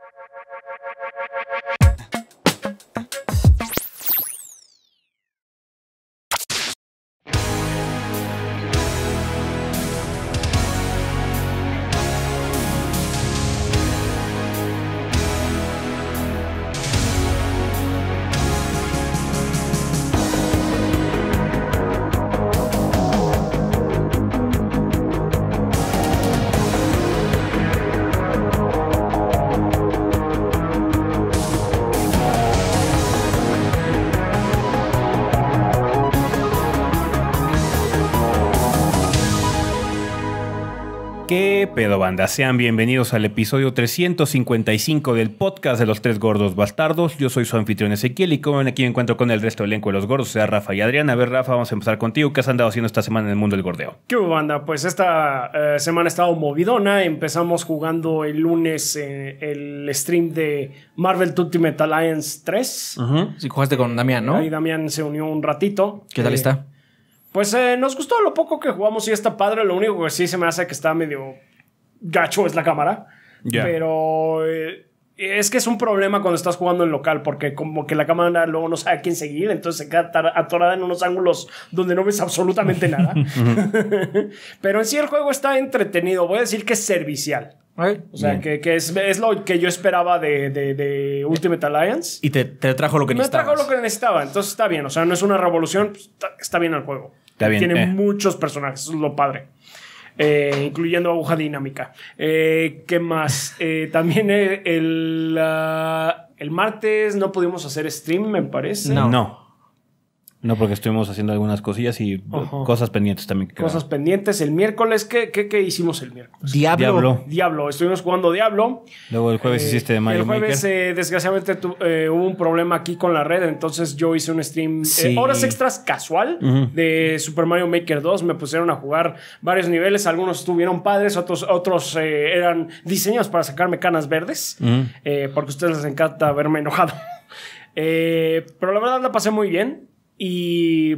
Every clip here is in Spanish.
Thank you. pedo banda? Sean bienvenidos al episodio 355 del podcast de los tres gordos bastardos. Yo soy su anfitrión Ezequiel y como ven aquí me encuentro con el resto del elenco de los gordos, o sea Rafa y Adrián. A ver Rafa, vamos a empezar contigo. ¿Qué has andado haciendo esta semana en el mundo del gordeo? ¿Qué hubo banda? Pues esta eh, semana ha estado movidona. Empezamos jugando el lunes eh, el stream de Marvel Ultimate Alliance 3. Si jugaste con Damián, ¿no? Ahí Damián se unió un ratito. ¿Qué tal eh, está? Pues nos gustó lo poco que jugamos y está padre. Lo único que sí se me hace que está medio gacho es la cámara. Pero eh, es que es un problema cuando estás jugando en local, porque como que la cámara luego no sabe a quién seguir, entonces se queda atorada en unos ángulos donde no ves absolutamente nada. pero en sí el juego está entretenido, voy a decir que es servicial. O sea, que, es, lo que yo esperaba de, Ultimate Alliance. Y te, trajo lo que necesitaba. Me trajo lo que necesitaba, entonces está bien. O sea, no es una revolución, pues, está, bien el juego. Tiene eh. muchos personajes, eso es lo padre eh, incluyendo aguja dinámica. Eh, ¿Qué más? Eh, también eh, el, el, ah, el martes no pudimos hacer stream, me parece. No. no. No, porque estuvimos haciendo algunas cosillas y uh, cosas pendientes también. cosas pendientes. El miércoles, ¿qué, hicimos el miércoles? Diablo. Diablo. Estuvimos jugando Diablo. Luego el jueves eh, hiciste de Mario El jueves, eh, desgraciadamente, eh, hubo un problema aquí con la red. Entonces yo hice un stream horas extras casual de Super Mario Maker 2. Me pusieron a jugar varios niveles. Algunos estuvieron padres, otros, otros eran diseños para sacarme canas verdes. porque a ustedes les encanta verme enojado. pero la verdad la pasé muy bien. Y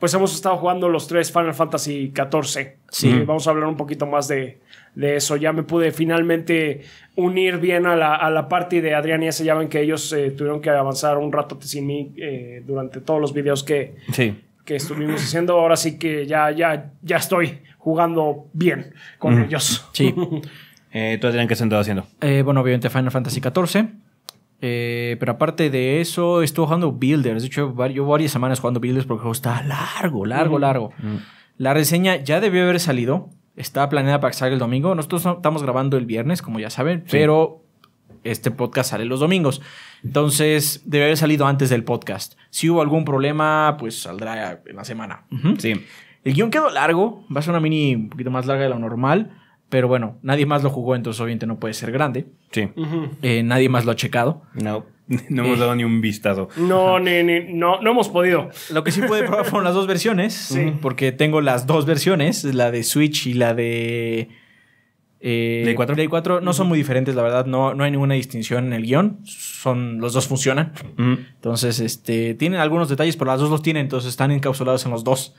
pues hemos estado jugando los tres Final Fantasy XIV. Sí. Eh, vamos a hablar un poquito más de, eso. Ya me pude finalmente unir bien a la, parte de Adrián y ese. Ya ven que ellos eh, tuvieron que avanzar un rato sin mí eh, durante todos los videos que, que estuvimos haciendo. Ahora sí que ya, ya, ya estoy jugando bien con ellos. Sí. ¿Tú, Adrián, qué has estado haciendo? bueno, obviamente Final Fantasy XIV. Eh, pero aparte de eso, estuve jugando Builders. De hecho, yo varias semanas jugando Builders porque el juego está largo, largo, mm. largo. Mm. La reseña ya debió haber salido. Está planeada para que salga el domingo. Nosotros estamos grabando el viernes, como ya saben, pero este podcast sale los domingos. Entonces, debe haber salido antes del podcast. Si hubo algún problema, pues saldrá en la semana. Sí. El guión quedó largo. Va a ser una mini un poquito más larga de lo normal. Pero bueno, nadie más lo jugó, entonces obviamente no puede ser grande. Sí. Eh, nadie más lo ha checado. No. No hemos eh. dado ni un vistazo. No, ni, ni, no, no hemos podido. Lo que sí puede probar fueron las dos versiones. Sí. Porque tengo las dos versiones, la de Switch y la de. Eh, Play 4. 4 no son muy diferentes, la verdad. No, no hay ninguna distinción en el guión. Son, los dos funcionan. Entonces, este, tienen algunos detalles, pero las dos los tienen, entonces están encapsulados en los dos.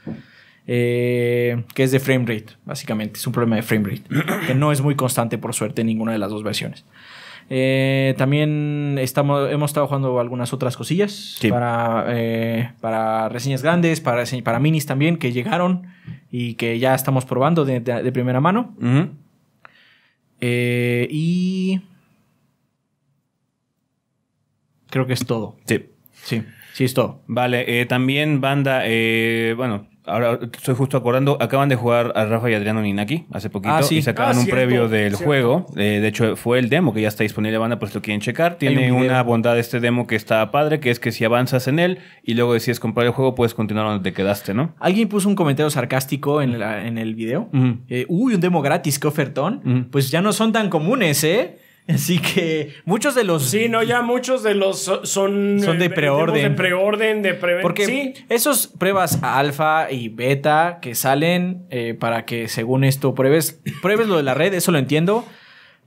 Eh, que es de frame rate, básicamente. Es un problema de frame rate, que no es muy constante, por suerte, en ninguna de las dos versiones. Eh, también estamos, hemos estado jugando algunas otras cosillas para, eh, para reseñas grandes, para, para minis también, que llegaron y que ya estamos probando de, primera mano. y creo que es todo. Sí. Sí, sí es todo. Vale, también banda, bueno, ahora estoy justo acordando, acaban de jugar a Rafa y Adriano Ninaki hace poquito ah, y sacaron ah, un previo del juego. Eh, de hecho, fue el demo que ya está disponible banda, por si lo quieren checar. Tiene una bondad este demo que está padre, que es que si avanzas en él y luego decides comprar el juego, puedes continuar donde te quedaste, ¿no? Alguien puso un comentario sarcástico en, en el video. Eh, uy, un demo gratis, qué ofertón. Pues ya no son tan comunes, ¿eh? Así que muchos de los. Sí, no, ya muchos de los son. Son de eh, preorden. De preorden, de Porque sí. esas pruebas alfa y beta que salen eh, para que según esto pruebes, pruebes lo de la red, eso lo entiendo.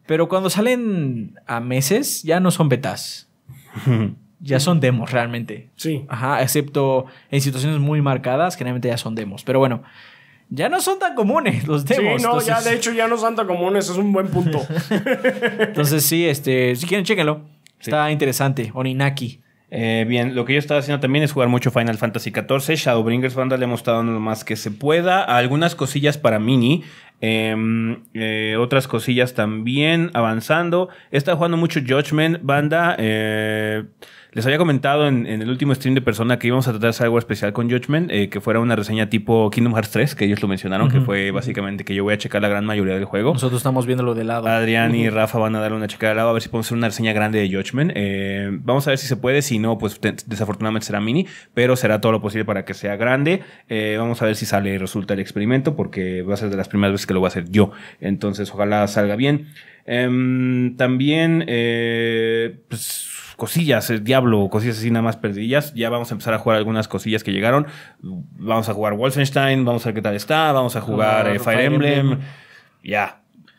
Pero cuando salen a meses, ya no son betas. ya son demos realmente. Sí. Ajá, excepto en situaciones muy marcadas, generalmente ya son demos. Pero bueno ya no son tan comunes los demos. Sí, no, ya de hecho ya no son tan comunes, es un buen punto. entonces sí, este, si quieren chéquenlo. Está interesante, Oninaki. Eh, bien, lo que yo estaba haciendo también es jugar mucho Final Fantasy XIV. Shadowbringers Banda le hemos mostrado lo más que se pueda. Algunas cosillas para Mini. Em, eh, otras cosillas también avanzando. He estado jugando mucho Judgment Banda. Eh, les había comentado en, el último stream de Persona que íbamos a tratar algo especial con Judgment, eh, que fuera una reseña tipo Kingdom Hearts 3, que ellos lo mencionaron, que fue básicamente que yo voy a checar la gran mayoría del juego. Nosotros estamos viendo lo de lado. Adrián y Rafa van a darle una checada de lado, a ver si podemos hacer una reseña grande de Judgment. Eh, vamos a ver si se puede, si no, pues desafortunadamente será mini, pero será todo lo posible para que sea grande. Eh, vamos a ver si sale, y resulta el experimento, porque va a ser de las primeras veces que lo voy a hacer yo. Entonces, ojalá salga bien. Em, también, pues cosillas, el eh, Diablo, cosillas así nada más perdidas, Ya vamos a empezar a jugar algunas cosillas que llegaron. Vamos a jugar Wolfenstein, vamos a ver qué tal está, vamos a jugar ah, eh, Fire, Emblem. Ya.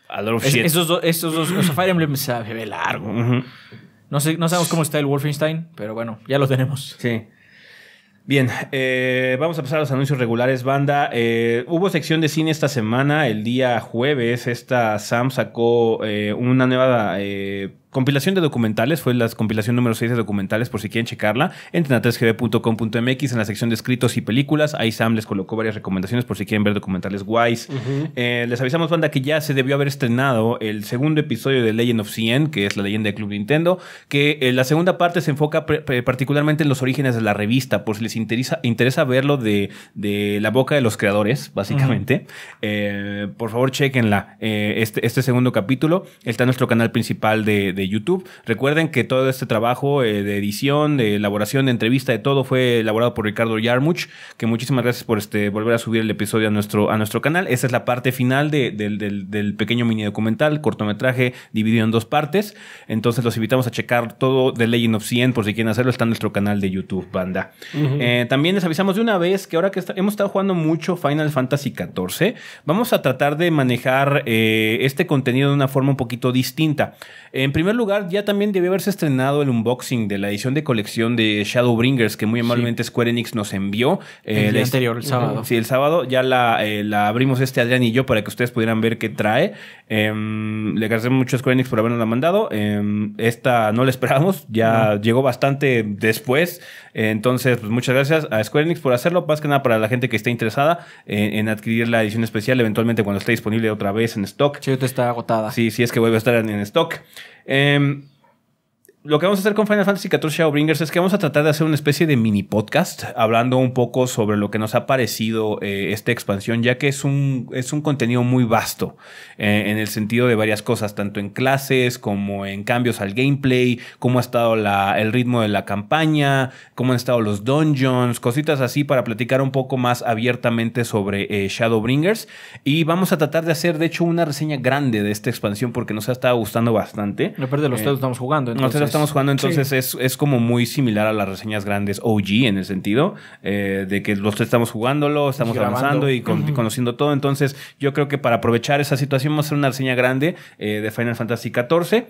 A Esos, esos dos, Fire Emblem se ve largo. no, sé, no sabemos cómo está el Wolfenstein, pero bueno, ya lo tenemos. Sí. Bien, eh, vamos a pasar a los anuncios regulares, banda. hubo sección de cine esta semana, el día jueves. Esta Sam sacó una nueva Compilación de documentales, fue la compilación número 6 de documentales, por si quieren checarla. Entren a 3gb.com.mx en la sección de escritos y películas. Ahí Sam les colocó varias recomendaciones por si quieren ver documentales guays. Eh, les avisamos, banda, que ya se debió haber estrenado el segundo episodio de Legend of Cien, que es la leyenda de Club Nintendo, que eh, la segunda parte se enfoca particularmente en los orígenes de la revista, por si les interesa, interesa verlo de, la boca de los creadores, básicamente. Eh, por favor, chequenla. este, este segundo capítulo está en nuestro canal principal de YouTube. Recuerden que todo este trabajo eh, de edición, de elaboración, de entrevista, de todo fue elaborado por Ricardo Yarmuch, que muchísimas gracias por este, volver a subir el episodio a nuestro, a nuestro canal. Esa es la parte final del, pequeño mini documental, cortometraje dividido en dos partes. Entonces los invitamos a checar todo de Legend of 100 por si quieren hacerlo, está en nuestro canal de YouTube, banda. Eh, también les avisamos de una vez que ahora que hemos estado jugando mucho Final Fantasy 14, vamos a tratar de manejar eh, este contenido de una forma un poquito distinta. En primer lugar, ya también debió haberse estrenado el unboxing de la edición de colección de Shadowbringers que muy amablemente Square Enix nos envió. Eh, el anterior, el sábado. Sí, el sábado. Ya eh, la, abrimos este Adrián y yo para que ustedes pudieran ver qué trae. Em, le agradecemos mucho a Square Enix por habernosla mandado. Em, esta no la esperábamos, ya llegó bastante después. Eh, entonces, pues, muchas gracias a Square Enix por hacerlo. Más que nada para la gente que esté interesada en, adquirir la edición especial eventualmente cuando esté disponible otra vez en stock. Sí, está agotada. Sí, sí es que vuelve a estar en stock. Um, lo que vamos a hacer con Final Fantasy XIV Shadowbringers es que vamos a tratar de hacer una especie de mini podcast hablando un poco sobre lo que nos ha parecido eh, esta expansión, ya que es un, es un contenido muy vasto eh, en el sentido de varias cosas, tanto en clases como en cambios al gameplay, cómo ha estado la, el ritmo de la campaña, cómo han estado los dungeons, cositas así para platicar un poco más abiertamente sobre eh, Shadowbringers. Y vamos a tratar de hacer, de hecho, una reseña grande de esta expansión porque nos ha estado gustando bastante. No de los que estamos jugando. Entonces estamos jugando, entonces es, como muy similar a las reseñas grandes OG en el sentido eh, de que los tres estamos jugándolo, pues estamos avanzando y, conociendo todo. Entonces, yo creo que para aprovechar esa situación, vamos a hacer una reseña grande eh, de Final Fantasy XIV.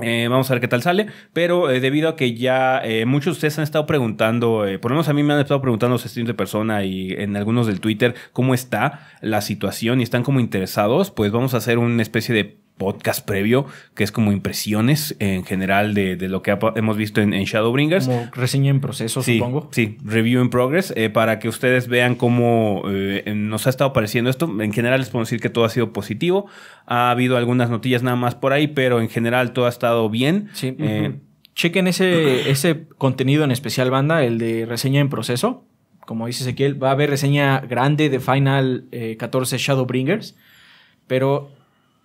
Eh, vamos a ver qué tal sale, pero debido a que ya muchos de ustedes han estado preguntando, por lo menos a mí me han estado preguntando los de persona y en algunos del Twitter cómo está la situación y están como interesados, pues vamos a hacer una especie de podcast previo, que es como impresiones en general de, lo que hemos visto en, Shadowbringers. Como reseña en proceso, supongo. Sí, review in progress, eh, para que ustedes vean cómo eh, nos ha estado pareciendo esto. En general les puedo decir que todo ha sido positivo. Ha habido algunas notillas nada más por ahí, pero en general todo ha estado bien. Sí. Eh, Chequen ese, ese contenido en especial, banda, el de reseña en proceso. Como dice Ezequiel, va a haber reseña grande de Final 14 Shadowbringers. Pero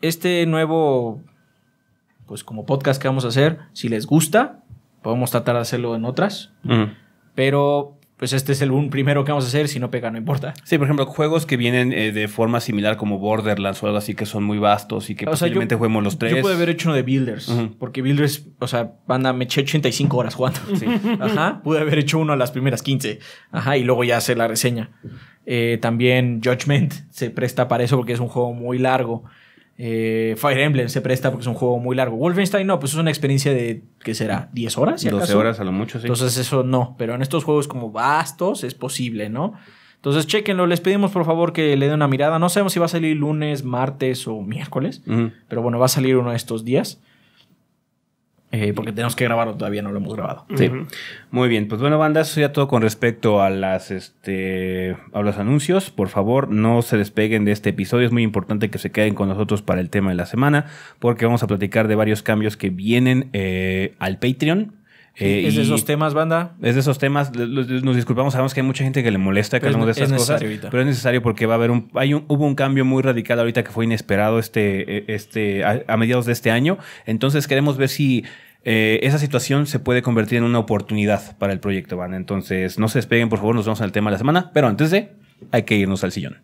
este nuevo, pues como podcast que vamos a hacer, si les gusta, podemos tratar de hacerlo en otras. Pero pues este es el primero que vamos a hacer, si no pega no importa. Sí, por ejemplo, juegos que vienen eh, de forma similar como Borderlands o algo así que son muy vastos y que posiblemente los tres. Yo pude haber hecho uno de Builders, porque Builders, o sea, banda, me eché 85 horas jugando. Ajá, pude haber hecho uno a las primeras 15. y luego ya hacer la reseña. Eh, también Judgment se presta para eso porque es un juego muy largo. Eh, Fire Emblem se presta porque es un juego muy largo. Wolfenstein no, pues es una experiencia de, ¿qué será? ¿10 horas? 12 horas a lo mucho, sí. Entonces eso no, pero en estos juegos como vastos es posible, ¿no? Entonces, chequenlo. Les pedimos, por favor, que le den una mirada. No sabemos si va a salir lunes, martes o miércoles. Pero bueno, va a salir uno de estos días. Eh, porque tenemos que grabarlo, todavía no lo hemos grabado. Sí. Muy bien, pues bueno, banda, eso ya todo con respecto a las este a los anuncios. Por favor, no se despeguen de este episodio. Es muy importante que se queden con nosotros para el tema de la semana, porque vamos a platicar de varios cambios que vienen eh, al Patreon. Eh, es de esos temas, banda. Es de esos temas. Nos disculpamos, sabemos que hay mucha gente que le molesta que pero hablemos de es cosas. Pero es necesario porque va a haber un, hay un, hubo un cambio muy radical ahorita que fue inesperado este, e, este, a, mediados de este año. Entonces queremos ver si eh, esa situación se puede convertir en una oportunidad para el proyecto, banda Entonces no se despeguen, por favor, nos vemos al el tema de la semana. Pero antes de, hay que irnos al sillón.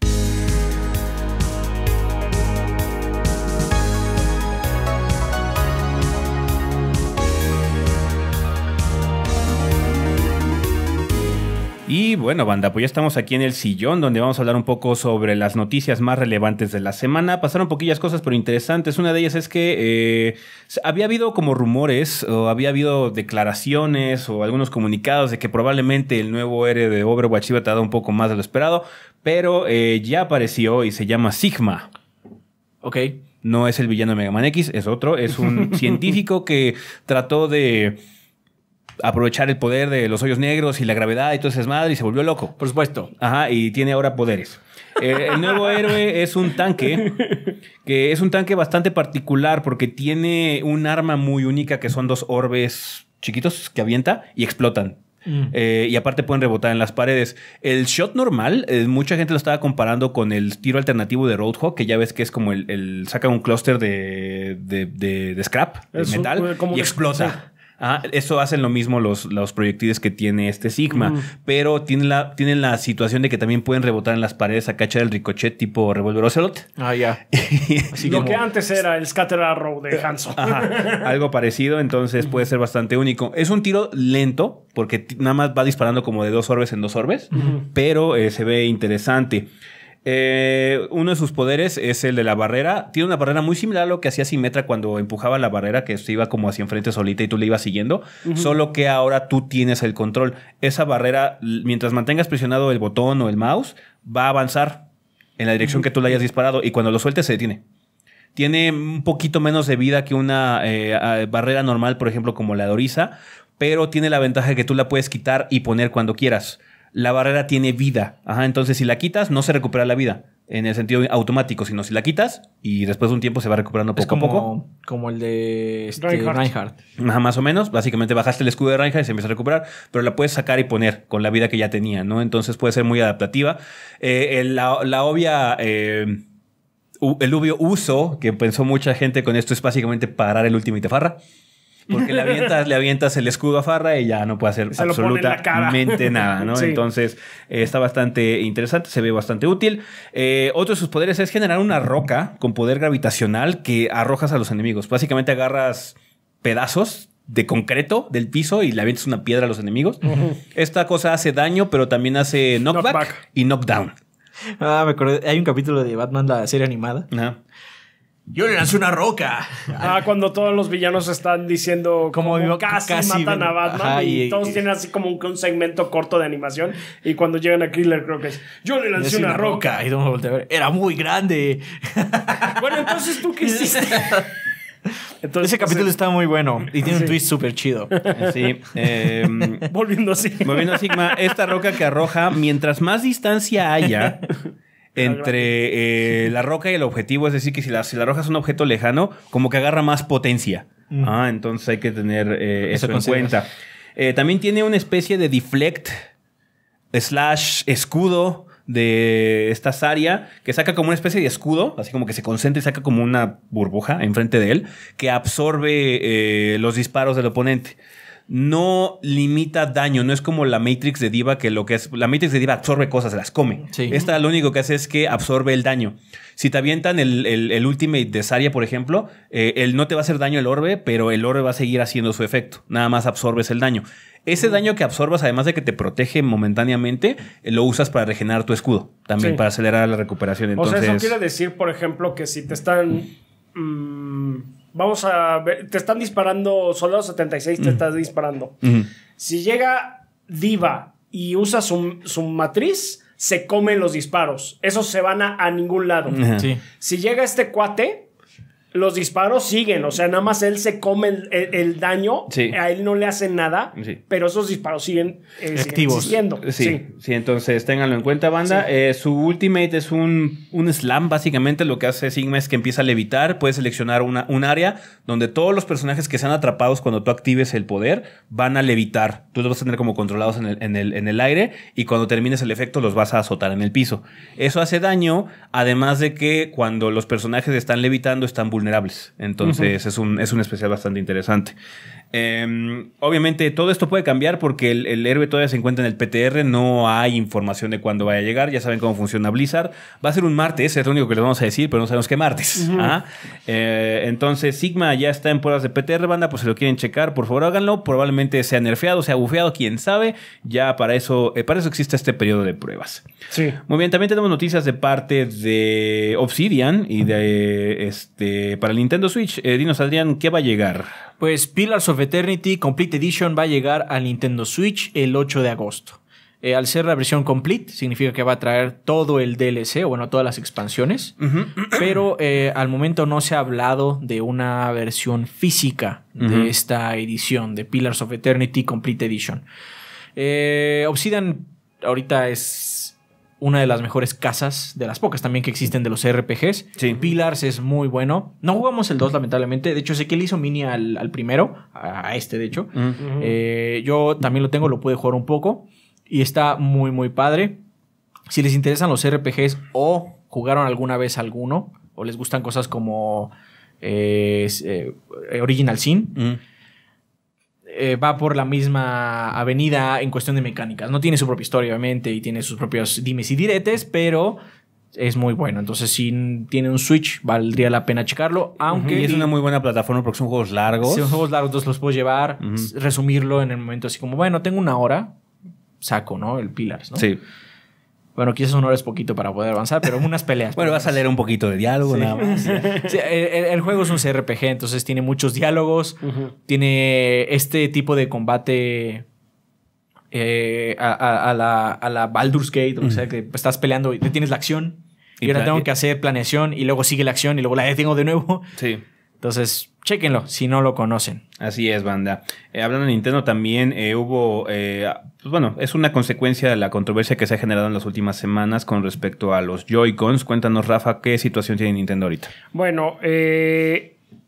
bueno, banda, pues ya estamos aquí en el sillón donde vamos a hablar un poco sobre las noticias más relevantes de la semana. Pasaron poquillas cosas, pero interesantes. Una de ellas es que eh, había habido como rumores o había habido declaraciones o algunos comunicados de que probablemente el nuevo héroe de Overwatch iba a tardar un poco más de lo esperado, pero eh, ya apareció y se llama Sigma. Ok no es el villano de Mega Man X, es otro, es un científico que trató de aprovechar el poder de los hoyos negros y la gravedad y todo ese madre, y se volvió loco. Por supuesto. Ajá, y tiene ahora poderes. Eh, el nuevo héroe es un tanque, que es un tanque bastante particular porque tiene un arma muy única que son dos orbes chiquitos que avienta y explotan. Mm. Eh, y aparte pueden rebotar en las paredes. El shot normal, eh, mucha gente lo estaba comparando con el tiro alternativo de Roadhog, que ya ves que es como el, saca un clúster de, de, scrap, de metal, y explota. Ah, eso hacen lo mismo los, los, proyectiles que tiene este Sigma, pero tienen la, la situación de que también pueden rebotar en las paredes a cachar el ricochet tipo revólver Ocelot. Ah, ya. lo que antes era el Scatter Arrow de eh, Hanson. algo parecido, entonces puede ser bastante único. Es un tiro lento, porque nada más va disparando como de dos orbes en dos orbes, pero eh, se ve interesante. Eh, uno de sus poderes es el de la barrera. Tiene una barrera muy similar a lo que hacía Simetra cuando empujaba la barrera, que se iba como hacia enfrente solita y tú le ibas siguiendo. Solo que ahora tú tienes el control. Esa barrera, mientras mantengas presionado el botón o el mouse, va a avanzar en la dirección que tú le hayas disparado y cuando lo sueltes se detiene. Tiene un poquito menos de vida que una eh, barrera normal, por ejemplo, como la de pero tiene la ventaja de que tú la puedes quitar y poner cuando quieras la barrera tiene vida. Ajá, entonces si la quitas, no se recupera la vida en el sentido automático, sino si la quitas y después de un tiempo se va recuperando poco a poco. Como el de este, Reinhardt. más o menos. Básicamente bajaste el escudo de Reinhardt y se empieza a recuperar, pero la puedes sacar y poner con la vida que ya tenía, ¿no? Entonces puede ser muy adaptativa. Eh, la, obvia. Eh, el obvio uso que pensó mucha gente con esto es básicamente parar el último Itafarra. Porque le avientas, le avientas el escudo a Farra y ya no puede hacer absolutamente nada, ¿no? Entonces eh, está bastante interesante, se ve bastante útil. Eh, otro de sus poderes es generar una roca con poder gravitacional que arrojas a los enemigos. Básicamente agarras pedazos de concreto del piso y le avientas una piedra a los enemigos. Esta cosa hace daño, pero también hace knockback, y knockdown. Ah, me acordé. Hay un capítulo de Batman, la serie animada. Yo le lancé una roca. Ah, cuando todos los villanos están diciendo como, casi, matan a Batman y, todos tienen así como un, segmento corto de animación y cuando llegan a Killer que es yo le lancé una, roca. Y no me a ver. Era muy grande. Bueno, entonces tú qué hiciste. Ese capítulo pues, está muy bueno y tiene un twist súper chido. Sí. Em, volviendo a Sigma. Volviendo a Sigma, esta roca que arroja, mientras más distancia haya, entre eh, la roca y el objetivo. Es decir, que si la, si roca es un objeto lejano, como que agarra más potencia. Mm. Ah, entonces hay que tener eh, eso, en cuenta. Eh, también tiene una especie de deflect slash escudo de esta Saria, que saca como una especie de escudo, así como que se concentra y saca como una burbuja enfrente de él, que absorbe los disparos del oponente no limita daño, no es como la Matrix de Diva, que lo que es, la Matrix de Diva absorbe cosas, las come. Esta lo único que hace es que absorbe el daño. Si te avientan el, el, el Ultimate de Saria, por ejemplo, eh, no te va a hacer daño el orbe, pero el orbe va a seguir haciendo su efecto, nada más absorbes el daño. Ese daño que absorbas, además de que te protege momentáneamente, eh, lo usas para regenerar tu escudo, también para acelerar la recuperación. Entonces, o sea, eso quiere decir, por ejemplo, que si te están... Mm, vamos a ver, te están disparando, soldado 76 te estás disparando. Si llega Diva y usa su, su, matriz, se comen los disparos. Esos se van a, ningún lado. Si llega este cuate, los disparos siguen, o sea, nada más él se come el, daño, a él no le hacen nada, pero esos disparos siguen, eh, sí, sí, entonces ténganlo en cuenta, banda. Eh, su ultimate es un, un, slam, básicamente lo que hace Sigma es que empieza a levitar, puedes seleccionar una, un área donde todos los personajes que sean atrapados cuando tú actives el poder van a levitar, tú los vas a tener como controlados en el, en el, en el aire y cuando termines el efecto los vas a azotar en el piso. Eso hace daño, además de que cuando los personajes están levitando, están vulnerables entonces es, un, es un especial bastante interesante. Em, obviamente todo esto puede cambiar porque el, el, héroe todavía se encuentra en el PTR, no hay información de cuándo vaya a llegar, ya saben cómo funciona Blizzard. Va a ser un martes, es lo único que les vamos a decir, pero no sabemos qué martes. ¿ah? Eh, entonces Sigma ya está en pruebas de PTR, banda, pues si lo quieren checar, por favor háganlo. Probablemente sea nerfeado, sea bufeado, quién sabe. Ya para eso, eh, para eso existe este periodo de pruebas. Sí. Muy bien, también tenemos noticias de parte de Obsidian y de este para el Nintendo Switch. Eh, dinos Adrián, ¿qué va a llegar? Pues Pillars of Eternity Complete Edition va a llegar al Nintendo Switch el 8 de agosto. Eh, al ser la versión complete, significa que va a traer todo el DLC, bueno, todas las expansiones, pero eh, al momento no se ha hablado de una versión física de esta edición de Pillars of Eternity Complete Edition. Eh, Obsidian ahorita es una de las mejores casas, de las pocas también que existen de los RPGs. Sí. Pillars es muy bueno. No jugamos el 2, lamentablemente. De hecho, sé que él hizo mini al, primero, a este, de hecho. Mm. Eh, yo también lo tengo, lo pude jugar un poco. Y está muy, muy padre. Si les interesan los RPGs o jugaron alguna vez alguno, o les gustan cosas como eh, eh, Original Sin. Mm. Eh, va por la misma avenida en cuestión de mecánicas. No tiene su propia historia, obviamente, y tiene sus propios dimes y diretes, pero es muy bueno. Entonces, si tiene un Switch, valdría la pena checarlo. Aunque. y es una muy buena plataforma porque son juegos largos. Si son juegos largos, entonces los puedo llevar, resumirlo en el momento así como, bueno, tengo una hora, saco, ¿no? El Pillars, ¿no? Sí. Bueno, quizás son es poquito para poder avanzar, pero unas peleas. bueno, vas a leer un poquito de diálogo nada más. el, juego es un CRPG, entonces tiene muchos diálogos, tiene este tipo de combate eh, a, la, Baldur's Gate, o sea, que estás peleando y tienes la acción. Y, y ahora tengo que hacer planeación y luego sigue la acción y luego la detengo de nuevo. Sí. Entonces, chéquenlo si no lo conocen. Así es, banda. Eh, hablando de Nintendo también eh, hubo, eh, pues bueno, es una consecuencia de la controversia que se ha generado en las últimas semanas con respecto a los Joy-Cons. Cuéntanos, Rafa, qué situación tiene Nintendo ahorita. Bueno,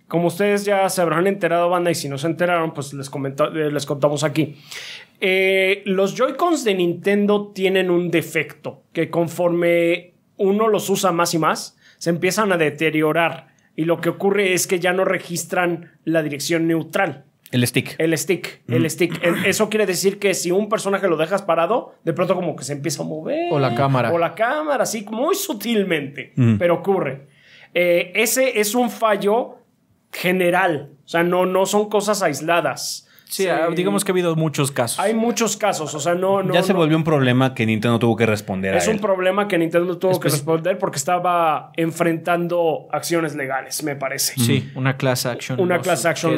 como ustedes ya se habrán enterado, banda, y si no se enteraron, pues les, les contamos aquí. los Joy-Cons de Nintendo tienen un defecto que conforme uno los usa más y más, se empiezan a deteriorar y lo que ocurre es que ya no registran la dirección neutral. El stick. El stick, el mm. stick. Eso quiere decir que si un personaje lo dejas parado, de pronto como que se empieza a mover. O la cámara. O la cámara, así muy sutilmente, mm. pero ocurre. Eh, ese es un fallo general, o sea, no, no son cosas aisladas. Ah, sí, digamos que ha habido muchos casos. Hay muchos casos, o sea, no. ya se volvió un problema que Nintendo tuvo que responder. Es a él. un problema que Nintendo tuvo que responder porque estaba enfrentando acciones legales, me parece. Sí, una clase action. Una clase class action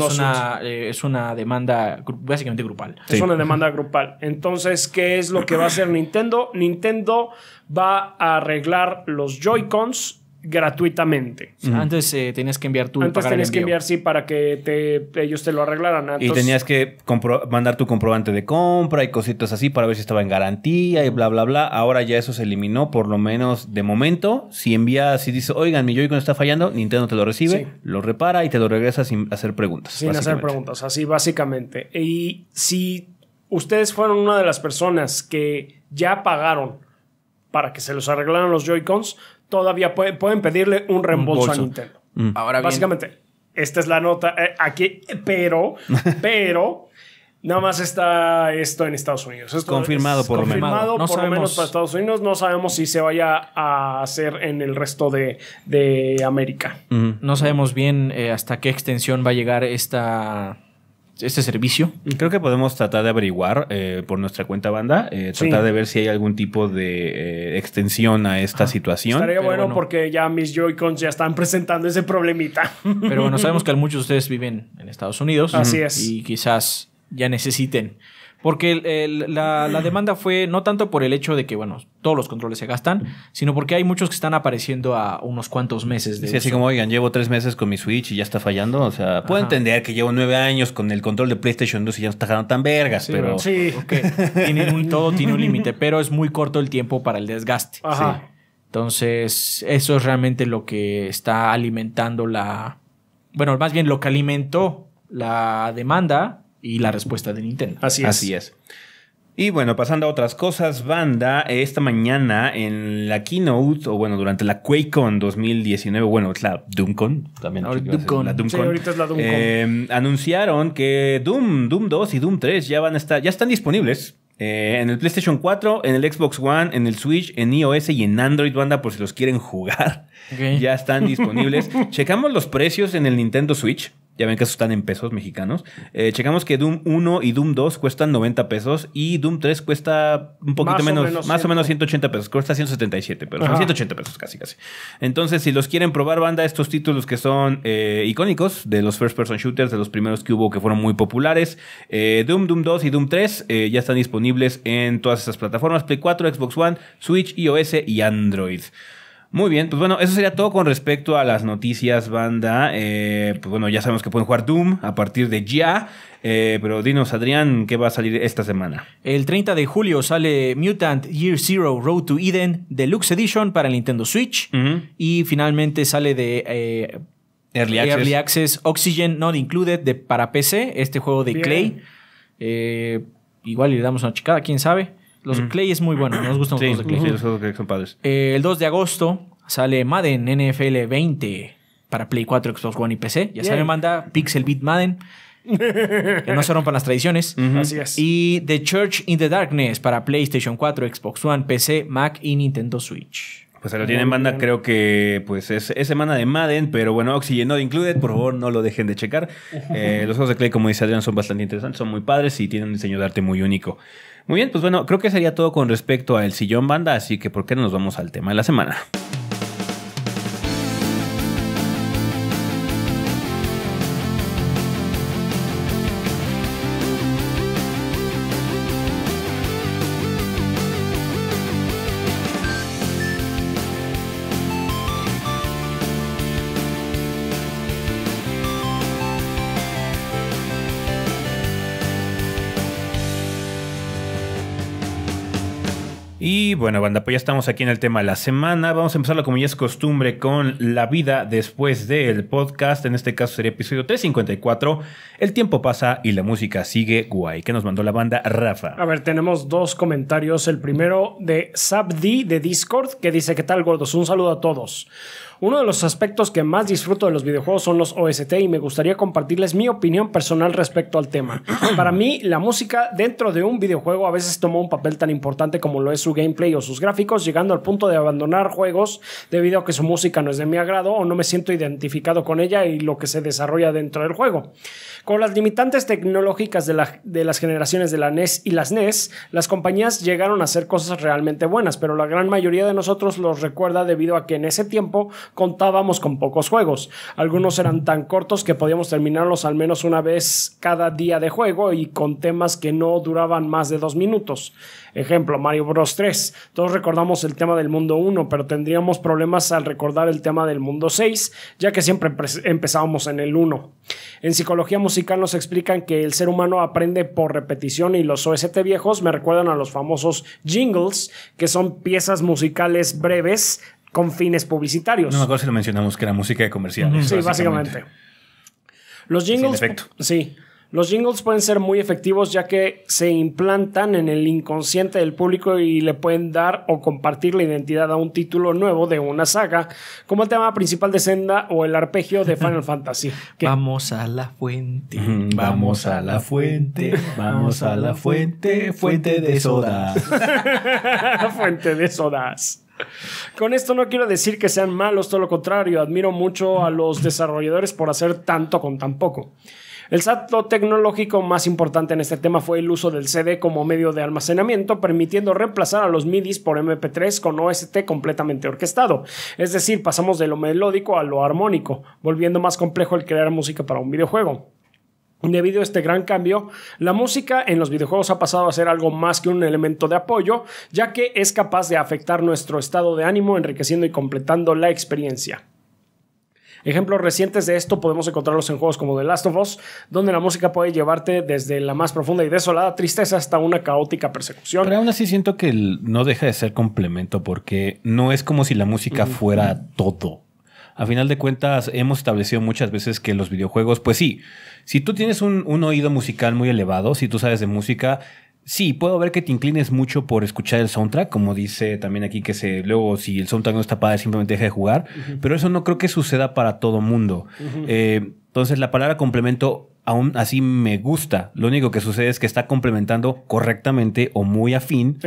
eh, Es una, demanda básicamente grupal. Es una demanda grupal. Entonces, ¿qué es lo que va a hacer Nintendo? Nintendo va a arreglar los Joy-Cons gratuitamente. antes eh, tenías que enviar tu Antes que enviar, sí, para que ellos te lo arreglaran. y tenías que mandar tu comprobante de compra y cositas así para ver si estaba en garantía y bla, bla, bla. Ahora ya eso se eliminó, por lo menos de momento. Si envías si dices, oigan, mi Joy-Con está fallando, Nintendo te lo recibe, lo repara y te lo regresa sin hacer preguntas. Sin hacer preguntas, así básicamente. Y si ustedes fueron una de las personas que ya pagaron para que se los arreglaran los Joy-Cons, todavía pueden, pedirle un reembolso, a Nintendo. Mm. Ahora Básicamente, esta es la nota eh, aquí, pero, pero, nada más está esto en Estados Unidos. confirmado por lo menos. Confirmado por lo menos para Estados Unidos. No sabemos si se vaya a hacer en el resto de, América. Mm. No sabemos bien eh, hasta qué extensión va a llegar esta este servicio. Creo que podemos tratar de averiguar eh, por nuestra cuenta banda, eh, tratar de ver si hay algún tipo de eh, extensión a esta situación. Estaría bueno, porque ya mis Joy-Cons ya están presentando ese problemita. Pero bueno, sabemos que muchos de ustedes viven en Estados Unidos. Así es. Y quizás ya necesiten porque la, demanda fue no tanto por el hecho de que, bueno, todos los controles se gastan, sino porque hay muchos que están apareciendo a unos cuantos meses. De sí, así como, oigan, llevo tres meses con mi Switch y ya está fallando. O sea, puedo entender que llevo nueve años con el control de PlayStation 2 y ya no está tan vergas, pero... Sí. tiene un, todo tiene un límite, pero es muy corto el tiempo para el desgaste. Entonces, eso es realmente lo que está alimentando la... Bueno, más bien lo que alimentó la demanda y la respuesta de Nintendo. Así es. Así es. Y bueno, pasando a otras cosas, banda, esta mañana en la keynote, o bueno, durante la QuakeCon 2019, bueno, es la DoomCon también. Doomcon. DoomCon. ahorita es la DoomCon. Eh, anunciaron que Doom, Doom 2 y Doom 3 ya van a estar, ya están disponibles. Eh, en el PlayStation 4, en el Xbox One, en el Switch, en iOS y en Android, banda, por si los quieren jugar. Ya están disponibles. Checamos los precios en el Nintendo Switch ya ven que esos están en pesos mexicanos. Eh, checamos que Doom 1 y Doom 2 cuestan 90 pesos y Doom 3 cuesta un poquito menos, más o menos 180 pesos, cuesta 177, pero son 180 pesos casi, casi. Entonces, si los quieren probar, banda, estos títulos que son eh, icónicos de los first person shooters, de los primeros que hubo que fueron muy populares, eh, Doom, Doom 2 y Doom 3 ya están disponibles en todas esas plataformas, Play 4, Xbox One, Switch, iOS y Android. Muy bien, pues bueno, eso sería todo con respecto a las noticias, banda. Eh, pues bueno, ya sabemos que pueden jugar Doom a partir de ya. Eh, pero dinos, Adrián, ¿qué va a salir esta semana? El 30 de julio sale Mutant Year Zero Road to Eden Deluxe Edition para el Nintendo Switch. Y finalmente sale de. Eh, Early, Access. Oxygen Not Included de, para PC, este juego de Clay. igual le damos una chicada, quién sabe. Los Clay es muy bueno. Nos gustan los de Clay. Sí, los de Clay son padres. Eh, el 2 de agosto sale Madden NFL 20 para Play 4, Xbox One y PC. Ya saben, manda Pixel Beat Madden. que no se rompan las tradiciones. Así es. Y The Church in the Darkness para PlayStation 4, Xbox One, PC, Mac y Nintendo Switch. Pues se lo tienen banda, creo que pues es, semana de Madden, pero bueno, Oxygen Not Included, por favor no lo dejen de checar. Eh, los juegos de Clay, como dice Adrián, son bastante interesantes, son muy padres y tienen un diseño de arte muy único. Muy bien, pues bueno, creo que sería todo con respecto al sillón banda, así que ¿por qué no nos vamos al tema de la semana? bueno, banda, pues ya estamos aquí en el tema de la semana. Vamos a empezarlo como ya es costumbre con la vida después del podcast. En este caso sería episodio 354. El tiempo pasa y la música sigue guay. Que nos mandó la banda Rafa. A ver, tenemos dos comentarios. El primero de Sabdi de Discord que dice: ¿Qué tal, gordos? Un saludo a todos. Uno de los aspectos que más disfruto de los videojuegos son los OST y me gustaría compartirles mi opinión personal respecto al tema. Para mí, la música dentro de un videojuego a veces toma un papel tan importante como lo es su gameplay o sus gráficos, llegando al punto de abandonar juegos debido a que su música no es de mi agrado o no me siento identificado con ella y lo que se desarrolla dentro del juego. Con las limitantes tecnológicas de, las generaciones de la NES y las NES, las compañías llegaron a hacer cosas realmente buenas, pero la gran mayoría de nosotros los recuerda debido a que en ese tiempo contábamos con pocos juegos. Algunos eran tan cortos que podíamos terminarlos al menos una vez cada día de juego y con temas que no duraban más de dos minutos. Ejemplo, Mario Bros 3. Todos recordamos el tema del mundo 1, pero tendríamos problemas al recordar el tema del mundo 6, ya que siempre empezábamos en el 1. En psicología musical nos explican que el ser humano aprende por repetición y los OST viejos me recuerdan a los famosos jingles, que son piezas musicales breves con fines publicitarios. No me acuerdo si lo mencionamos que era música de comerciales. Sí, básicamente. básicamente. Los pues, jingles. Sí, los jingles pueden ser muy efectivos ya que se implantan en el inconsciente del público y le pueden dar o compartir la identidad a un título nuevo de una saga, como el tema principal de Senda o el arpegio de Final Fantasy. Vamos a la fuente. vamos a la fuente. Vamos a la fuente. Fuente de sodas. fuente de sodas. Con esto no quiero decir que sean malos, todo lo contrario, admiro mucho a los desarrolladores por hacer tanto con tan poco. El salto tecnológico más importante en este tema fue el uso del CD como medio de almacenamiento, permitiendo reemplazar a los MIDIs por MP3 con OST completamente orquestado. Es decir, pasamos de lo melódico a lo armónico, volviendo más complejo el crear música para un videojuego. Debido a este gran cambio, la música en los videojuegos ha pasado a ser algo más que un elemento de apoyo, ya que es capaz de afectar nuestro estado de ánimo, enriqueciendo y completando la experiencia. Ejemplos recientes de esto podemos encontrarlos en juegos como The Last of Us, donde la música puede llevarte desde la más profunda y desolada tristeza hasta una caótica persecución. Pero aún así siento que no deja de ser complemento porque no es como si la música fuera todo. A final de cuentas, hemos establecido muchas veces que los videojuegos, pues sí, si tú tienes un oído musical muy elevado, si tú sabes de música, Sí, puedo ver que te inclines mucho por escuchar el soundtrack, como dice también aquí que se luego si el soundtrack no está padre simplemente deja de jugar, pero eso no creo que suceda para todo mundo. Eh, entonces la palabra complemento aún así me gusta. Lo único que sucede es que está complementando correctamente o muy afín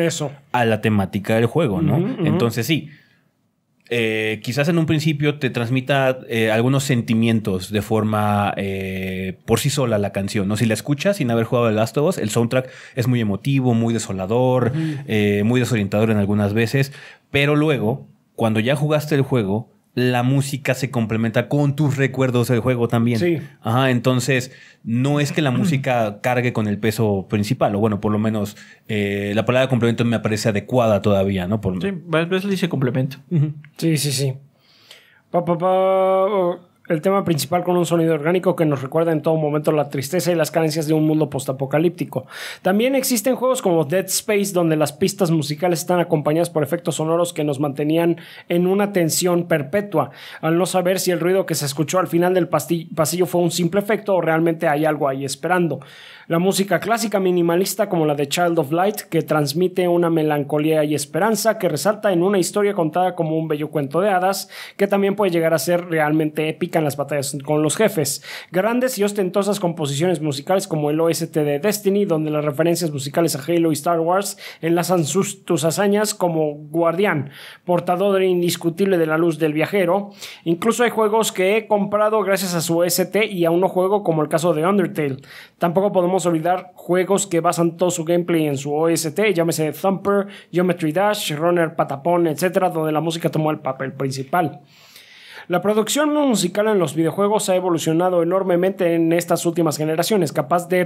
a la temática del juego, ¿no? Entonces sí, eh, quizás en un principio te transmita eh, algunos sentimientos de forma eh, por sí sola la canción. ¿no? Si la escuchas sin haber jugado The Last of Us, el soundtrack es muy emotivo, muy desolador, muy desorientador en algunas veces, pero luego, cuando ya jugaste el juego, la música se complementa con tus recuerdos de juego también. Sí. Ajá, entonces no es que la música cargue con el peso principal, o bueno, por lo menos eh, la palabra complemento me parece adecuada todavía, ¿no? Por... Sí, a veces dice complemento. Sí, sí, sí. Pa, pa, pa. Oh el tema principal con un sonido orgánico que nos recuerda en todo momento la tristeza y las carencias de un mundo postapocalíptico. También existen juegos como Dead Space donde las pistas musicales están acompañadas por efectos sonoros que nos mantenían en una tensión perpetua, al no saber si el ruido que se escuchó al final del pasillo fue un simple efecto o realmente hay algo ahí esperando. La música clásica minimalista como la de Child of Light, que transmite una melancolía y esperanza que resalta en una historia contada como un bello cuento de hadas, que también puede llegar a ser realmente épica en las batallas con los jefes. Grandes y ostentosas composiciones musicales como el OST de Destiny, donde las referencias musicales a Halo y Star Wars enlazan sus, tus hazañas como guardián, portador indiscutible de la luz del viajero. Incluso hay juegos que he comprado gracias a su OST y a uno juego como el caso de Undertale. Tampoco podemos juegos que basan todo su gameplay en su OST, llámese Thumper, Geometry Dash, Runner Patapon, etcétera, donde la música tomó el papel principal. La producción musical en los videojuegos ha evolucionado enormemente en estas últimas generaciones, capaz de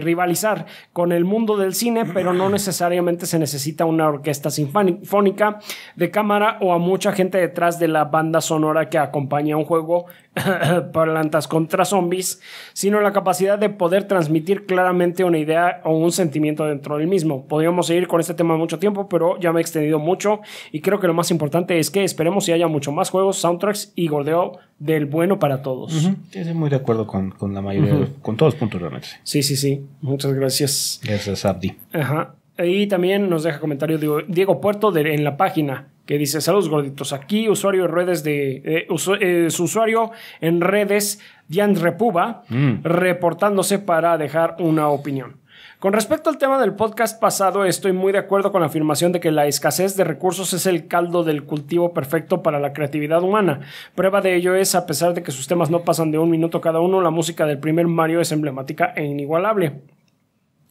rivalizar con el mundo del cine, pero no necesariamente se necesita una orquesta sinfónica de cámara o a mucha gente detrás de la banda sonora que acompaña un juego plantas contra zombies, sino la capacidad de poder transmitir claramente una idea o un sentimiento dentro del mismo. Podríamos seguir con este tema mucho tiempo, pero ya me he extendido mucho y creo que lo más importante es que esperemos si haya mucho más juegos, soundtracks y Gordeo del bueno para todos. Estoy muy de acuerdo con, la mayoría, con todos los puntos realmente. Sí, sí, sí. Muchas gracias. Gracias, Abdi. Ajá. Y también nos deja comentario Diego, Puerto de, en la página que dice saludos gorditos aquí usuario en redes de eh, eh, su usuario en redes Dian Repuba mm. reportándose para dejar una opinión. Con respecto al tema del podcast pasado, estoy muy de acuerdo con la afirmación de que la escasez de recursos es el caldo del cultivo perfecto para la creatividad humana. Prueba de ello es, a pesar de que sus temas no pasan de un minuto cada uno, la música del primer Mario es emblemática e inigualable.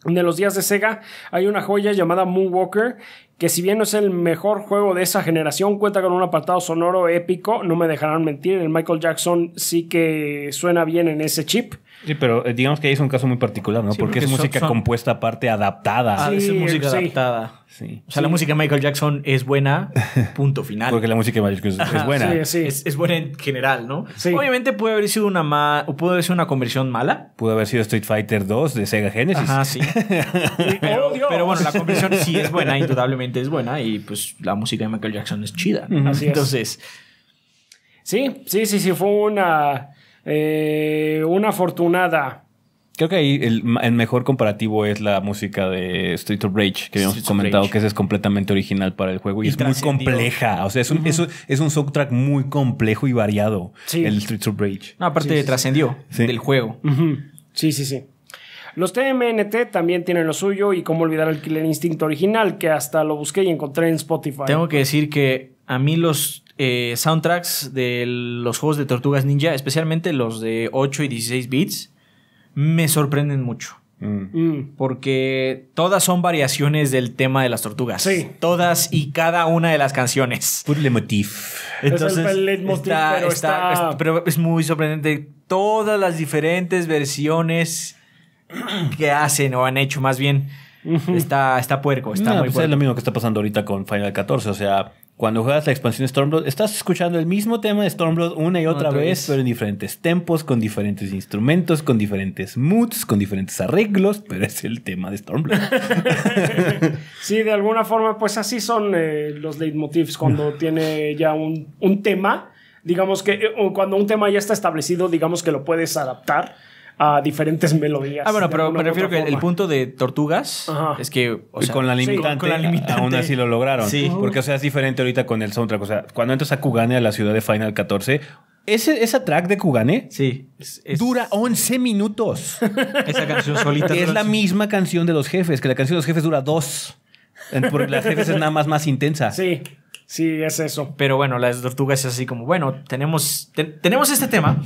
De los días de Sega hay una joya llamada Moonwalker que si bien no es el mejor juego de esa generación, cuenta con un apartado sonoro épico, no me dejarán mentir, el Michael Jackson sí que suena bien en ese chip. Sí, pero eh, digamos que ahí es un caso muy particular, ¿no? porque, es música compuesta aparte, adaptada. Ah, es música adaptada. Sí. O sea, la música de Michael Jackson es buena, punto final. Porque la música de Michael Jackson es buena. Es, es, buena en general, ¿no? Obviamente puede haber sido una mala. o puede haber sido una conversión mala. Pudo haber sido Street Fighter 2 de Sega Genesis. Ajá, sí. Oh, pero, bueno, la conversión sí es buena, indudablemente es buena. Y pues la música de Michael Jackson es chida. Así Entonces. Sí, sí, sí, sí, fue una eh, una afortunada. Creo que ahí el, mejor comparativo es la música de Street of Rage, que habíamos comentado que esa es completamente original para el juego y, es muy compleja. O sea, es un, es un soundtrack muy complejo y variado, el Street of Rage. aparte trascendió del juego. Sí, sí, sí. Los TMNT también tienen lo suyo y cómo olvidar el Killer Instinct original, que hasta lo busqué y encontré en Spotify. Tengo que decir que a mí los eh, soundtracks de los juegos de Tortugas Ninja, especialmente los de 8 y 16 bits, me sorprenden mucho. Mm. Mm. Porque todas son variaciones del tema de las tortugas. Todas y cada una de las canciones. Por motif. Entonces, es el está, pero, está, Es, pero es muy sorprendente. Todas las diferentes versiones que hacen o han hecho más bien. Está, está puerco, está puerco. Es lo mismo que está pasando ahorita con Final 14. O sea, cuando juegas la expansión Stormblood, estás escuchando el mismo tema de Stormblood una y otra, vez, pero en diferentes tempos, con diferentes instrumentos, con diferentes moods, con diferentes arreglos, pero es el tema de Stormblood. sí, de alguna forma, pues así son eh, los leitmotivs cuando tiene ya un, un tema digamos que eh, cuando un tema ya está establecido, digamos que lo puedes adaptar a diferentes melodías. Ah, bueno, pero me refiero que el punto de Tortugas es que con, la limitante, aún así lo lograron. Sí. Porque, o sea, es diferente ahorita con el soundtrack. O sea, cuando entras a Kugane, a la ciudad de Final 14, ese, esa track de Kugane dura 11 minutos. Esa canción solita. Es la misma canción de los jefes, que la canción de los jefes dura dos. Porque la jefes es nada más más intensa. Sí. Sí, es eso. Pero bueno, las tortugas es así como, bueno, tenemos, tenemos este tema.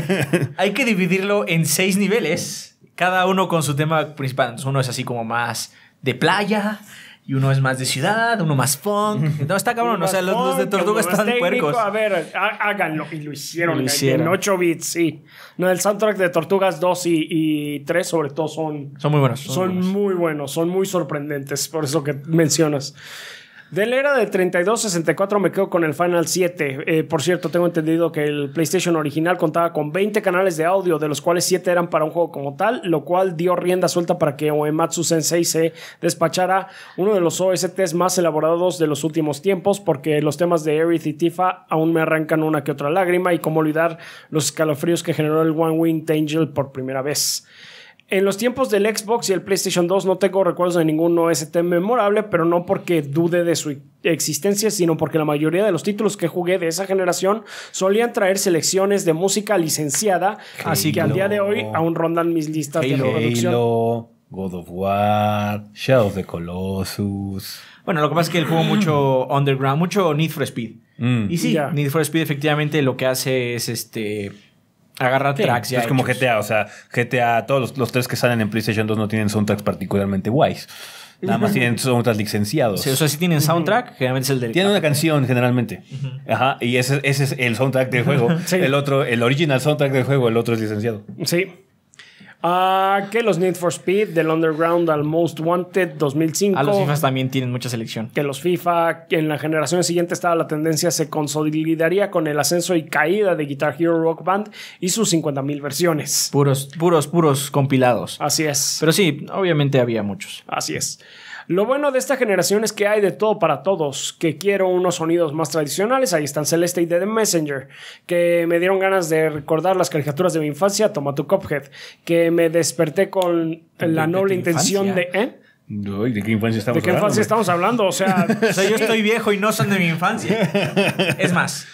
Hay que dividirlo en seis niveles, cada uno con su tema principal. uno es así como más de playa, y uno es más de ciudad, uno más funk. No, está cabrón. o sea, los, dos de tortugas están técnico, puercos. A ver, háganlo. Y lo hicieron. Lo hicieron. En 8 bits, sí. No, el soundtrack de Tortugas 2 y, y 3, sobre todo, son. Son muy buenos. Son, muy buenos, son muy sorprendentes. Por eso que mencionas la era de 32-64 me quedo con el Final 7. Eh, por cierto, tengo entendido que el PlayStation original contaba con 20 canales de audio, de los cuales 7 eran para un juego como tal, lo cual dio rienda suelta para que Oematsu Sensei se despachara uno de los OSTs más elaborados de los últimos tiempos, porque los temas de Aerith y Tifa aún me arrancan una que otra lágrima y cómo olvidar los escalofríos que generó el One Winged Angel por primera vez. En los tiempos del Xbox y el PlayStation 2 no tengo recuerdos de ningún OST memorable, pero no porque dude de su existencia, sino porque la mayoría de los títulos que jugué de esa generación solían traer selecciones de música licenciada, así que al día de hoy aún rondan mis listas de reproducción. Halo, God of War, Shadow of the Colossus. Bueno, lo que pasa es que él jugó mucho Underground, mucho Need for Speed. Mm. Y sí, Need for Speed efectivamente lo que hace es este Agarra tracks Es como GTA, o sea, GTA, todos los, tres que salen en PlayStation 2 no tienen soundtracks particularmente guays. Nada más tienen soundtracks licenciados. Sí, o sea, si tienen soundtrack, generalmente es el del. Tienen una canción, generalmente. Ajá, y ese, ese, es el soundtrack del juego. El otro, el original soundtrack del juego, el otro es licenciado. Sí. Ah, que los Need for Speed, del Underground al Most Wanted 2005. A ah, los FIFA también tienen mucha selección. Que los FIFA, en la generación siguiente estaba la tendencia, se consolidaría con el ascenso y caída de Guitar Hero Rock Band y sus 50.000 versiones. Puros, puros, puros compilados. Así es. Pero sí, obviamente había muchos. Así es. Lo bueno de esta generación es que hay de todo para todos, que quiero unos sonidos más tradicionales, ahí están Celeste y The Messenger, que me dieron ganas de recordar las caricaturas de mi infancia, Toma tu Cophead, que me desperté con la noble intención de... ¿eh? ¿De qué infancia estamos hablando? ¿De qué infancia estamos hablando? O sea, yo estoy viejo y no son de mi infancia. Es más,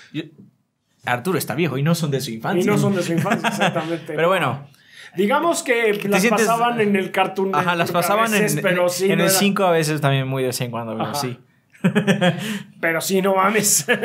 Arturo está viejo y no son de su infancia. Y no son de su infancia, exactamente. Pero bueno, Digamos que las pasaban en el cartoon. Ajá, las pasaban en, en el 5 a veces también, muy de vez en cuando, pero sí. pero sí, no mames.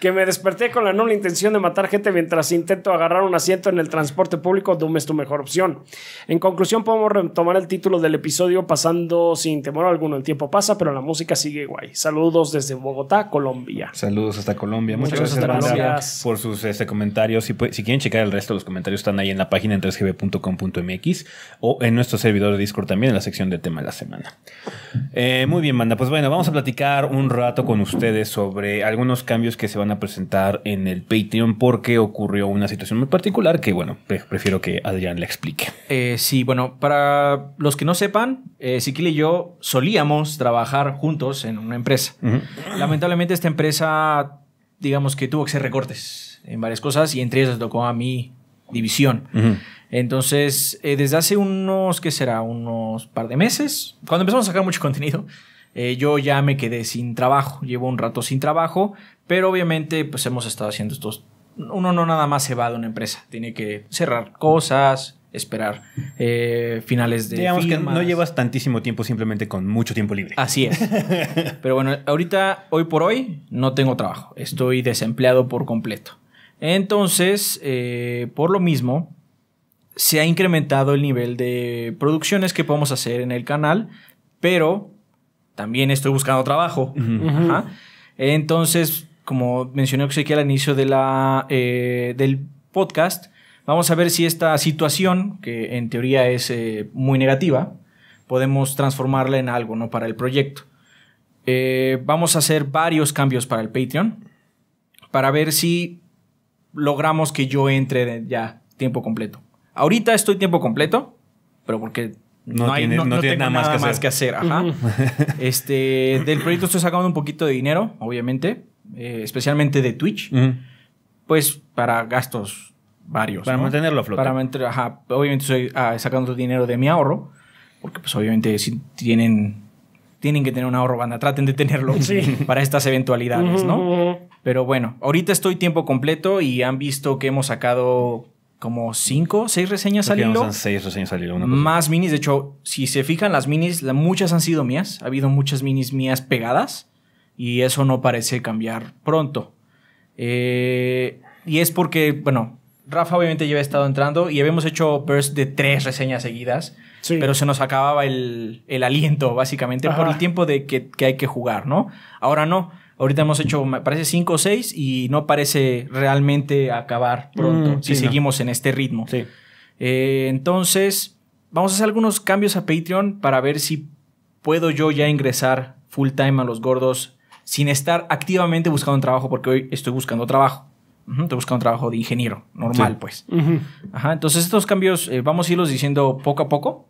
que me desperté con la nula intención de matar gente mientras intento agarrar un asiento en el transporte público, Doom es tu mejor opción. En conclusión, podemos retomar el título del episodio pasando sin temor alguno. El tiempo pasa, pero la música sigue guay. Saludos desde Bogotá, Colombia. Saludos hasta Colombia. Muchas, gracias, por sus este, comentarios. Si, quieren checar el resto, los comentarios están ahí en la página en 3gb.com.mx o en nuestro servidor de Discord también en la sección de tema de la semana. Eh, muy bien, Manda. Pues bueno, vamos a platicar un rato con ustedes sobre algunos cambios que se van a presentar en el Patreon porque ocurrió una situación muy particular que, bueno, prefiero que Adrián le explique. Eh, sí, bueno, para los que no sepan, eh, y yo solíamos trabajar juntos en una empresa. Lamentablemente esta empresa, digamos que tuvo que hacer recortes en varias cosas y entre ellas tocó a mi división. Entonces, eh, desde hace unos, ¿qué será? Unos par de meses, cuando empezamos a sacar mucho contenido, eh, yo ya me quedé sin trabajo, llevo un rato sin trabajo, pero obviamente pues hemos estado haciendo estos... Uno no nada más se va de una empresa, tiene que cerrar cosas, esperar eh, finales de digamos que no llevas tantísimo tiempo simplemente con mucho tiempo libre así es pero bueno ahorita hoy por hoy no tengo trabajo estoy desempleado por completo entonces eh, por lo mismo se ha incrementado el nivel de producciones que podemos hacer en el canal pero también estoy buscando trabajo. Entonces, como mencioné que al inicio de la, eh, del podcast, vamos a ver si esta situación, que en teoría es eh, muy negativa, podemos transformarla en algo ¿no? para el proyecto. Eh, vamos a hacer varios cambios para el Patreon para ver si logramos que yo entre ya tiempo completo. Ahorita estoy tiempo completo, pero porque no, tiene, nada, más que hacer. Ajá. este, del proyecto estoy sacando un poquito de dinero, obviamente, eh, especialmente de Twitch, pues para gastos varios. Para mantenerlo flotando. Para ajá, obviamente estoy ah, sacando dinero de mi ahorro, porque pues obviamente si tienen, tienen que tener un ahorro, banda, traten de tenerlo para estas eventualidades, ¿no? Pero bueno, ahorita estoy tiempo completo y han visto que hemos sacado como cinco, seis reseñas seis reseñas al más minis. De hecho, si se fijan, las minis, muchas han sido mías. Ha habido muchas minis mías pegadas. Y eso no parece cambiar pronto. Eh, y es porque, bueno, Rafa obviamente ya había estado entrando y habíamos hecho burst de tres reseñas seguidas. Pero se nos acababa el, aliento, básicamente, por el tiempo de que, que hay que jugar, ¿no? Ahora no Ahorita hemos hecho, me parece cinco o seis y no parece realmente acabar pronto mm, si seguimos en este ritmo. Sí. Eh, entonces, vamos a hacer algunos cambios a Patreon para ver si puedo yo ya ingresar full time a los gordos sin estar activamente buscando un trabajo, porque hoy estoy buscando trabajo. estoy buscando un trabajo de ingeniero, normal, pues. entonces, estos cambios eh, vamos a irlos diciendo poco a poco.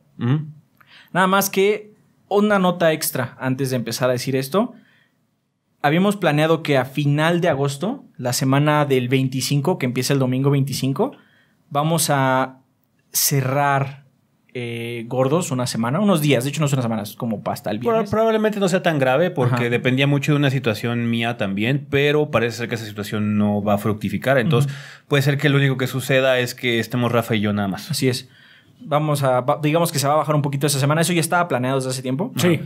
Nada más que una nota extra antes de empezar a decir esto habíamos planeado que a final de agosto, la semana del 25, que empieza el domingo 25, vamos a cerrar eh, gordos una semana, unos días, de hecho no son semanas, como pasta el viernes. Probablemente no sea tan grave porque dependía mucho de una situación mía también, pero parece ser que esa situación no va a fructificar, entonces puede ser que lo único que suceda es que estemos Rafa y yo nada más. Así es. Vamos a, digamos que se va a bajar un poquito esa semana, eso ya estaba planeado desde hace tiempo. Sí.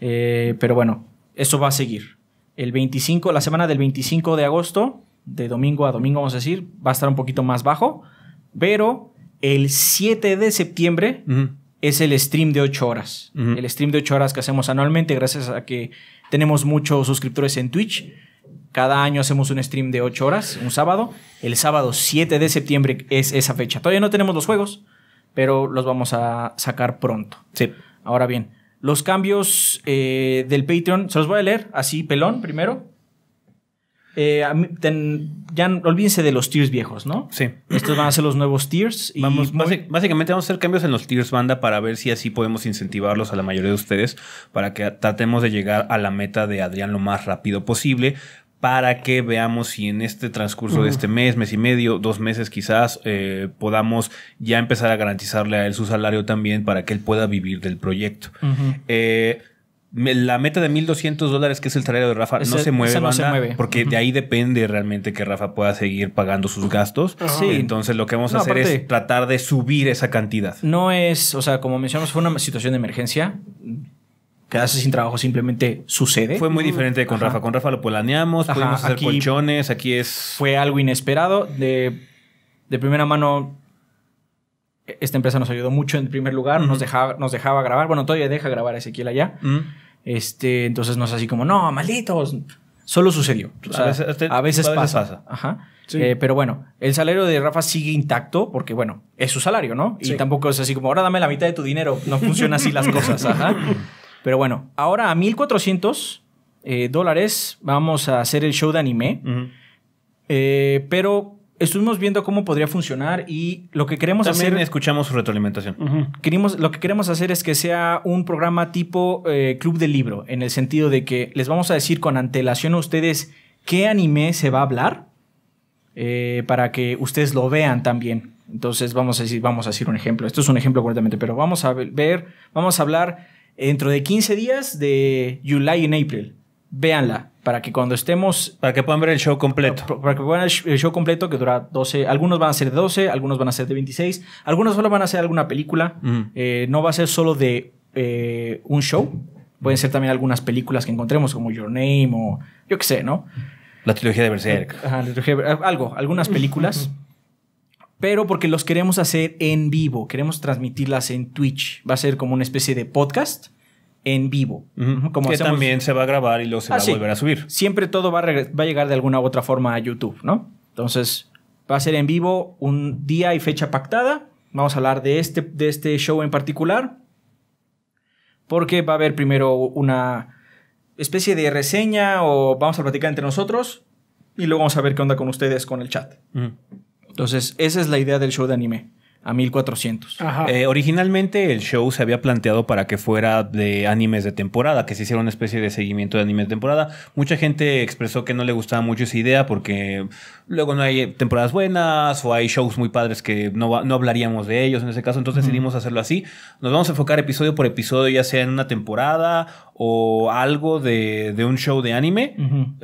Eh, pero bueno, eso va a seguir. El 25, la semana del 25 de agosto, de domingo a domingo vamos a decir, va a estar un poquito más bajo, pero el 7 de septiembre es el stream de 8 horas. El stream de 8 horas que hacemos anualmente gracias a que tenemos muchos suscriptores en Twitch. Cada año hacemos un stream de 8 horas, un sábado. El sábado 7 de septiembre es esa fecha. Todavía no tenemos los juegos, pero los vamos a sacar pronto. Sí. Ahora bien, los cambios eh, del Patreon, se los voy a leer así, pelón, primero. Eh, ya olvídense de los tiers viejos, ¿no? Sí. Estos van a ser los nuevos tiers. Y vamos, Básicamente vamos a hacer cambios en los tiers banda para ver si así podemos incentivarlos a la mayoría de ustedes para que tratemos de llegar a la meta de Adrián lo más rápido posible para que veamos si en este transcurso de este mes, mes y medio, dos meses quizás, eh, podamos ya empezar a garantizarle a él su salario también para que él pueda vivir del proyecto. Eh, la meta de 1.200 dólares, que es el salario de Rafa, no se mueve, no porque de ahí depende realmente que Rafa pueda seguir pagando sus gastos. Sí. Entonces lo que vamos a hacer es tratar de subir esa cantidad. No es, o sea, como mencionamos, fue una situación de emergencia quedarse sin trabajo simplemente sucede. Fue muy mm, diferente con Rafa. Con Rafa lo planeamos, Ajá, hacer aquí colchones, aquí es... Fue algo inesperado. De, de primera mano, esta empresa nos ayudó mucho en primer lugar, nos, dejaba, nos dejaba grabar, bueno, todavía deja grabar a Ezequiel allá. Mm. este, entonces no es así como, no, malditos. Solo sucedió. a, veces, pasa. Ajá. Eh, pero bueno, el salario de Rafa sigue intacto porque, bueno, es su salario, ¿no? Y tampoco es así como, ahora dame la mitad de tu dinero. No funcionan así las cosas. Ajá. Pero bueno, ahora a 1400 eh, dólares vamos a hacer el show de anime. Eh, pero estuvimos viendo cómo podría funcionar y lo que queremos También hacer. escuchamos su retroalimentación. lo que queremos hacer es que sea un programa tipo eh, club de libro, en el sentido de que les vamos a decir con antelación a ustedes qué anime se va a hablar. para que ustedes lo vean también. Entonces vamos a decir, vamos a decir un ejemplo. Esto es un ejemplo completamente, pero vamos a ver, vamos a hablar dentro de 15 días de July en April. Véanla para que cuando estemos... Para que puedan ver el show completo. Para, que puedan ver el show completo que dura 12... Algunos van a ser de 12, algunos van a ser de 26, algunos solo van a ser alguna película. Mm. Eh, no va a ser solo de eh, un show. Pueden ser también algunas películas que encontremos como Your Name o yo qué sé, ¿no? La trilogía de Berserk. Algo, algunas películas. pero porque los queremos hacer en vivo, queremos transmitirlas en Twitch. Va a ser como una especie de podcast en vivo. que también se va a grabar y luego se ah, va a volver a subir. Siempre todo va a, llegar de alguna u otra forma a YouTube, ¿no? Entonces, va a ser en vivo un día y fecha pactada. Vamos a hablar de este, de este show en particular. Porque va a haber primero una especie de reseña o vamos a platicar entre nosotros y luego vamos a ver qué onda con ustedes con el chat. Entonces, esa es la idea del show de anime a 1400. Eh, originalmente el show se había planteado para que fuera de animes de temporada, que se hiciera una especie de seguimiento de animes de temporada. Mucha gente expresó que no le gustaba mucho esa idea porque luego no hay temporadas buenas o hay shows muy padres que no, no hablaríamos de ellos en ese caso. Entonces decidimos hacerlo así. Nos vamos a enfocar episodio por episodio, ya sea en una temporada o algo de, un show de anime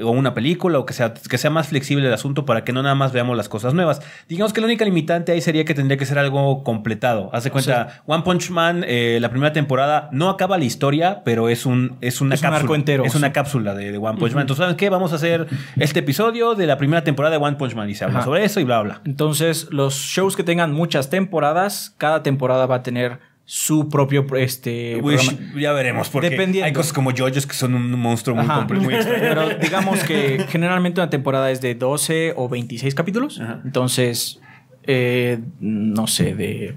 o una película o que sea, que sea más flexible el asunto para que no nada más veamos las cosas nuevas. Digamos que la única limitante ahí sería que tendría que ser algo completado. Haz cuenta, One Punch Man, eh, la primera temporada no acaba la historia, pero es un es una es cápsula, un entero. Es una cápsula de, One Punch Man. Entonces, ¿saben qué? Vamos a hacer este episodio de la primera temporada de One Punch Man y se habla sobre eso y bla, bla. Entonces, los shows que tengan muchas temporadas, cada temporada va a tener su propio este ya veremos porque hay cosas como JoJo's que son un monstruo muy complejo pero digamos que generalmente una temporada es de 12 o 26 capítulos entonces eh, no sé de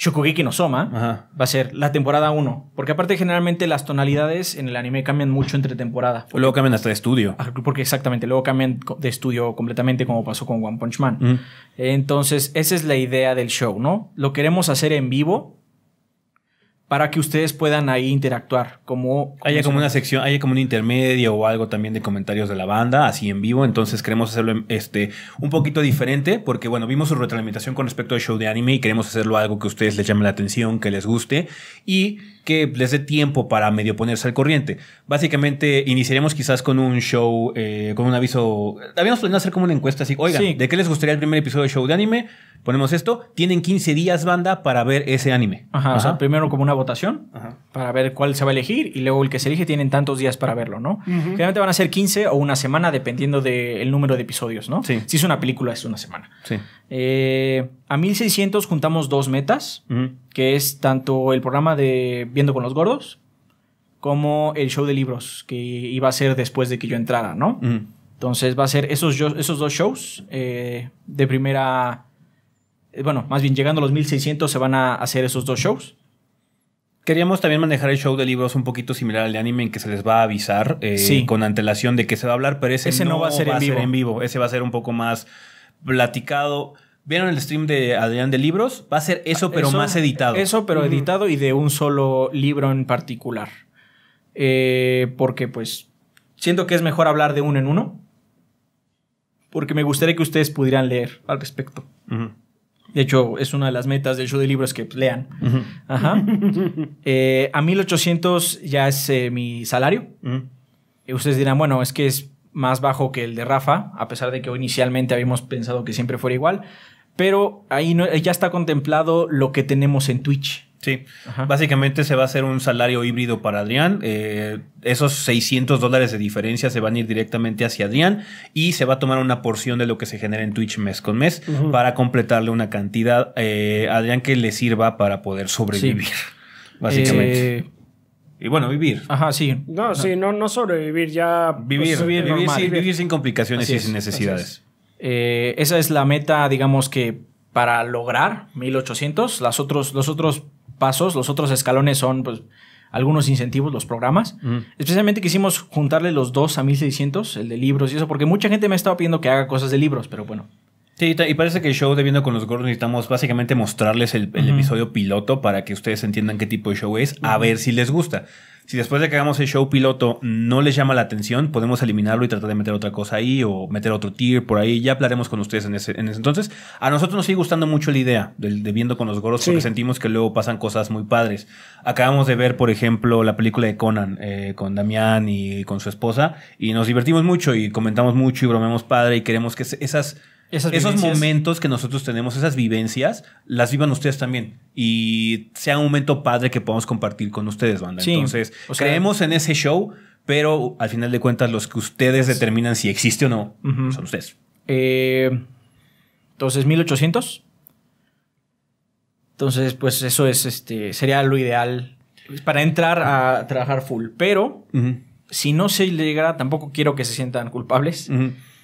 Shokugeki no Soma va a ser la temporada 1. Porque aparte generalmente las tonalidades en el anime cambian mucho entre temporada. luego cambian hasta de estudio. Porque exactamente, luego cambian de estudio completamente como pasó con One Punch Man. Entonces, esa es la idea del show, ¿no? Lo queremos hacer en vivo para que ustedes puedan ahí interactuar. Como, haya como una sección, hay como un intermedio o algo también de comentarios de la banda, así en vivo. Entonces queremos hacerlo este, un poquito diferente, porque bueno, vimos su retroalimentación con respecto al show de anime y queremos hacerlo algo que a ustedes les llame la atención, que les guste y que les dé tiempo para medio ponerse al corriente. Básicamente iniciaremos quizás con un show, eh, con un aviso. Habíamos planeado hacer como una encuesta así, oigan, ¿de qué les gustaría el primer episodio de show de anime? ponemos esto, tienen 15 días banda para ver ese anime. Ajá, o sea, primero como una votación para ver cuál se va a elegir y luego el que se elige tienen tantos días para verlo, ¿no? Generalmente van a ser 15 o una semana dependiendo del número de episodios, ¿no? Sí. Si es una película es una semana. Sí. Eh, a 1600 juntamos dos metas, que es tanto el programa de Viendo con los Gordos como el show de libros que iba a ser después de que yo entrara, ¿no? Entonces va a ser esos, esos dos shows eh, de primera eh, bueno, más bien llegando a los 1600 se van a hacer esos dos shows. Queríamos también manejar el show de libros un poquito similar al de anime en que se les va a avisar eh, sí. con antelación de que se va a hablar, pero ese, no, va, a ser, en vivo. Ese va a ser un poco más platicado. ¿Vieron el stream de Adrián de libros? Va a ser eso, pero más editado. Eso, pero editado y de un solo libro en particular. Eh, porque pues siento que es mejor hablar de uno en uno. Porque me gustaría que ustedes pudieran leer al respecto. De hecho, es una de las metas del show de libros que pues, lean. Ajá. Eh, a 1800 ya es eh, mi salario. y ustedes dirán, bueno, es que es más bajo que el de Rafa, a pesar de que inicialmente habíamos pensado que siempre fuera igual. Pero ahí ya está contemplado lo que tenemos en Twitch. Sí, básicamente se va a hacer un salario híbrido para Adrián. Eh, esos 600 dólares de diferencia se van a ir directamente hacia Adrián y se va a tomar una porción de lo que se genera en Twitch mes con mes para completarle una cantidad a eh, Adrián que le sirva para poder sobrevivir, básicamente. Eh, y bueno, vivir. Ajá, sí. No, sí, no, no sobrevivir, ya. Vivir, pues, vivir, sin, complicaciones y sin necesidades. esa es la meta, digamos que para lograr 1800. Las otros, los otros pasos, los otros escalones son pues, algunos incentivos, los programas. Especialmente quisimos juntarle los dos a 1600, el de libros y eso, porque mucha gente me ha estado pidiendo que haga cosas de libros, pero bueno, Sí, y parece que el show de Viendo con los Gordos necesitamos básicamente mostrarles el, episodio piloto para que ustedes entiendan qué tipo de show es, a ver si les gusta. Si después de que hagamos el show piloto no les llama la atención, podemos eliminarlo y tratar de meter otra cosa ahí o meter otro tier por ahí. Ya hablaremos con ustedes en ese, entonces. A nosotros nos sigue gustando mucho la idea de, de Viendo con los Gordos porque sentimos que luego pasan cosas muy padres. Acabamos de ver, por ejemplo, la película de Conan eh, con Damián y con su esposa y nos divertimos mucho y comentamos mucho y bromeamos padre y queremos que esas esos momentos que nosotros tenemos, esas vivencias, las vivan ustedes también. Y sea un momento padre que podamos compartir con ustedes, banda. Entonces, creemos en ese show, pero al final de cuentas, los que ustedes determinan si existe o no son ustedes. Eh, entonces, 1800. Entonces, pues eso es este. Sería lo ideal pues, para entrar a trabajar full. Pero si no se llegara, tampoco quiero que se sientan culpables.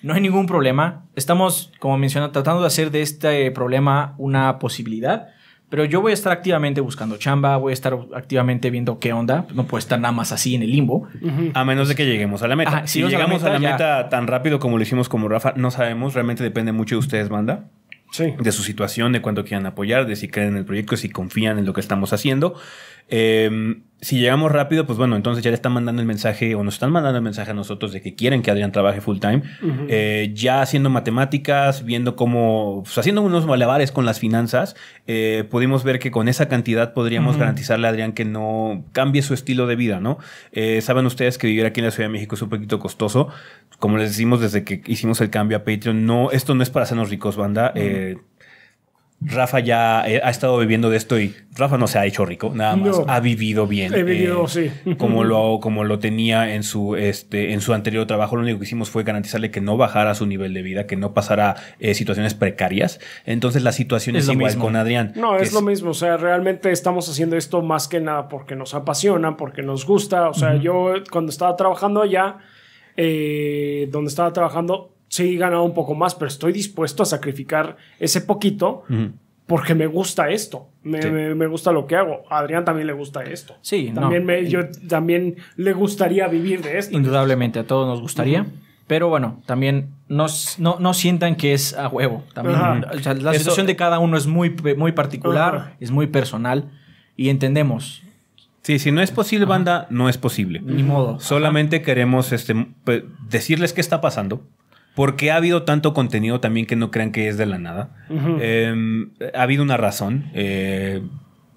No hay ningún problema. Estamos, como menciona, tratando de hacer de este problema una posibilidad. Pero yo voy a estar activamente buscando chamba, voy a estar activamente viendo qué onda. No puedo estar nada más así en el limbo. A menos de que lleguemos a la meta. si, llegamos a la meta, tan rápido como lo hicimos como Rafa, no sabemos. Realmente depende mucho de ustedes, banda. Sí. De su situación, de cuánto quieran apoyar, de si creen en el proyecto, si confían en lo que estamos haciendo. Eh, si llegamos rápido, pues bueno, entonces ya le están mandando el mensaje o nos están mandando el mensaje a nosotros de que quieren que Adrián trabaje full time. Eh, ya haciendo matemáticas, viendo cómo, pues haciendo unos malabares con las finanzas, eh, pudimos ver que con esa cantidad podríamos garantizarle a Adrián que no cambie su estilo de vida, ¿no? Eh, saben ustedes que vivir aquí en la Ciudad de México es un poquito costoso. Como les decimos desde que hicimos el cambio a Patreon, no, esto no es para hacernos ricos, banda. Rafa ya eh, ha estado viviendo de esto y Rafa no se ha hecho rico, nada más ha vivido bien. vivido, eh, sí. como lo, como lo tenía en su, este, en su anterior trabajo, lo único que hicimos fue garantizarle que no bajara su nivel de vida, que no pasara eh, situaciones precarias. Entonces la situación es, igual con Adrián. No, es, lo mismo, o sea, realmente estamos haciendo esto más que nada porque nos apasiona, porque nos gusta. O sea, yo cuando estaba trabajando allá, donde estaba trabajando, sí ganado un poco más, pero estoy dispuesto a sacrificar ese poquito porque me gusta esto, me, gusta lo que hago. A Adrián también le gusta esto. Sí, también, yo, también le gustaría vivir de esto. Indudablemente, a todos nos gustaría. Pero bueno, también no, no, no, sientan que es a huevo. También, o sea, la situación de cada uno es muy, muy particular, es muy personal y entendemos. Sí, si no es posible, banda, no es posible. Ni modo. Solamente queremos este, pues, decirles qué está pasando porque ha habido tanto contenido también que no crean que es de la nada. Em, ha habido una razón. Eh,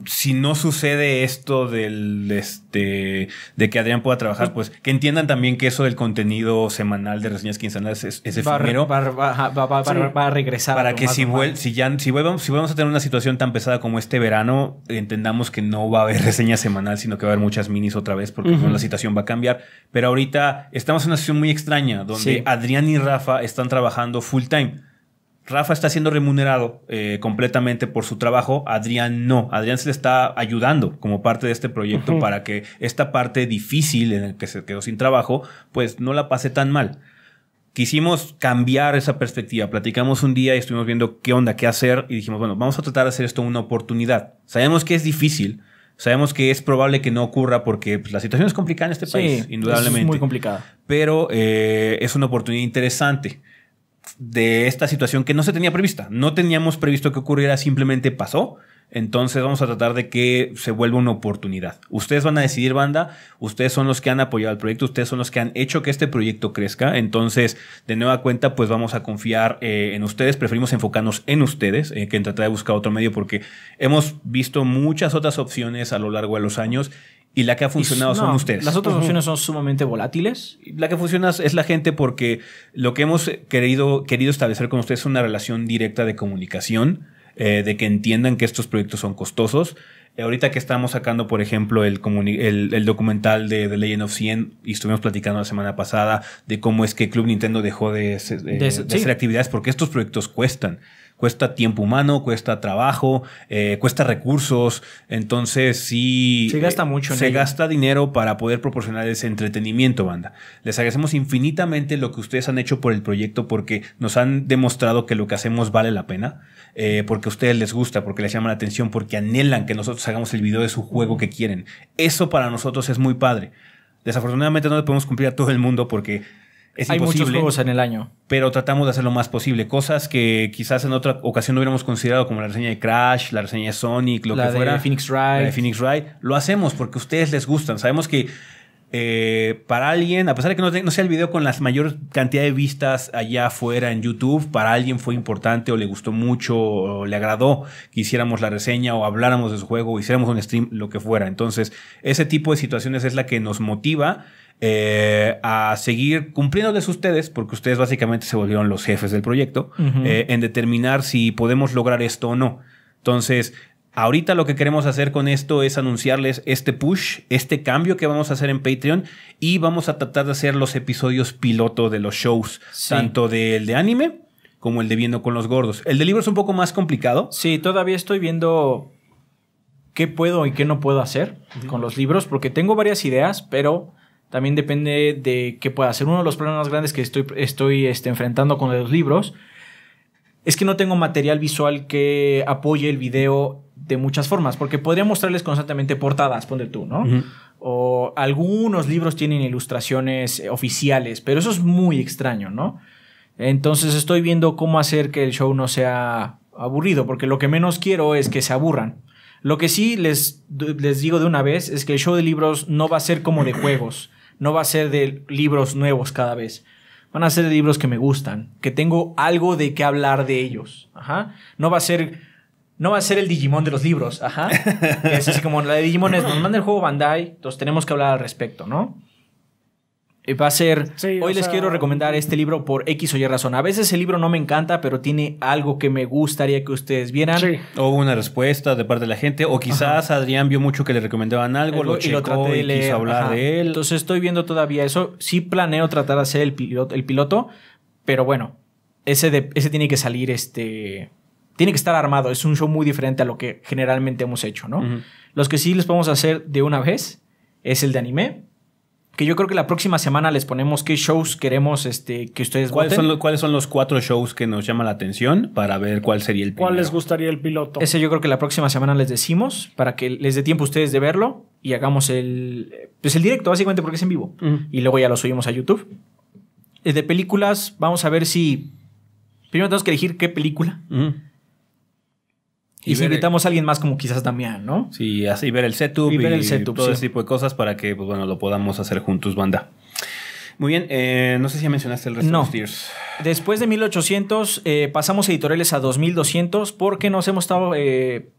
si no sucede esto del este de que Adrián pueda trabajar, pues que entiendan también que eso del contenido semanal de reseñas quincenales es, es efímero. Va, a regresar. Para que si, vuel si, ya, si, si vamos a tener una situación tan pesada como este verano, entendamos que no va a haber reseña semanal, sino que va a haber muchas minis otra vez, porque pues, la situación va a cambiar. Pero ahorita estamos en una situación muy extraña, donde Adrián y Rafa están trabajando full time Rafa está siendo remunerado eh, completamente por su trabajo, Adrián no. Adrián se le está ayudando como parte de este proyecto para que esta parte difícil en la que se quedó sin trabajo, pues no la pase tan mal. Quisimos cambiar esa perspectiva. Platicamos un día y estuvimos viendo qué onda, qué hacer y dijimos, bueno, vamos a tratar de hacer esto una oportunidad. Sabemos que es difícil, Sabemos que es probable que no ocurra porque pues, la situación es complicada en este país, indudablemente. Es muy complicada. Pero eh, es una oportunidad interesante de esta situación que no se tenía prevista. No teníamos previsto que ocurriera, simplemente pasó. Entonces vamos a tratar de que se vuelva una oportunidad. Ustedes van a decidir banda, ustedes son los que han apoyado el proyecto, ustedes son los que han hecho que este proyecto crezca. Entonces, de nueva cuenta, pues vamos a confiar eh, en ustedes, preferimos enfocarnos en ustedes eh, que en tratar de buscar otro medio porque hemos visto muchas otras opciones a lo largo de los años y la que ha funcionado son ustedes. Las otras opciones son sumamente volátiles. La que funciona es la gente porque lo que hemos querido, querido establecer con ustedes es una relación directa de comunicación, eh, de que entiendan que estos proyectos son costosos. ahorita que estamos sacando, por ejemplo, el, el, documental de The Legend of 100 y estuvimos platicando la semana pasada de cómo es que Club Nintendo dejó de, hacer actividades porque estos proyectos cuestan cuesta tiempo humano, cuesta trabajo, eh, cuesta recursos. Entonces, sí. Se gasta eh, mucho. se gasta dinero para poder proporcionar ese entretenimiento, banda. Les agradecemos infinitamente lo que ustedes han hecho por el proyecto porque nos han demostrado que lo que hacemos vale la pena, eh, porque a ustedes les gusta, porque les llama la atención, porque anhelan que nosotros hagamos el video de su juego que quieren. Eso para nosotros es muy padre. Desafortunadamente no le podemos cumplir a todo el mundo porque hay muchos juegos en el año. Pero tratamos de hacer lo más posible. Cosas que quizás en otra ocasión no hubiéramos considerado, como la reseña de Crash, la reseña de Sonic, lo que fuera. Phoenix Wright. de Phoenix Wright. Lo hacemos porque a ustedes les gustan. Sabemos que eh, para alguien, a pesar de que no, no, sea el video con la mayor cantidad de vistas allá afuera en YouTube, para alguien fue importante o le gustó mucho o le agradó que hiciéramos la reseña o habláramos de su juego o hiciéramos un stream, lo que fuera. Entonces, ese tipo de situaciones es la que nos motiva eh, a seguir cumpliéndoles ustedes, porque ustedes básicamente se volvieron los jefes del proyecto, eh, en determinar si podemos lograr esto o no. Entonces, Ahorita lo que queremos hacer con esto es anunciarles este push, este cambio que vamos a hacer en Patreon y vamos a tratar de hacer los episodios piloto de los shows, tanto del de anime como el de Viendo con los Gordos. El de libro es un poco más complicado. Sí, todavía estoy viendo qué puedo y qué no puedo hacer con los libros porque tengo varias ideas, pero también depende de qué pueda ser Uno de los problemas grandes que estoy, estoy este, enfrentando con los libros es que no tengo material visual que apoye el video de muchas formas, porque podría mostrarles constantemente portadas, ponte tú, ¿no? O algunos libros tienen ilustraciones eh, oficiales, pero eso es muy extraño, ¿no? Entonces estoy viendo cómo hacer que el show no sea aburrido, porque lo que menos quiero es que se aburran. Lo que sí les, les digo de una vez es que el show de libros no va a ser como de juegos no va a ser de libros nuevos cada vez. Van a ser de libros que me gustan, que tengo algo de qué hablar de ellos. Ajá. No va a ser no va a ser el Digimon de los libros, ajá. es así como la de Digimon es, nos manda el juego Bandai, entonces tenemos que hablar al respecto, ¿no? Eh, va a ser, hoy les quiero recomendar este libro por X o Y razón. A veces el libro no me encanta, pero tiene algo que me gustaría que ustedes vieran. O una respuesta de parte de la gente, o quizás Adrián vio mucho que le recomendaban algo, lo y lo traté de quiso hablar de él. Entonces estoy viendo todavía eso. Sí planeo tratar de hacer el piloto, el piloto pero bueno, ese, de, ese tiene que salir este tiene que estar armado. Es un show muy diferente a lo que generalmente hemos hecho, ¿no? Los que sí les podemos hacer de una vez es el de anime que yo creo que la próxima semana les ponemos qué shows queremos este, que ustedes ¿Cuáles son, ¿Cuáles son los cuatro shows que nos llama la atención para ver cuál sería el piloto? ¿Cuál les gustaría el piloto? Ese yo creo que la próxima semana les decimos para que les dé tiempo a ustedes de verlo y hagamos el, pues el directo, básicamente porque es en vivo. Y luego ya lo subimos a YouTube. Eh, de películas, vamos a ver si... Primero tenemos que elegir qué película. Y, si invitamos a alguien más como quizás Damián, ¿no? Sí, así ver el setup y, ver todo ese tipo de cosas para que, pues bueno, lo podamos hacer juntos, banda. Muy bien, eh, no sé si ya mencionaste el resto de los tiers. Después de 1800 eh, pasamos editoriales a 2200 porque nos hemos estado eh,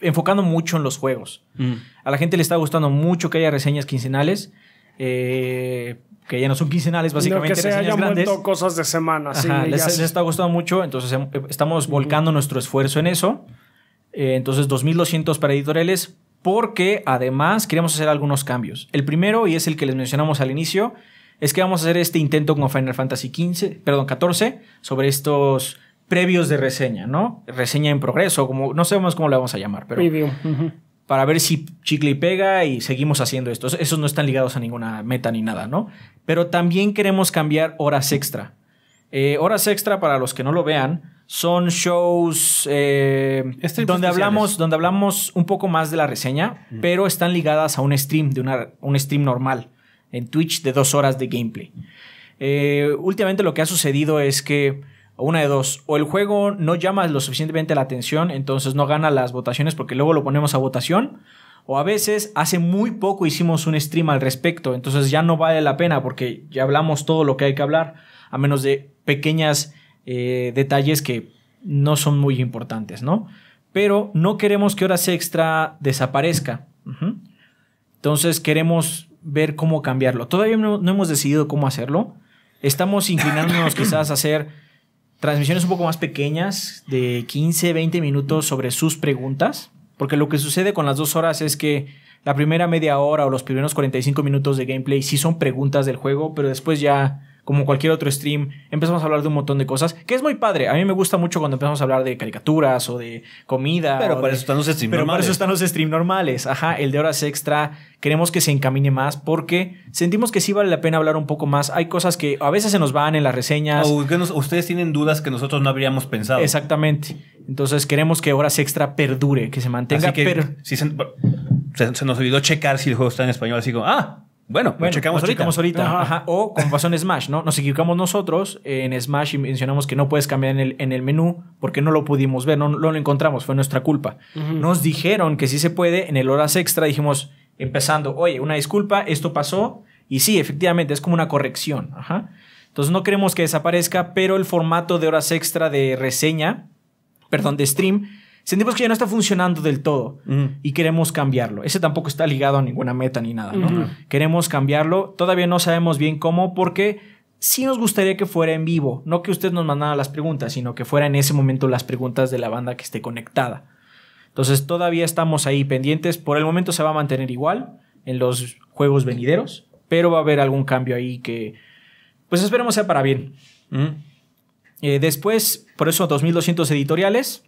enfocando mucho en los juegos. Mm. A la gente le está gustando mucho que haya reseñas quincenales. Eh, que ya no son quincenales, básicamente. reseñas se grandes. vuelto cosas de semana. les, está gustando mucho, entonces em, estamos volcando nuestro esfuerzo en eso. Eh, entonces 2.200 para editoriales porque además queremos hacer algunos cambios. El primero, y es el que les mencionamos al inicio, es que vamos a hacer este intento con Final Fantasy 15, perdón, 14 sobre estos previos de reseña, ¿no? Reseña en progreso, como no sabemos cómo lo vamos a llamar, pero para ver si chicle y pega y seguimos haciendo esto. Esos no están ligados a ninguna meta ni nada, ¿no? Pero también queremos cambiar horas extra. Eh, horas extra para los que no lo vean son shows eh, donde hablamos donde hablamos un poco más de la reseña, pero están ligadas a un stream de un stream normal en Twitch de dos horas de gameplay. Eh, últimamente lo que ha sucedido es que una de dos, o el juego no llama lo suficientemente la atención, entonces no gana las votaciones porque luego lo ponemos a votación. O a veces hace muy poco hicimos un stream al respecto, entonces ya no vale la pena porque ya hablamos todo lo que hay que hablar, a menos de pequeñas eh, detalles que no son muy importantes, ¿no? Pero no queremos que horas extra desaparezca. Entonces queremos ver cómo cambiarlo. Todavía no, no hemos decidido cómo hacerlo. Estamos inclinándonos quizás a hacer transmisiones un poco más pequeñas, de 15, 20 minutos sobre sus preguntas. Porque lo que sucede con las dos horas es que la primera media hora o los primeros 45 minutos de gameplay sí son preguntas del juego, pero después ya como cualquier otro stream, empezamos a hablar de un montón de cosas, que es muy padre. A mí me gusta mucho cuando empezamos a hablar de caricaturas o de comida. Pero para eso están los streams normales. Ajá, el de horas extra queremos que se encamine más porque sentimos que sí vale la pena hablar un poco más. Hay cosas que a veces se nos van en las reseñas. O ustedes tienen dudas que nosotros no habríamos pensado. Exactamente. Entonces queremos que horas extra perdure, que se mantenga. Así si se, se, nos olvidó checar si el juego está en español, así como, ah, bueno, lo checamos ahorita. O como pasó en Smash, ¿no? Nos equivocamos nosotros en Smash y mencionamos que no puedes cambiar en el, menú porque no lo pudimos ver, no, lo encontramos, fue nuestra culpa. Nos dijeron que sí se puede, en el horas extra dijimos, empezando, oye, una disculpa, esto pasó. Y sí, efectivamente, es como una corrección. Entonces no queremos que desaparezca, pero el formato de horas extra de reseña, perdón, de stream, sentimos que ya no está funcionando del todo y queremos cambiarlo. Ese tampoco está ligado a ninguna meta ni nada, Queremos cambiarlo, todavía no sabemos bien cómo porque sí nos gustaría que fuera en vivo, no que usted nos mandara las preguntas, sino que fuera en ese momento las preguntas de la banda que esté conectada. Entonces todavía estamos ahí pendientes, por el momento se va a mantener igual en los juegos venideros, pero va a haber algún cambio ahí que pues esperemos sea para bien. Eh, después, por eso 2200 editoriales,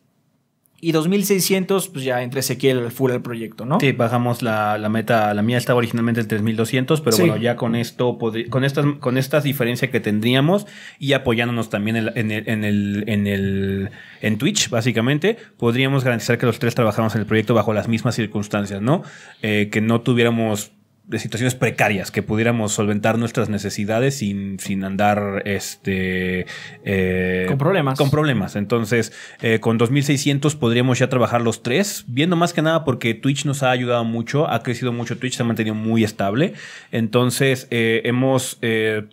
y 2600, pues ya entre el full el proyecto, ¿no? Sí, bajamos la, la, meta. La mía estaba originalmente en 3200, pero bueno, ya con esto, con estas, con estas diferencias que tendríamos y apoyándonos también en, en, el, en, en Twitch, básicamente, podríamos garantizar que los tres trabajáramos en el proyecto bajo las mismas circunstancias, ¿no? Eh, que no tuviéramos de situaciones precarias, que pudiéramos solventar nuestras necesidades sin, sin andar este, eh, con problemas. Con problemas. Entonces, eh, con 2600 podríamos ya trabajar los tres, viendo más que nada porque Twitch nos ha ayudado mucho, ha crecido mucho Twitch, se ha mantenido muy estable. Entonces, eh, hemos eh,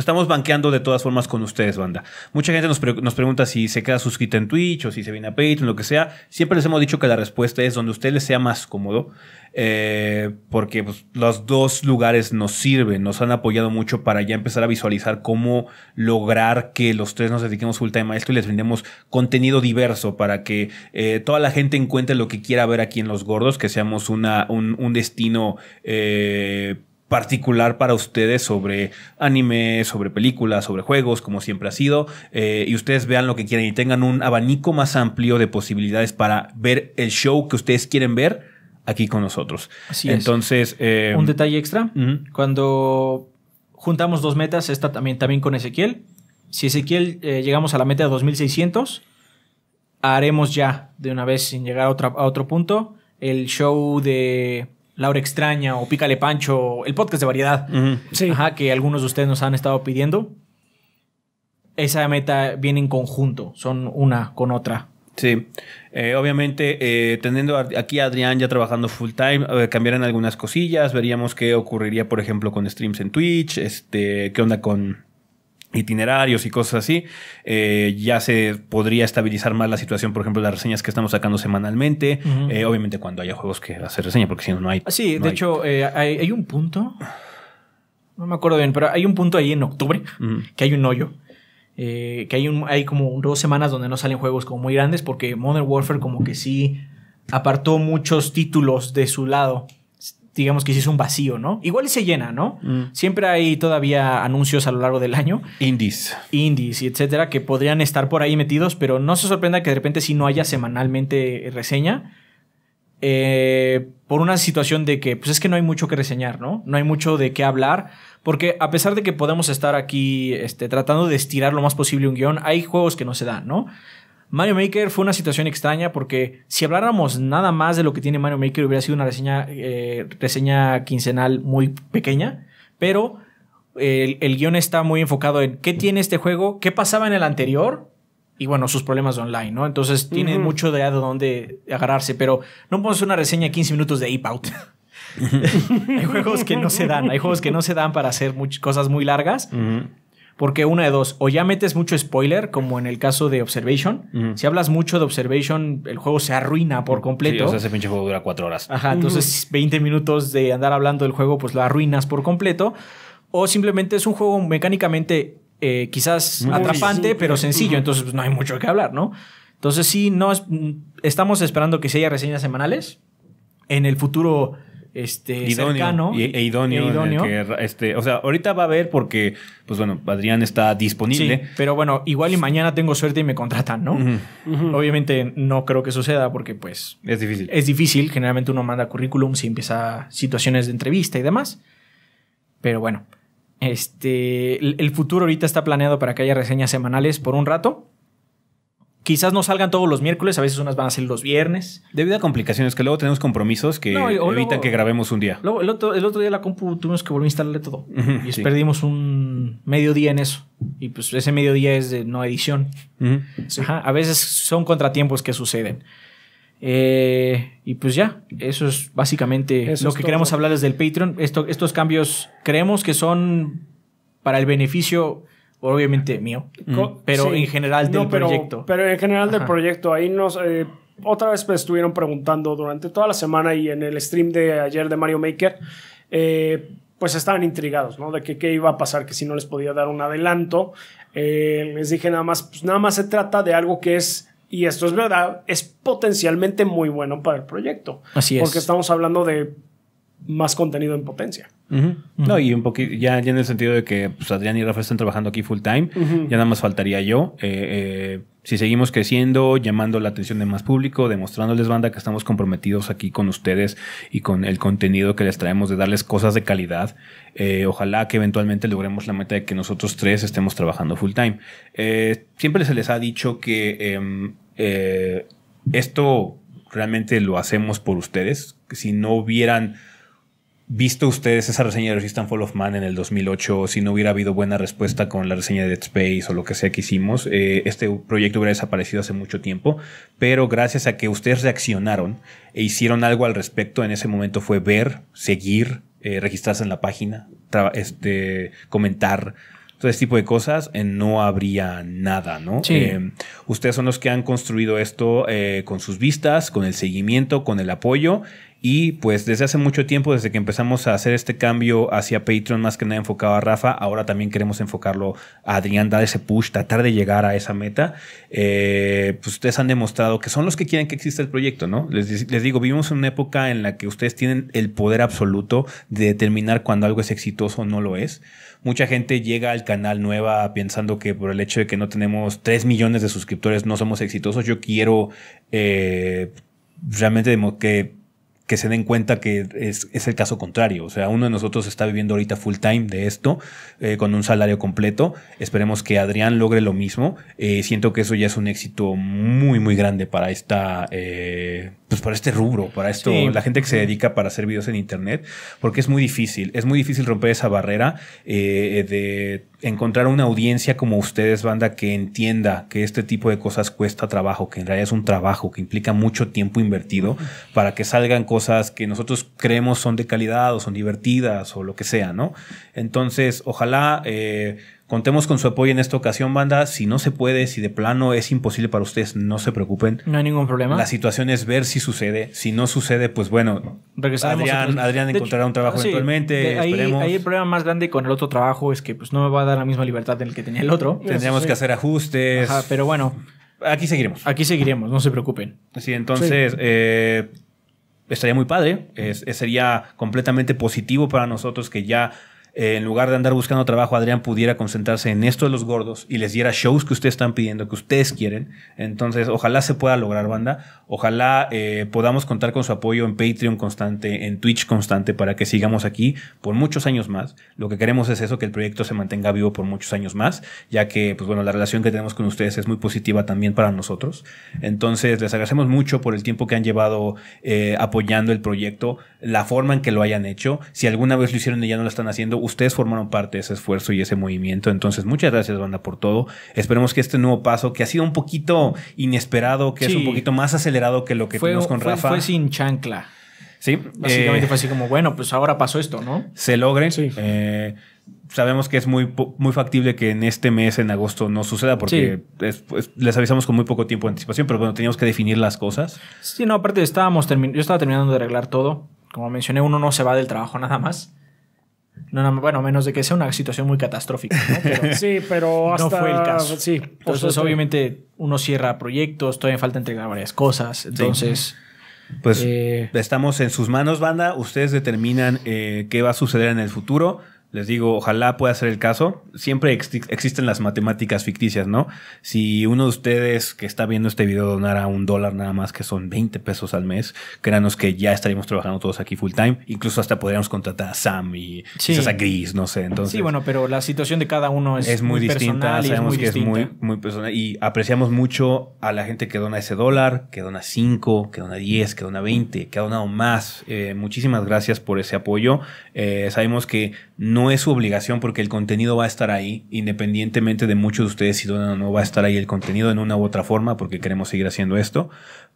estamos banqueando de todas formas con ustedes, banda. Mucha gente nos, pregunta si se queda suscrita en Twitch o si se viene a Patreon, lo que sea. Siempre les hemos dicho que la respuesta es donde a ustedes les sea más cómodo, eh, porque pues, los dos lugares nos sirven, nos han apoyado mucho para ya empezar a visualizar cómo lograr que los tres nos dediquemos full time a esto y les brindemos contenido diverso para que eh, toda la gente encuentre lo que quiera ver aquí en Los Gordos, que seamos una, un, destino... Eh, particular para ustedes sobre anime, sobre películas, sobre juegos, como siempre ha sido, eh, y ustedes vean lo que quieren y tengan un abanico más amplio de posibilidades para ver el show que ustedes quieren ver aquí con nosotros. Así Entonces, es. Eh, un detalle extra, cuando juntamos dos metas, esta también, también con Ezequiel, si Ezequiel eh, llegamos a la meta de 2600, haremos ya de una vez, sin llegar a otro punto, el show de Laura Extraña o Pícale Pancho, el podcast de variedad, que algunos de ustedes nos han estado pidiendo. Esa meta viene en conjunto, son una con otra. Sí, eh, obviamente eh, teniendo aquí a Adrián ya trabajando full time, eh, cambiarán algunas cosillas, veríamos qué ocurriría por ejemplo con streams en Twitch, este, qué onda con itinerarios y cosas así, eh, ya se podría estabilizar más la situación, por ejemplo, las reseñas que estamos sacando semanalmente, eh, obviamente cuando haya juegos que hacer reseña, porque si no, no hay... Sí, de hecho, eh, hay, un punto, no me acuerdo bien, pero hay un punto ahí en octubre, que hay un hoyo, que hay, un, hay como dos semanas donde no salen juegos como muy grandes, porque Modern Warfare como que sí apartó muchos títulos de su lado digamos que si es un vacío, ¿no? Igual y se llena, ¿no? Mm. Siempre hay todavía anuncios a lo largo del año. Indies. Indies, etcétera, que podrían estar por ahí metidos, pero no se sorprenda que de repente si no haya semanalmente reseña. Eh, por una situación de que, pues es que no hay mucho que reseñar, ¿no? No hay mucho de qué hablar, porque a pesar de que podemos estar aquí este, tratando de estirar lo más posible un guión, hay juegos que no se dan, ¿no? Mario Maker fue una situación extraña porque si habláramos nada más de lo que tiene Mario Maker hubiera sido una reseña, eh, reseña quincenal muy pequeña, pero eh, el, el, guión está muy enfocado en qué tiene este juego, qué pasaba en el anterior y bueno, sus problemas online, ¿no? Entonces tiene mucho de, de dónde agarrarse, pero no podemos hacer una reseña de 15 minutos de Ape Out. hay juegos que no se dan, hay juegos que no se dan para hacer cosas muy largas. Porque una de dos, o ya metes mucho spoiler, como en el caso de Observation. Si hablas mucho de Observation, el juego se arruina por completo. Sí, o sea, ese pinche juego dura cuatro horas. Ajá, entonces 20 minutos de andar hablando del juego, pues lo arruinas por completo. O simplemente es un juego mecánicamente eh, quizás atrapante, pero sencillo. Entonces, pues, no hay mucho que hablar, ¿no? Entonces, sí, no estamos esperando que se haya reseñas semanales. En el futuro este, idóneo, cercano. e idóneo. E este, o sea, ahorita va a haber porque, pues bueno, Adrián está disponible. Sí, pero bueno, igual y mañana tengo suerte y me contratan, ¿no? Obviamente no creo que suceda porque pues... Es difícil. Es difícil, generalmente uno manda currículum si empieza situaciones de entrevista y demás. Pero bueno, este, el futuro ahorita está planeado para que haya reseñas semanales por un rato. Quizás no salgan todos los miércoles, a veces unas van a ser los viernes. Debido a complicaciones, que luego tenemos compromisos que evitan que grabemos un día. el, otro, día la compu tuvimos que volver a instalarle todo. y perdimos un mediodía día en eso. Y pues ese medio día es de no edición. a veces son contratiempos que suceden. Eh, y pues ya, eso es básicamente lo que queremos queremos hablarles del Patreon. estos cambios creemos que son para el beneficio obviamente mío, pero en general del proyecto. Pero en general del proyecto, ahí nos... Eh, otra vez me estuvieron preguntando durante toda la semana y en el stream de ayer de Mario Maker, eh, pues estaban intrigados, ¿no? De que qué iba a pasar, que si no les podía dar un adelanto. Eh, les dije nada más, pues nada más se trata de algo que es, y esto es verdad, es potencialmente muy bueno para el proyecto. Así es. Porque estamos hablando de más contenido en potencia. No, y un poquito, ya, en el sentido de que pues, Adrián y Rafa están trabajando aquí full time, ya nada más faltaría yo. Eh, eh, si seguimos creciendo, llamando la atención de más público, demostrándoles, banda, que estamos comprometidos aquí con ustedes y con el contenido que les traemos, de darles cosas de calidad. Eh, ojalá que eventualmente logremos la meta de que nosotros tres estemos trabajando full time. siempre se les ha dicho que em, esto realmente lo hacemos por ustedes. Si no hubieran visto ustedes esa reseña de Resistance Fall of Man en el 2008, si no hubiera habido buena respuesta con la reseña de Dead Space o lo que sea que hicimos, eh, este proyecto hubiera desaparecido hace mucho tiempo, pero gracias a que ustedes reaccionaron e hicieron algo al respecto, en ese momento fue ver, seguir, eh, registrarse en la página, este, comentar, todo ese tipo de cosas, eh, no habría nada, ¿no? ustedes son los que han construido esto con sus vistas, con el seguimiento, con el apoyo y pues desde hace mucho tiempo, desde que empezamos a hacer este cambio hacia Patreon, más que nada enfocado a Rafa, ahora también queremos enfocarlo a Adrián, dar ese push, tratar de llegar a esa meta. Eh, pues ustedes han demostrado que son los que quieren que exista el proyecto, ¿no? Les, digo, vivimos en una época en la que ustedes tienen el poder absoluto de determinar cuando algo es exitoso o no lo es. Mucha gente llega al canal nueva pensando que por el hecho de que no tenemos 3 millones de suscriptores no somos exitosos. Yo quiero... Eh, realmente que que se den cuenta que es, es, el caso contrario. O sea, uno de nosotros está viviendo ahorita full time de esto, eh, con un salario completo. Esperemos que Adrián logre lo mismo. Eh, siento que eso ya es un éxito muy, muy grande para esta, eh, pues para este rubro, para esto, la gente que se dedica para hacer videos en internet, porque es muy difícil. Es muy difícil romper esa barrera de encontrar una audiencia como ustedes, banda, que entienda que este tipo de cosas cuesta trabajo, que en realidad es un trabajo que implica mucho tiempo invertido para que salgan cosas cosas que nosotros creemos son de calidad o son divertidas o lo que sea, ¿no? Entonces, ojalá eh, contemos con su apoyo en esta ocasión, banda. Si no se puede, si de plano es imposible para ustedes, no se preocupen. No hay ningún problema. La situación es ver si sucede. Si no sucede, pues bueno, Adrián, Adrián encontrará un trabajo eventualmente. Ahí, el problema más grande con el otro trabajo es que pues, no me va a dar la misma libertad del que tenía el otro. Tendríamos que hacer ajustes. pero bueno. Aquí seguiremos. Aquí seguiremos, no se preocupen. Sí, entonces, eh, estaría muy padre, sería completamente positivo para nosotros que ya eh, en lugar de andar buscando trabajo, Adrián pudiera concentrarse en esto de los gordos y les diera shows que ustedes están pidiendo, que ustedes quieren. Entonces, ojalá se pueda lograr, banda. Ojalá eh, podamos contar con su apoyo en Patreon constante, en Twitch constante, para que sigamos aquí por muchos años más. Lo que queremos es eso, que el proyecto se mantenga vivo por muchos años más, ya que, pues bueno, la relación que tenemos con ustedes es muy positiva también para nosotros. Entonces, les agradecemos mucho por el tiempo que han llevado eh, apoyando el proyecto, la forma en que lo hayan hecho. Si alguna vez lo hicieron y ya no lo están haciendo, ustedes formaron parte de ese esfuerzo y ese movimiento. Entonces, muchas gracias, banda, por todo. Esperemos que este nuevo paso, que ha sido un poquito inesperado, que es un poquito más acelerado que lo que fue, tuvimos con Rafa. Fue sin chancla. Sí. Básicamente eh, fue así como, bueno, pues ahora pasó esto, ¿no? Se logre. Eh, sabemos que es muy, muy factible que en este mes, en agosto, no suceda, porque pues, les avisamos con muy poco tiempo de anticipación, pero bueno, teníamos que definir las cosas. Sí, no, aparte estábamos yo estaba terminando de arreglar todo. Como mencioné, uno no se va del trabajo nada más. No, no, bueno, menos de que sea una situación muy catastrófica. ¿no? sí, pero hasta... No fue el caso. Sí. Entonces, obviamente, uno cierra proyectos, todavía falta entregar varias cosas. Entonces... Pues eh, estamos en sus manos, banda. Ustedes determinan eh, qué va a suceder en el futuro. Les digo, ojalá pueda ser el caso. Siempre existen las matemáticas ficticias, ¿no? Si uno de ustedes que está viendo este video donara un dólar nada más, que son 20 pesos al mes, créanos que ya estaríamos trabajando todos aquí full time. Incluso hasta podríamos contratar a Sam y quizás a Gris, no sé. Entonces, sí, bueno, pero la situación de cada uno es, muy, distinta. Sabemos es muy que es muy, personal y apreciamos mucho a la gente que dona ese dólar, que dona 5, que dona 10, que dona 20, que ha donado más. Eh, muchísimas gracias por ese apoyo. Eh, sabemos que no es su obligación porque el contenido va a estar ahí, independientemente de muchos de ustedes si no va a estar ahí el contenido en una u otra forma, porque queremos seguir haciendo esto,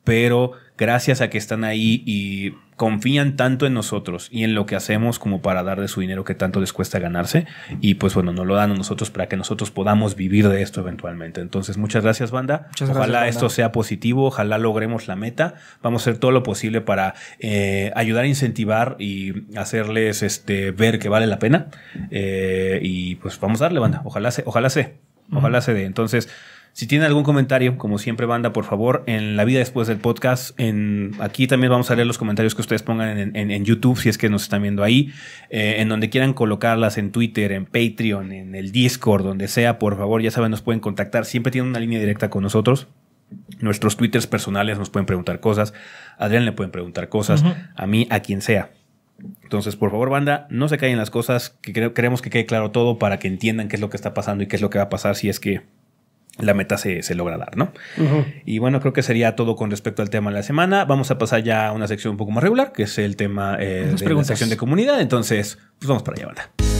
pero gracias a que están ahí y confían tanto en nosotros y en lo que hacemos como para darle su dinero que tanto les cuesta ganarse y pues bueno, nos lo dan a nosotros para que nosotros podamos vivir de esto eventualmente. Entonces, muchas gracias banda. ojalá esto sea positivo, ojalá logremos la meta. Vamos a hacer todo lo posible para eh, ayudar a incentivar y hacerles este ver que vale la pena eh, y pues vamos a darle banda. Ojalá se, ojalá se, ojalá se dé. Entonces, si tienen algún comentario, como siempre, banda, por favor, en la vida después del podcast, en, aquí también vamos a leer los comentarios que ustedes pongan en, YouTube, si es que nos están viendo ahí, eh, en donde quieran colocarlas, en Twitter, en Patreon, en el Discord, donde sea, por favor, ya saben, nos pueden contactar. Siempre tienen una línea directa con nosotros. Nuestros twitters personales nos pueden preguntar cosas. A Adrián le pueden preguntar cosas. A mí, a quien sea. Entonces, por favor, banda, no se callen las cosas, que queremos que quede claro todo para que entiendan qué es lo que está pasando y qué es lo que va a pasar si es que la meta se, se logra dar, ¿no? Y bueno, creo que sería todo con respecto al tema de la semana. Vamos a pasar ya a una sección un poco más regular, que es el tema eh, de la sección de comunidad. Entonces, pues vamos para allá, ¿verdad?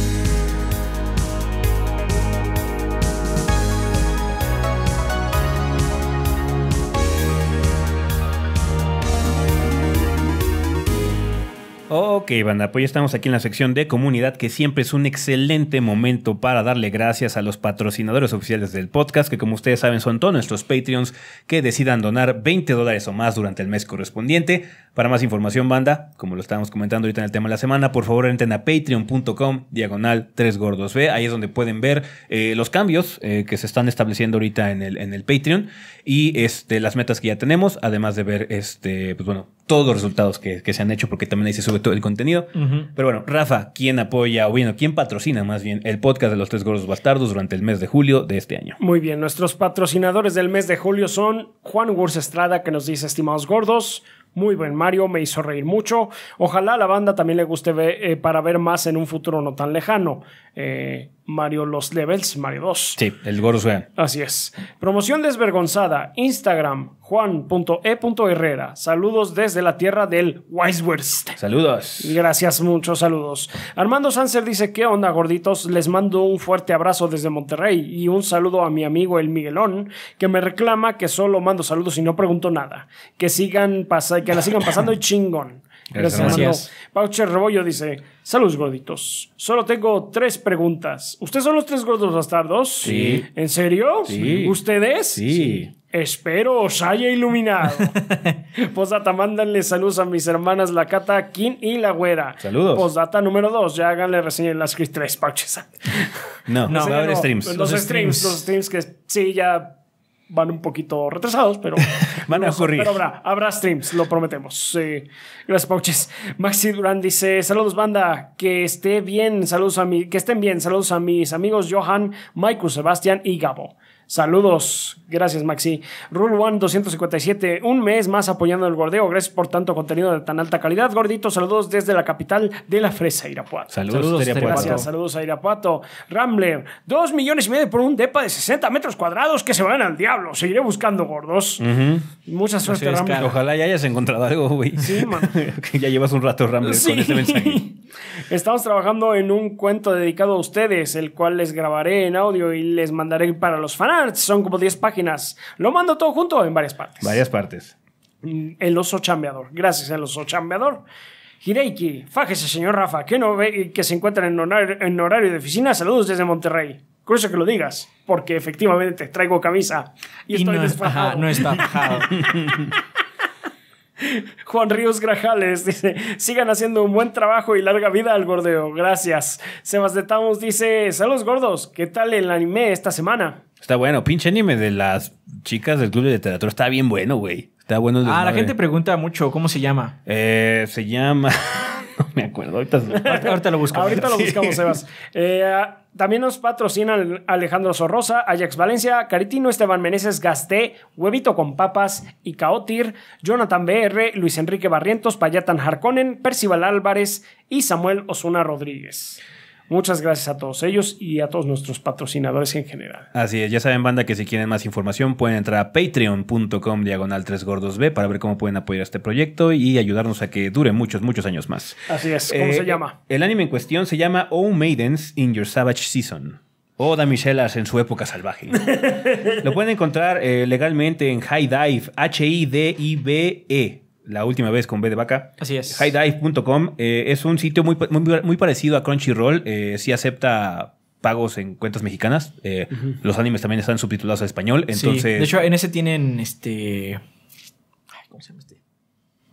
Ok, banda, pues ya estamos aquí en la sección de comunidad, que siempre es un excelente momento para darle gracias a los patrocinadores oficiales del podcast, que como ustedes saben son todos nuestros Patreons que decidan donar 20 dólares o más durante el mes correspondiente. Para más información, banda, como lo estábamos comentando ahorita en el tema de la semana, por favor entren a patreon.com diagonal 3 gordos B. Ahí es donde pueden ver eh, los cambios eh, que se están estableciendo ahorita en el, en el Patreon y este, las metas que ya tenemos, además de ver este, pues bueno, todos los resultados que, se han hecho, porque también dice sobre todo el contenido. Pero bueno, Rafa, ¿quién apoya, o bueno, quién patrocina más bien el podcast de los tres gordos bastardos durante el mes de julio de este año? Muy bien, nuestros patrocinadores del mes de julio son Juan Wurz Estrada, que nos dice, estimados gordos, muy buen Mario, me hizo reír mucho. Ojalá a la banda también le guste eh, para ver más en un futuro no tan lejano. Eh, Mario Los Levels, Mario 2. Sí, el gordo Así es. Promoción desvergonzada, Instagram, juan.e.herrera. Saludos desde la tierra del Weiswurst. Saludos. Gracias, muchos saludos. Armando Sánchez dice, ¿qué onda, gorditos? Les mando un fuerte abrazo desde Monterrey y un saludo a mi amigo el Miguelón, que me reclama que solo mando saludos y no pregunto nada. Que sigan, pasando que la sigan pasando y chingón. Gracias, Gracias. Paucher Rebollo dice: Saludos, gorditos. Solo tengo tres preguntas. ¿Ustedes son los tres gordos bastardos? Sí. ¿En serio? Sí. ¿Ustedes? Sí. Espero os haya iluminado. Posdata, mándanle saludos a mis hermanas la Cata, Kim y la Güera. Saludos. Posdata número dos. ya háganle reseña en las tres Pauches. No, no, va a haber streams. Los, streams, los streams que sí, ya van un poquito retrasados, pero van a correr. Pero habrá, streams, lo prometemos. gracias, Pauches. Maxi Durán dice: Saludos, banda, que esté bien, saludos a mi, que estén bien, saludos a mis amigos Johan, Michael, Sebastián y Gabo. Saludos, gracias Maxi. Rule One 257, un mes más apoyando el gordeo. Gracias por tanto contenido de tan alta calidad. Gordito, saludos desde la capital de la fresa, Irapuato. Saludos, Gracias, saludos a Irapuato. Rambler, dos millones y medio por un depa de 60 metros cuadrados que se van al diablo. Seguiré buscando gordos. Mucha suerte, Rambler. Ojalá ya hayas encontrado algo, güey. Sí, man. ya llevas un rato, Rambler, con este mensaje. Estamos trabajando en un cuento dedicado a ustedes, el cual les grabaré en audio y les mandaré para los fanáticos son como 10 páginas. Lo mando todo junto en varias partes. Varias partes. Mm, el oso chambeador. Gracias al oso chambeador. Jireiki fájese, señor Rafa, que, no ve, que se encuentran en horario, en horario de oficina. Saludos desde Monterrey. Curioso que lo digas, porque efectivamente traigo camisa y, estoy desfajado. no está fajado. Juan Ríos Grajales dice: Sigan haciendo un buen trabajo y larga vida al gordeo. Gracias. Sebas de Tamos dice: Saludos gordos, ¿qué tal el anime esta semana? Está bueno. Pinche anime de las chicas del Club de teatro. Está bien bueno, güey. Está bueno. ah, la gente pregunta mucho. ¿Cómo se llama? Eh, se llama... no me acuerdo. Ahorita, lo buscamos. Ahorita lo buscamos, Sebas. Eh, también nos patrocinan Alejandro Sorrosa, Ajax Valencia, Caritino Esteban Meneses Gasté, Huevito con Papas y Caotir, Jonathan BR, Luis Enrique Barrientos, Payatan Harkonnen, Percival Álvarez y Samuel Osuna Rodríguez. Muchas gracias a todos ellos y a todos nuestros patrocinadores en general. Así es, ya saben, banda, que si quieren más información pueden entrar a patreon.com diagonal 3 b para ver cómo pueden apoyar este proyecto y ayudarnos a que dure muchos, muchos años más. Así es, ¿cómo eh, se llama? El anime en cuestión se llama Oh Maidens in Your Savage Season o damiselas en su época salvaje. Lo pueden encontrar eh, legalmente en High Dive, H-I-D-I-B-E la última vez con B de vaca. Así es. Highdive.com eh, es un sitio muy, muy, parecido a Crunchyroll. Eh, sí acepta pagos en cuentas mexicanas. Eh, los animes también están subtitulados a español. Entonces, De hecho, en ese tienen este. ¿Cómo se llama este?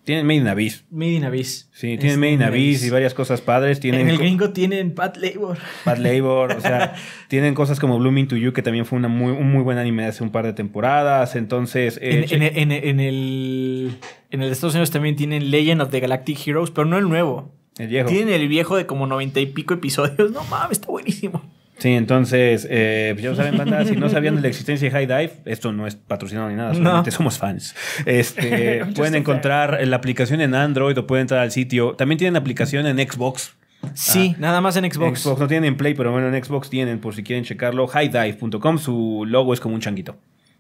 Tienen Made in Abyss. Made in Abyss. Sí, tienen Made in este, Abyss y varias cosas padres. Tienen en el gringo tienen Pat Labor. Pat Labor, o sea, tienen cosas como Blooming to You, que también fue una muy, un muy buen anime hace un par de temporadas. Entonces. en, en, en el en el Estados Unidos también tienen Legend of the Galactic Heroes, pero no el nuevo. El viejo. Tienen el viejo de como noventa y pico episodios. No mames, está buenísimo. Sí, entonces, ya eh, pues ya saben, banda, si no sabían de la existencia de High Dive, esto no es patrocinado ni nada, solamente somos fans. Este, pueden encontrar la aplicación en Android o pueden entrar al sitio. También tienen aplicación en Xbox. Sí, ah, nada más en Xbox. Xbox no tienen en Play, pero bueno, en Xbox tienen, por si quieren checarlo, highdive.com. Su logo es como un changuito.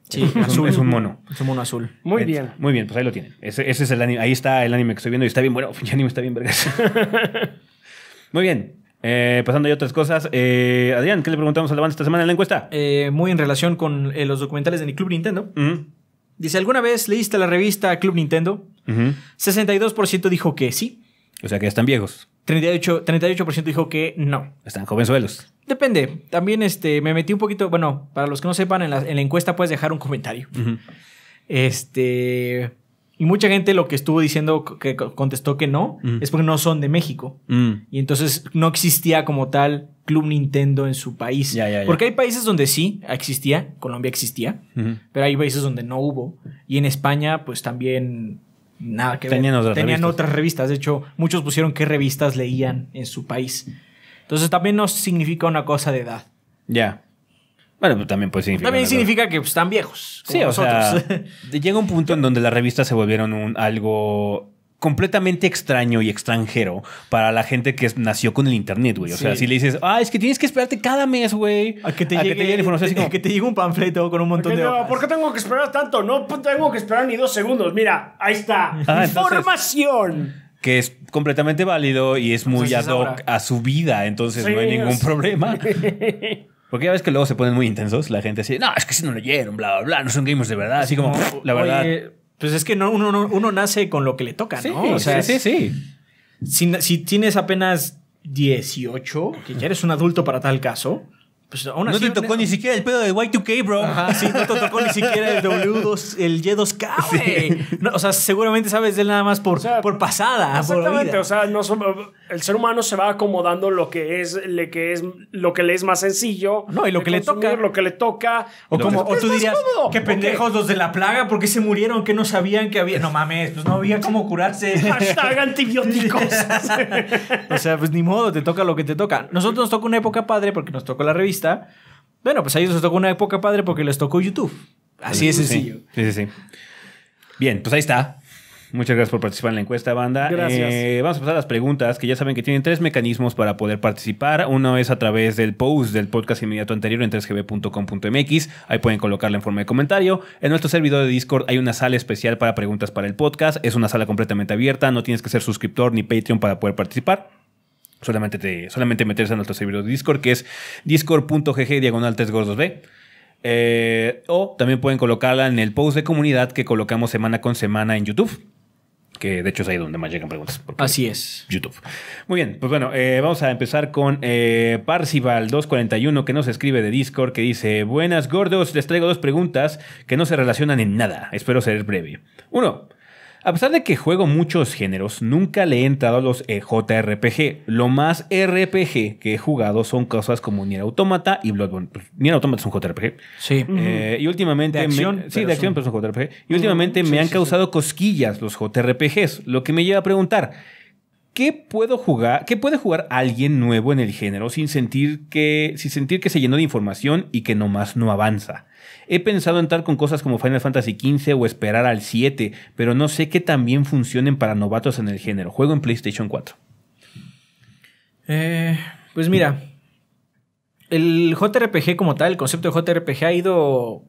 Sí, es, Un, mono. Es un mono azul. Muy bien. Muy bien, pues ahí lo tienen. Ese, es el anime. Ahí está el anime que estoy viendo y está bien bueno. El anime está bien vergas. muy bien. Eh, pasando a otras cosas, eh, Adrián, ¿qué le preguntamos a la banda esta semana en la encuesta? Eh, muy en relación con los documentales de Club Nintendo. Dice, ¿alguna vez leíste la revista Club Nintendo? 62% dijo que sí, o sea que están viejos. 38, 38% dijo que no. Están jovenzuelos. Depende. También este, me metí un poquito. Bueno, para los que no sepan, en la, encuesta puedes dejar un comentario. Este. Y mucha gente lo que estuvo diciendo que contestó que no es porque no son de México. Mm. Y entonces no existía como tal Club Nintendo en su país. Porque hay países donde sí existía, Colombia existía, pero hay países donde no hubo. Y en España, pues también tenían Otras revistas. De hecho, muchos pusieron qué revistas leían en su país. Entonces también nos significa una cosa de edad. Ya. Bueno, pues también puede significar. También significa que pues, están viejos. sí, o llega un punto en donde las revistas se volvieron un algo completamente extraño y extranjero para la gente que nació con el internet, güey. O sea, si le dices, ah, es que tienes que esperarte cada mes, güey, a que te, llegue, un panfleto con un montón de. ¿Por qué tengo que esperar tanto? No tengo que esperar ni dos segundos. Mira, ahí está. Ah, información. que es completamente válido y es muy ad hoc a su vida, entonces no hay ningún problema. Porque ya ves que luego se ponen muy intensos, la gente así, no, es que si no leyeron, bla, bla, bla, no son gamers de verdad, así como, la verdad. Pues es que no, uno, nace con lo que le toca, ¿no? O sea, sí, sí, sí. Si, si tienes apenas 18, que ya eres un adulto para tal caso, pues no te tocó ni siquiera el pedo de Y2K, bro. sí, no te tocó ni siquiera el W2, el Y2K, No, o sea, seguramente sabes de él nada más por, pasada. Exactamente, o sea, no, el ser humano se va acomodando lo que es, le que es, lo que le es más sencillo. No, y lo que le toca. Lo que le toca. O, como, o tú dirías, qué pendejos los de la plaga, porque se murieron? que no sabían que había? No mames, pues no había cómo curarse. Hashtag antibióticos. o sea, pues ni modo, te toca lo que te toca. Nosotros nos toca una época padre porque nos tocó la revista bueno, pues ahí ellos les tocó una época padre porque les tocó YouTube. Así de sencillo. Sí, sí, sí. Bien, pues ahí está. Muchas gracias por participar en la encuesta, banda. Gracias. Eh, vamos a pasar a las preguntas, que ya saben que tienen tres mecanismos para poder participar. Uno es a través del post del podcast inmediato anterior en 3gb.com.mx. Ahí pueden colocarla en forma de comentario. En nuestro servidor de Discord hay una sala especial para preguntas para el podcast. Es una sala completamente abierta. No tienes que ser suscriptor ni Patreon para poder participar solamente, te, solamente meterse a nuestro servidor de Discord, que es discord.gg diagonal 3gordos eh, o también pueden colocarla en el post de comunidad que colocamos semana con semana en YouTube. Que de hecho es ahí donde más llegan preguntas. Así es. YouTube. Muy bien, pues bueno, eh, vamos a empezar con eh, Parcival241 que nos escribe de Discord que dice: Buenas gordos, les traigo dos preguntas que no se relacionan en nada. Espero ser breve. Uno. A pesar de que juego muchos géneros, nunca le he entrado a los eh, JRPG. Lo más RPG que he jugado son cosas como Nier Automata y Bloodborne. Pues, Nier Automata es un JRPG. Sí. Eh, y últimamente. De acción, sí, de acción, pero es un JRPG. Y últimamente me han causado cosquillas los JRPGs, lo que me lleva a preguntar. ¿Qué puedo jugar? ¿Qué puede jugar alguien nuevo en el género sin sentir que, sin sentir que se llenó de información y que nomás no avanza? He pensado entrar con cosas como Final Fantasy XV o esperar al 7, pero no sé qué también funcionen para novatos en el género. Juego en PlayStation 4. Eh, pues mira, el JRPG como tal, el concepto de JRPG ha ido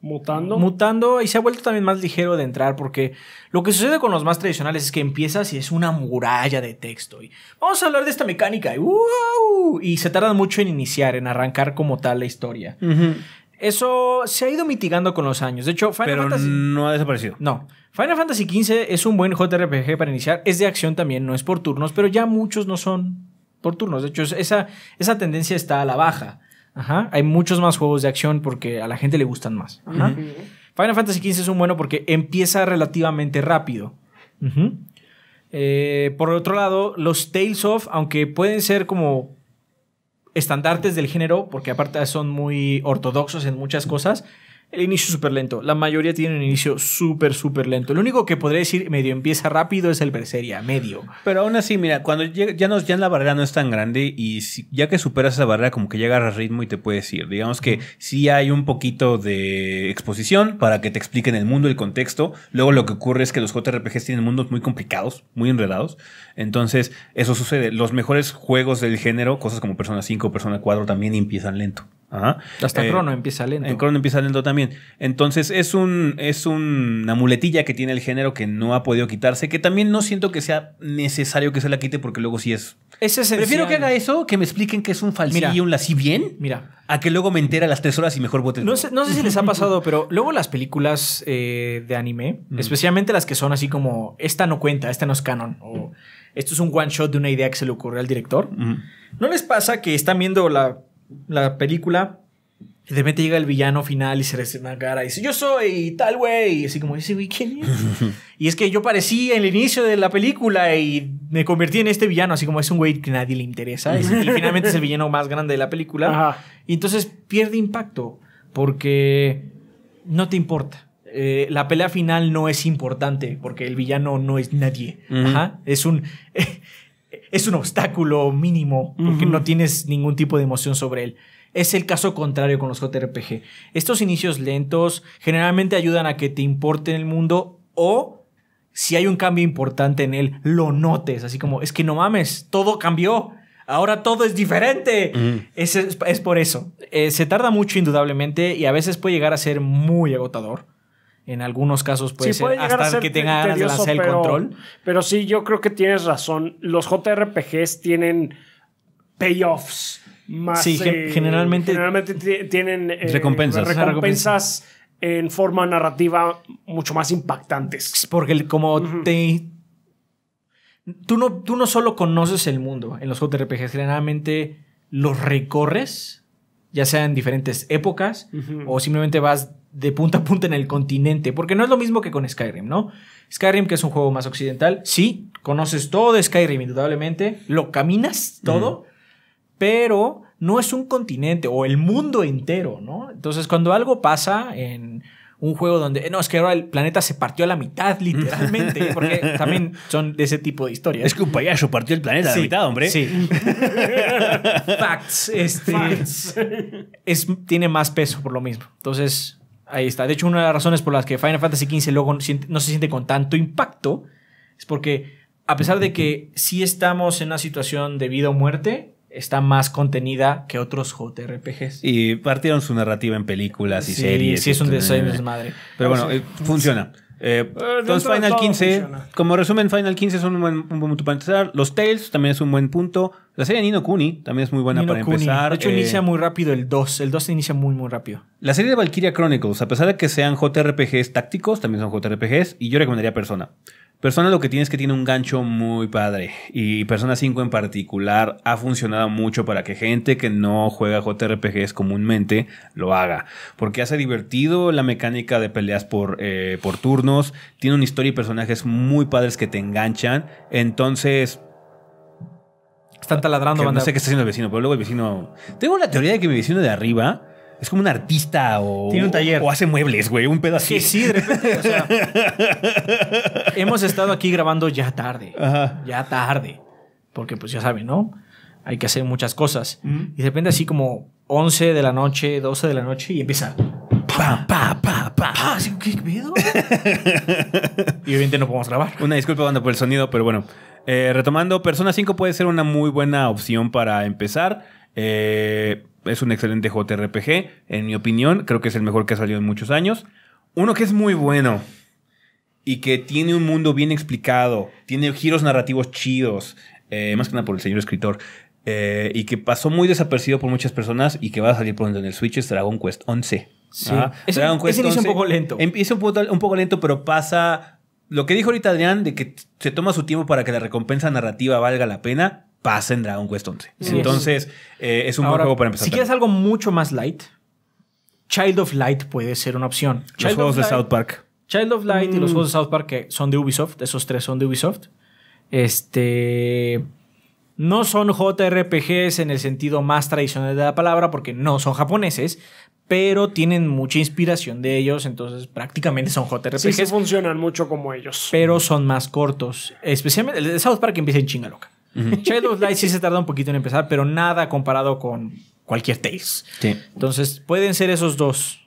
mutando. Mutando y se ha vuelto también más ligero de entrar porque lo que sucede con los más tradicionales es que empiezas y es una muralla de texto y vamos a hablar de esta mecánica y, y se tarda mucho en iniciar, en arrancar como tal la historia. Ajá. Eso se ha ido mitigando con los años. De hecho, Final Fantasy... no ha desaparecido. No. Final Fantasy XV es un buen JRPG para iniciar. Es de acción también, no es por turnos, pero ya muchos no son por turnos. De hecho, esa, esa tendencia está a la baja. Ajá. Hay muchos más juegos de acción porque a la gente le gustan más. Final Fantasy XV es un bueno porque empieza relativamente rápido. Eh, por otro lado, los Tales of, aunque pueden ser como estandartes del género, porque aparte son muy ortodoxos en muchas cosas, el inicio es súper lento. La mayoría tiene un inicio súper, súper lento. Lo único que podría decir medio empieza rápido es el Berseria, medio. Pero aún así, mira, cuando ya, nos, ya la barrera no es tan grande y ya que superas esa barrera, como que llegas al ritmo y te puedes ir. Digamos que sí hay un poquito de exposición para que te expliquen el mundo, el contexto. Luego lo que ocurre es que los JRPGs tienen mundos muy complicados, muy enredados. Entonces, eso sucede. Los mejores juegos del género, cosas como Persona 5, Persona 4, también empiezan lento. Hasta eh, Crono empieza lento. En Crono empieza lento también. Entonces es, un, es una muletilla que tiene el género que no ha podido quitarse, que también no siento que sea necesario que se la quite porque luego sí es... Es esencial. Prefiero que haga eso, que me expliquen que es un falsillo y un así bien, mira. a que luego me entera las tres horas y mejor voten. No sé, no sé si les ha pasado, pero luego las películas eh, de anime, especialmente las que son así como, esta no cuenta, esta no es canon, o esto es un one shot de una idea que se le ocurrió al director, ¿no les pasa que están viendo la la película. Y de repente llega el villano final y se le hace una cara y dice, yo soy tal güey. Y así como dice, güey, ¿quién es? y es que yo parecía en el inicio de la película y me convertí en este villano, así como es un güey que nadie le interesa. y, finalmente es el villano más grande de la película. Y entonces pierde impacto porque no te importa. Eh, la pelea final no es importante porque el villano no es nadie. Es un es un obstáculo mínimo porque no tienes ningún tipo de emoción sobre él. Es el caso contrario con los JRPG. Estos inicios lentos generalmente ayudan a que te importe en el mundo o si hay un cambio importante en él, lo notes, así como, es que no mames, todo cambió. Ahora todo es diferente. Es, por eso. Eh, se tarda mucho, indudablemente, y a veces puede llegar a ser muy agotador. En algunos casos puede, ser, hasta que tenga ganas el control. Pero sí, yo creo que tienes razón. Los JRPGs tienen payoffs más. Sí, eh, generalmente. tienen eh, recompensas. recompensas en forma narrativa mucho más impactantes. Pues, porque como te. Tú no, tú no solo conoces el mundo en los JRPGs, generalmente los recorres ya sea en diferentes épocas o simplemente vas de punta a punta en el continente, porque no es lo mismo que con Skyrim, ¿no? Skyrim, que es un juego más occidental, sí, conoces todo de Skyrim, indudablemente, lo caminas todo, pero no es un continente o el mundo entero, ¿no? Entonces, cuando algo pasa en un juego donde, eh, no, es que ahora el planeta se partió a la mitad, literalmente, porque también son de ese tipo de historias. Es que un payaso partió el planeta a la mitad, hombre. Sí. Este, Facts. Es, tiene más peso por lo mismo. Entonces, ahí está. De hecho, una de las razones por las que Final Fantasy XV luego no se siente con tanto impacto es porque, a pesar de que sí estamos en una situación de vida o muerte, está más contenida que otros JRPGs. Y partieron su narrativa en películas y series. Sí, es un desmadre. Pero bueno, eh, funciona. Eh, eh, entonces Final 15, como resumen, Final 15 es un buen, punto para empezar. Los Tales también es un buen punto. La serie Nino Kuni también es muy buena para empezar. De hecho, inicia muy rápido el 2. El 2 se inicia muy, muy rápido. La serie de Valkyria Chronicles, a pesar de que sean JRPGs tácticos, también son JRPGs y yo recomendaría Persona. Persona lo que tiene es que tiene un gancho muy padre y Persona 5 en particular ha funcionado mucho para que gente que no juega JRPGs comúnmente lo haga, porque hace divertido la mecánica de peleas por, eh, por turnos, tiene una historia y personajes muy padres que te enganchan, entonces están taladrando, que No sé qué está haciendo el vecino, pero luego el vecino. Tengo la teoría de que mi vecino de arriba es como un artista o. Tiene un taller. O, hace muebles, güey, un pedazo. Sí, sí, de repente. hemos estado aquí grabando ya tarde. Ya tarde. Porque, pues ya saben, ¿no? Hay que hacer muchas cosas. Y de repente, así como 11 de la noche, 12 de la noche, y empieza. Pa, pa, pa, pa. y obviamente no podemos grabar. Una disculpa, banda, por el sonido, pero bueno. Eh, retomando, Persona 5 puede ser una muy buena opción para empezar. Eh es un excelente JRPG, en mi opinión. Creo que es el mejor que ha salido en muchos años. Uno que es muy bueno y que tiene un mundo bien explicado, tiene giros narrativos chidos, eh, más que nada por el señor escritor, eh, y que pasó muy desapercibido por muchas personas y que va a salir pronto en el Switch es Dragon Quest 11. Sí. es, Quest un poco lento. Empieza un un poco lento, pero pasa lo que dijo ahorita Adrián, de que se toma su tiempo para que la recompensa narrativa valga la pena, pasa en Dragon Quest XI. Entonces, eh, es un buen juego para empezar. Si quieres algo mucho más light, Child of Light puede ser una opción. los juegos de South Park. Child of Light y los mm. juegos de South Park son de Ubisoft, esos tres son de Ubisoft. Este. No son JRPGs en el sentido más tradicional de la palabra, porque no son japoneses, pero tienen mucha inspiración de ellos, entonces prácticamente son JRPGs. funcionan mucho como ellos. Pero son más cortos. Especialmente el de South Park empieza en chinga loca. Shadow Light sí se tarda un poquito en empezar, pero nada comparado con cualquier Tales. Entonces, pueden ser esos dos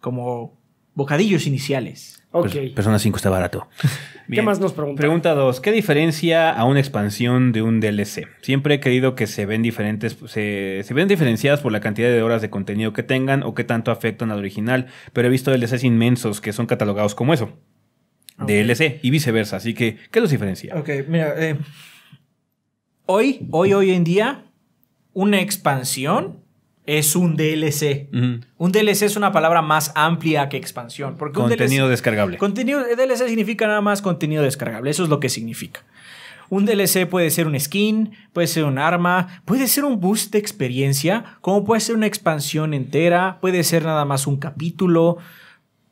como bocadillos iniciales. Okay. Pues, Persona 5 está barato. ¿Qué más nos pregunta? Pregunta 2. ¿Qué diferencia a una expansión de un DLC? Siempre he creído que se ven diferentes, se, se, ven diferenciadas por la cantidad de horas de contenido que tengan o qué tanto afectan al original, pero he visto DLCs inmensos que son catalogados como eso. DLC y viceversa. Así que, ¿qué los diferencia? Ok, mira, eh, hoy, hoy, hoy en día, una expansión es un DLC. Un DLC es una palabra más amplia que expansión. Porque contenido un DLC, descargable. DLC significa nada más contenido descargable. Eso es lo que significa. Un DLC puede ser un skin, puede ser un arma, puede ser un boost de experiencia, como puede ser una expansión entera, puede ser nada más un capítulo.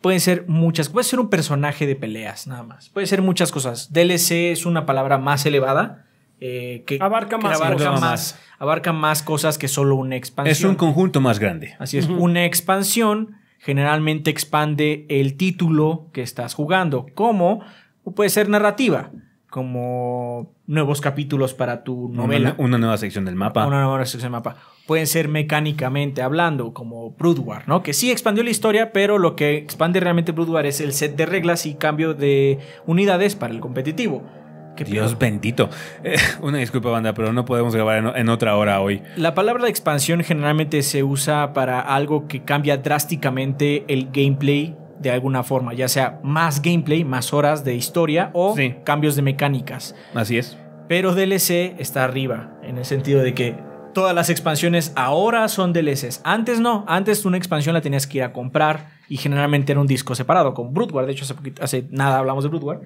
Pueden ser muchas, puede ser un personaje de peleas nada más, puede ser muchas cosas. DLC es una palabra más elevada, eh, que abarca, más, abarca más, abarca más cosas que solo una expansión. Es un conjunto más grande. Así es, una expansión generalmente expande el título que estás jugando, como puede ser narrativa como nuevos capítulos para tu novela. Una, nueva sección del mapa. Una nueva sección del mapa. Pueden ser mecánicamente hablando, como War ¿no? Que sí expandió la historia, pero lo que expande realmente War es el set de reglas y cambio de unidades para el competitivo. Dios bendito. Eh, una disculpa, banda, pero no podemos grabar en, otra hora hoy. La palabra expansión generalmente se usa para algo que cambia drásticamente el gameplay de alguna forma, ya sea más gameplay, más horas de historia o cambios de mecánicas. Así es. Pero DLC está arriba, en el sentido de que todas las expansiones ahora son DLCs. Antes no, antes una expansión la tenías que ir a comprar y generalmente era un disco separado, con War, De hecho, hace, nada hablamos de War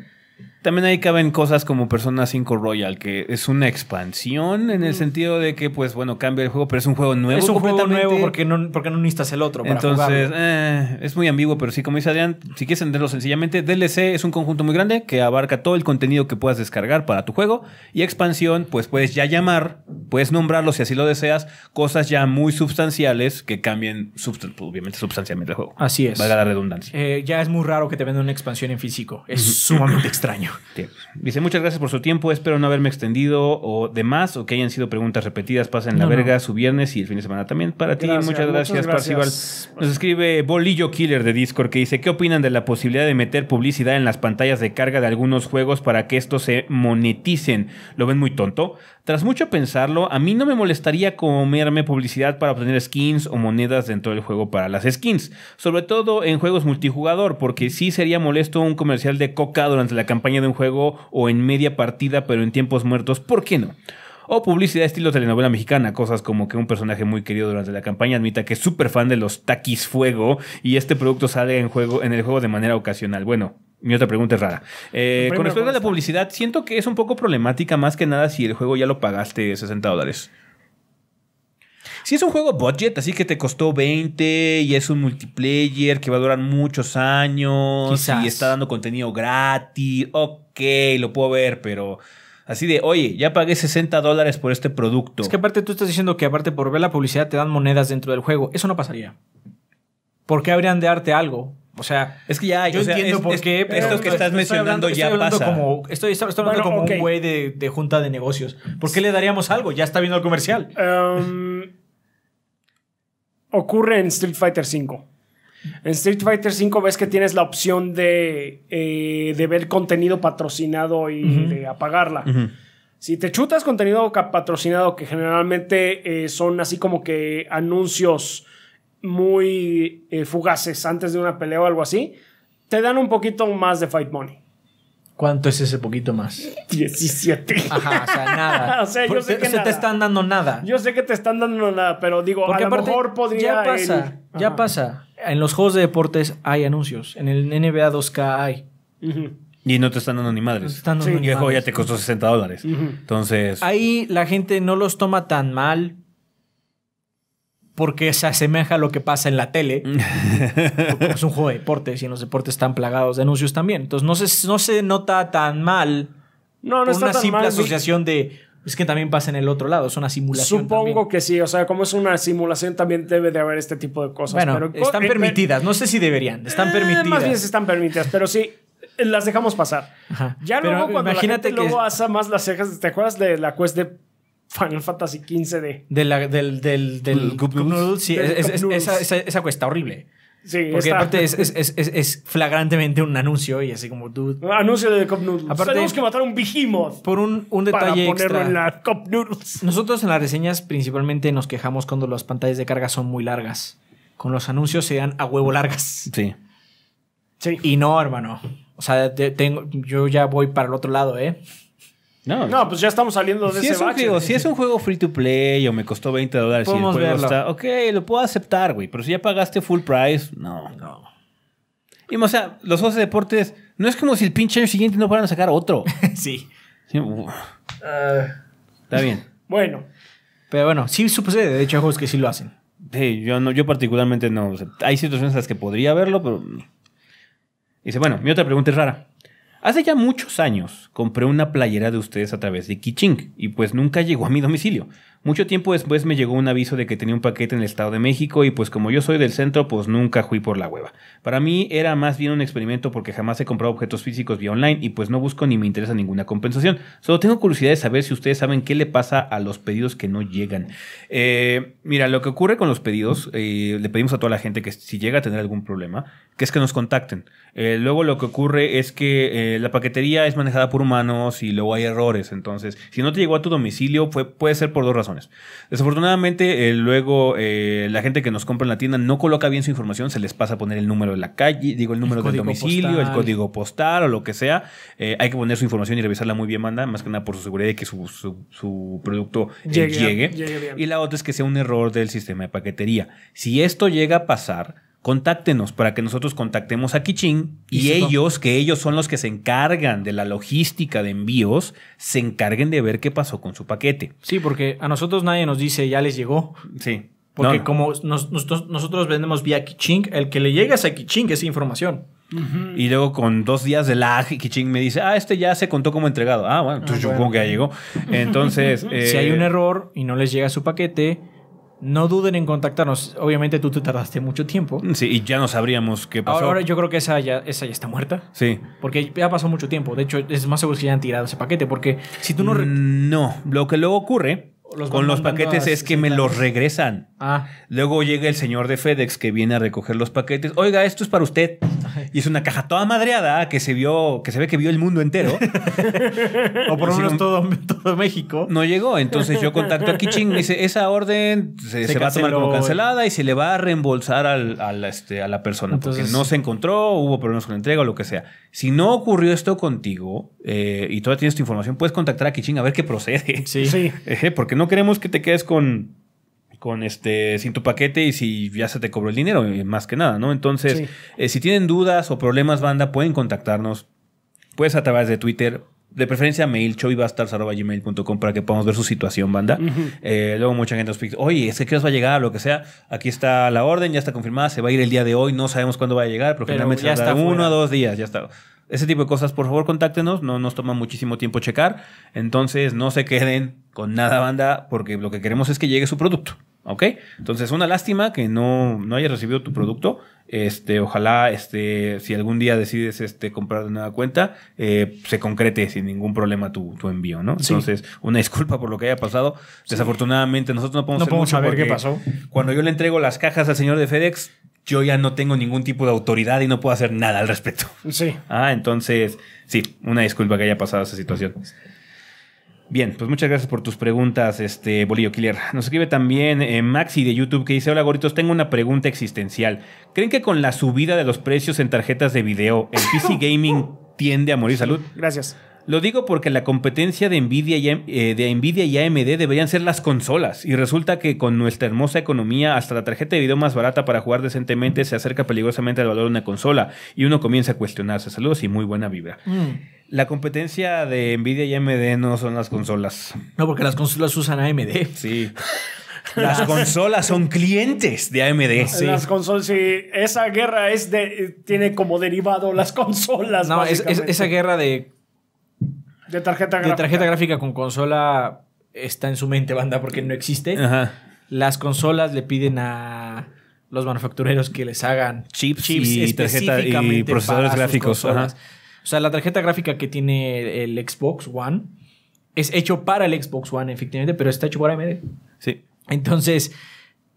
también ahí caben cosas como Persona 5 Royal, que es una expansión en el mm. sentido de que, pues bueno, cambia el juego, pero es un juego nuevo. Es un juego nuevo porque no, porque no necesitas el otro. Entonces, eh, es muy ambiguo, pero sí, como dice Adrián, si quieres entenderlo sencillamente, DLC es un conjunto muy grande que abarca todo el contenido que puedas descargar para tu juego y expansión, pues puedes ya llamar puedes nombrarlo, si así lo deseas, cosas ya muy sustanciales que cambien, obviamente, sustancialmente el juego. Así es. Valga la redundancia. Eh, ya es muy raro que te vendan una expansión en físico. Es sumamente extraño. Dice, muchas gracias por su tiempo. Espero no haberme extendido o demás o que hayan sido preguntas repetidas. Pasen la verga su viernes y el fin de semana también. Para ti, muchas gracias, Nos escribe Bolillo Killer de Discord que dice, ¿qué opinan de la posibilidad de meter publicidad en las pantallas de carga de algunos juegos para que estos se moneticen? ¿Lo ven muy tonto? Tras mucho pensarlo, a mí no me molestaría comerme publicidad para obtener skins o monedas dentro del juego para las skins, sobre todo en juegos multijugador, porque sí sería molesto un comercial de coca durante la campaña de un juego o en media partida pero en tiempos muertos, ¿por qué no? o publicidad estilo telenovela mexicana, cosas como que un personaje muy querido durante la campaña admita que es súper fan de los taquis fuego y este producto sale en, juego, en el juego de manera ocasional. Bueno, mi otra pregunta es rara. Eh, con respecto a la publicidad, siento que es un poco problemática más que nada si el juego ya lo pagaste 60 dólares. Si es un juego budget, así que te costó 20 y es un multiplayer que va a durar muchos años y está dando contenido gratis, ok, lo puedo ver, pero... Así de, oye, ya pagué 60 dólares por este producto. Es que aparte tú estás diciendo que aparte por ver la publicidad te dan monedas dentro del juego. Eso no pasaría. ¿Por qué habrían de darte algo? O sea, es que ya Yo entiendo por qué. esto que estás mencionando ya pasa. Como, estoy, hablando como un güey de, junta de negocios. ¿Por qué le daríamos algo? Ya está viendo el comercial. Em, ocurre en Street Fighter V. En Street Fighter V ves que tienes la opción de, eh, de ver contenido patrocinado y de apagarla. Si te chutas contenido patrocinado, que generalmente eh, son así como que anuncios muy eh, fugaces antes de una pelea o algo así, te dan un poquito más de Fight Money. ¿Cuánto es ese poquito más? 17. Ajá, o sea, nada. o sea, yo sé que te están dando nada. Yo sé que te están dando nada, pero digo, a lo mejor podría. Ya pasa, ya pasa. En los juegos de deportes hay anuncios. En el NBA 2K hay. Y no te están dando ni madres. y el juego ya te costó 60 dólares. Entonces. Ahí la gente no los toma tan mal porque se asemeja a lo que pasa en la tele. es un juego de deportes y en los deportes están plagados de anuncios también. Entonces no se, no se nota tan mal. No, no está una simple asociación de es que también pasa en el otro lado, es una simulación. Supongo que sí, o sea, como es una simulación, también debe de haber este tipo de cosas. Bueno, están permitidas, no sé si deberían, están eh, permitidas. Más bien están permitidas, pero sí, las dejamos pasar. Ya luego, cuando imagínate la luego asa más las cejas, ¿te acuerdas de la quest de Final Fantasy 15 de... de del del, del Cup sí, esa, cuesta horrible. Sí, Porque aparte es, flagrantemente un anuncio y así como tú. Anuncio de Cup Noodles. Tenemos que matar un Behemoth. Por un, un detalle para extra. En la Cup Nosotros en las reseñas principalmente nos quejamos cuando las pantallas de carga son muy largas. Con los anuncios se dan a huevo largas. Sí. Sí. Y no, hermano. O sea, yo ya voy para el otro lado, ¿eh? No, pues ya estamos saliendo de ese si es un juego free to play o me costó 20 dólares y el juego está. Ok, lo puedo aceptar, güey. Pero si ya pagaste full price, no. No. Y, o sea, los juegos de deportes. No es como si el pinche año siguiente no fueran a sacar otro. sí. Ah. Está bien. Bueno. Pero bueno, sí sucede. De hecho, hay juegos que sí lo hacen. Sí, yo, no, yo particularmente no. hay situaciones en las que podría verlo, pero. Dice, bueno, mi otra pregunta es rara. Hace ya muchos años compré una playera de ustedes a través de Kiching y pues nunca llegó a mi domicilio. Mucho tiempo después me llegó un aviso de que tenía un paquete en el Estado de México y pues como yo soy del centro, pues nunca fui por la hueva. Para mí era más bien un experimento porque jamás he comprado objetos físicos vía online y pues no busco ni me interesa ninguna compensación. Solo tengo curiosidad de saber si ustedes saben qué le pasa a los pedidos que no llegan. Eh, mira, lo que ocurre con los pedidos, eh, le pedimos a toda la gente que si llega a tener algún problema, que es que nos contacten. Eh, luego lo que ocurre es que la paquetería es manejada por humanos y luego hay errores. Entonces, si no te llegó a tu domicilio, fue, puede ser por dos razones. Desafortunadamente, eh, luego eh, la gente que nos compra en la tienda no coloca bien su información, se les pasa a poner el número de la calle, digo el número del domicilio, el código postal o lo que sea. Eh, hay que poner su información y revisarla muy bien, manda, más que nada por su seguridad de que su, producto llegue y la otra es que sea un error del sistema de paquetería. Si esto llega a pasar, contáctenos para que nosotros contactemos a Kiching y, ellos, que ellos son los que se encargan de la logística de envíos, se encarguen de ver qué pasó con su paquete. Sí, porque a nosotros nadie nos dice ya les llegó. Sí. Porque como nosotros vendemos vía Kiching, el que le llega es a Kiching es información. Y luego con dos días de lag, Kiching me dice, ah, este ya se contó como entregado. Ah, bueno, entonces ah, yo supongo que ya llegó. Entonces... si hay un eh, error y no les llega su paquete, no duden en contactarnos. Obviamente tú te tardaste mucho tiempo. Sí, y ya no sabríamos qué pasó. Ahora yo creo que esa ya, esa ya está muerta. Sí. Porque ya pasó mucho tiempo. De hecho, es más seguro que ya han tirado ese paquete. Porque si tú no. Mm, no, lo que luego ocurre con los paquetes es que me los regresan. Ah. Luego llega el señor de FedEx que viene a recoger los paquetes. Oiga, esto es para usted y es una caja toda madreada que se vio, que se ve que vio el mundo entero. o por lo menos todo, México. No llegó. Entonces yo contacto a Kiching me dice, esa orden se, va a tomar como cancelada eh. y se le va a reembolsar este, a la persona. porque no se encontró, hubo problemas con la entrega o lo que sea. Si no ocurrió esto contigo eh, y todavía tienes tu información, puedes contactar a Kiching a ver qué procede. Sí. sí. Eh, porque no queremos que te quedes con con este sin tu paquete y si ya se te cobró el dinero, eh, más que nada, ¿no? Entonces, eh, si tienen dudas o problemas, banda, pueden contactarnos. pues a través de Twitter, de preferencia mail, gmail.com para que podamos ver su situación, banda. Eh, luego mucha gente nos pide, oye, es que os va a llegar, lo que sea. Aquí está la orden, ya está confirmada, se va a ir el día de hoy, no sabemos cuándo va a llegar, pero, finalmente uno a dos días, ya está. Ese tipo de cosas, por favor, contáctenos, no nos toma muchísimo tiempo checar. Entonces, no se queden con nada, banda, porque lo que queremos es que llegue su producto. ¿Ok? Entonces, una lástima que no, no hayas recibido tu producto. Este, ojalá, este, si algún día decides este, comprar de nueva cuenta, eh, se concrete sin ningún problema tu, envío, ¿no? Entonces, una disculpa por lo que haya pasado. Desafortunadamente, nosotros no podemos, podemos saber qué pasó. Cuando yo le entrego las cajas al señor de FedEx, yo ya no tengo ningún tipo de autoridad y no puedo hacer nada al respecto. Sí. Ah, entonces, sí, una disculpa que haya pasado esa situación. Bien, pues muchas gracias por tus preguntas, este Bolillo Killer. Nos escribe también eh, Maxi de YouTube que dice: Hola goritos, tengo una pregunta existencial. ¿Creen que con la subida de los precios en tarjetas de video, el PC Gaming tiende a morir salud? Gracias. Lo digo porque la competencia de Nvidia, y, eh, AMD deberían ser las consolas. Y resulta que con nuestra hermosa economía, hasta la tarjeta de video más barata para jugar decentemente se acerca peligrosamente al valor de una consola. Y uno comienza a cuestionarse. Saludos y muy buena vibra. Mm. La competencia de Nvidia y AMD no son las consolas. No, porque las consolas usan AMD. Sí. Las consolas son clientes de AMD. Sí. Las consolas, sí. Esa guerra es de, tiene como derivado las consolas. No, esa guerra de. De tarjeta gráfica. tarjeta gráfica con consola está en su mente, banda, porque no existe. Ajá. Las consolas le piden a los manufactureros que les hagan chips, chips y, tarjeta, y procesadores gráficos. O sea, la tarjeta gráfica que tiene el Xbox One es hecho para el Xbox One, efectivamente, pero está hecho para AMD. Sí. Entonces,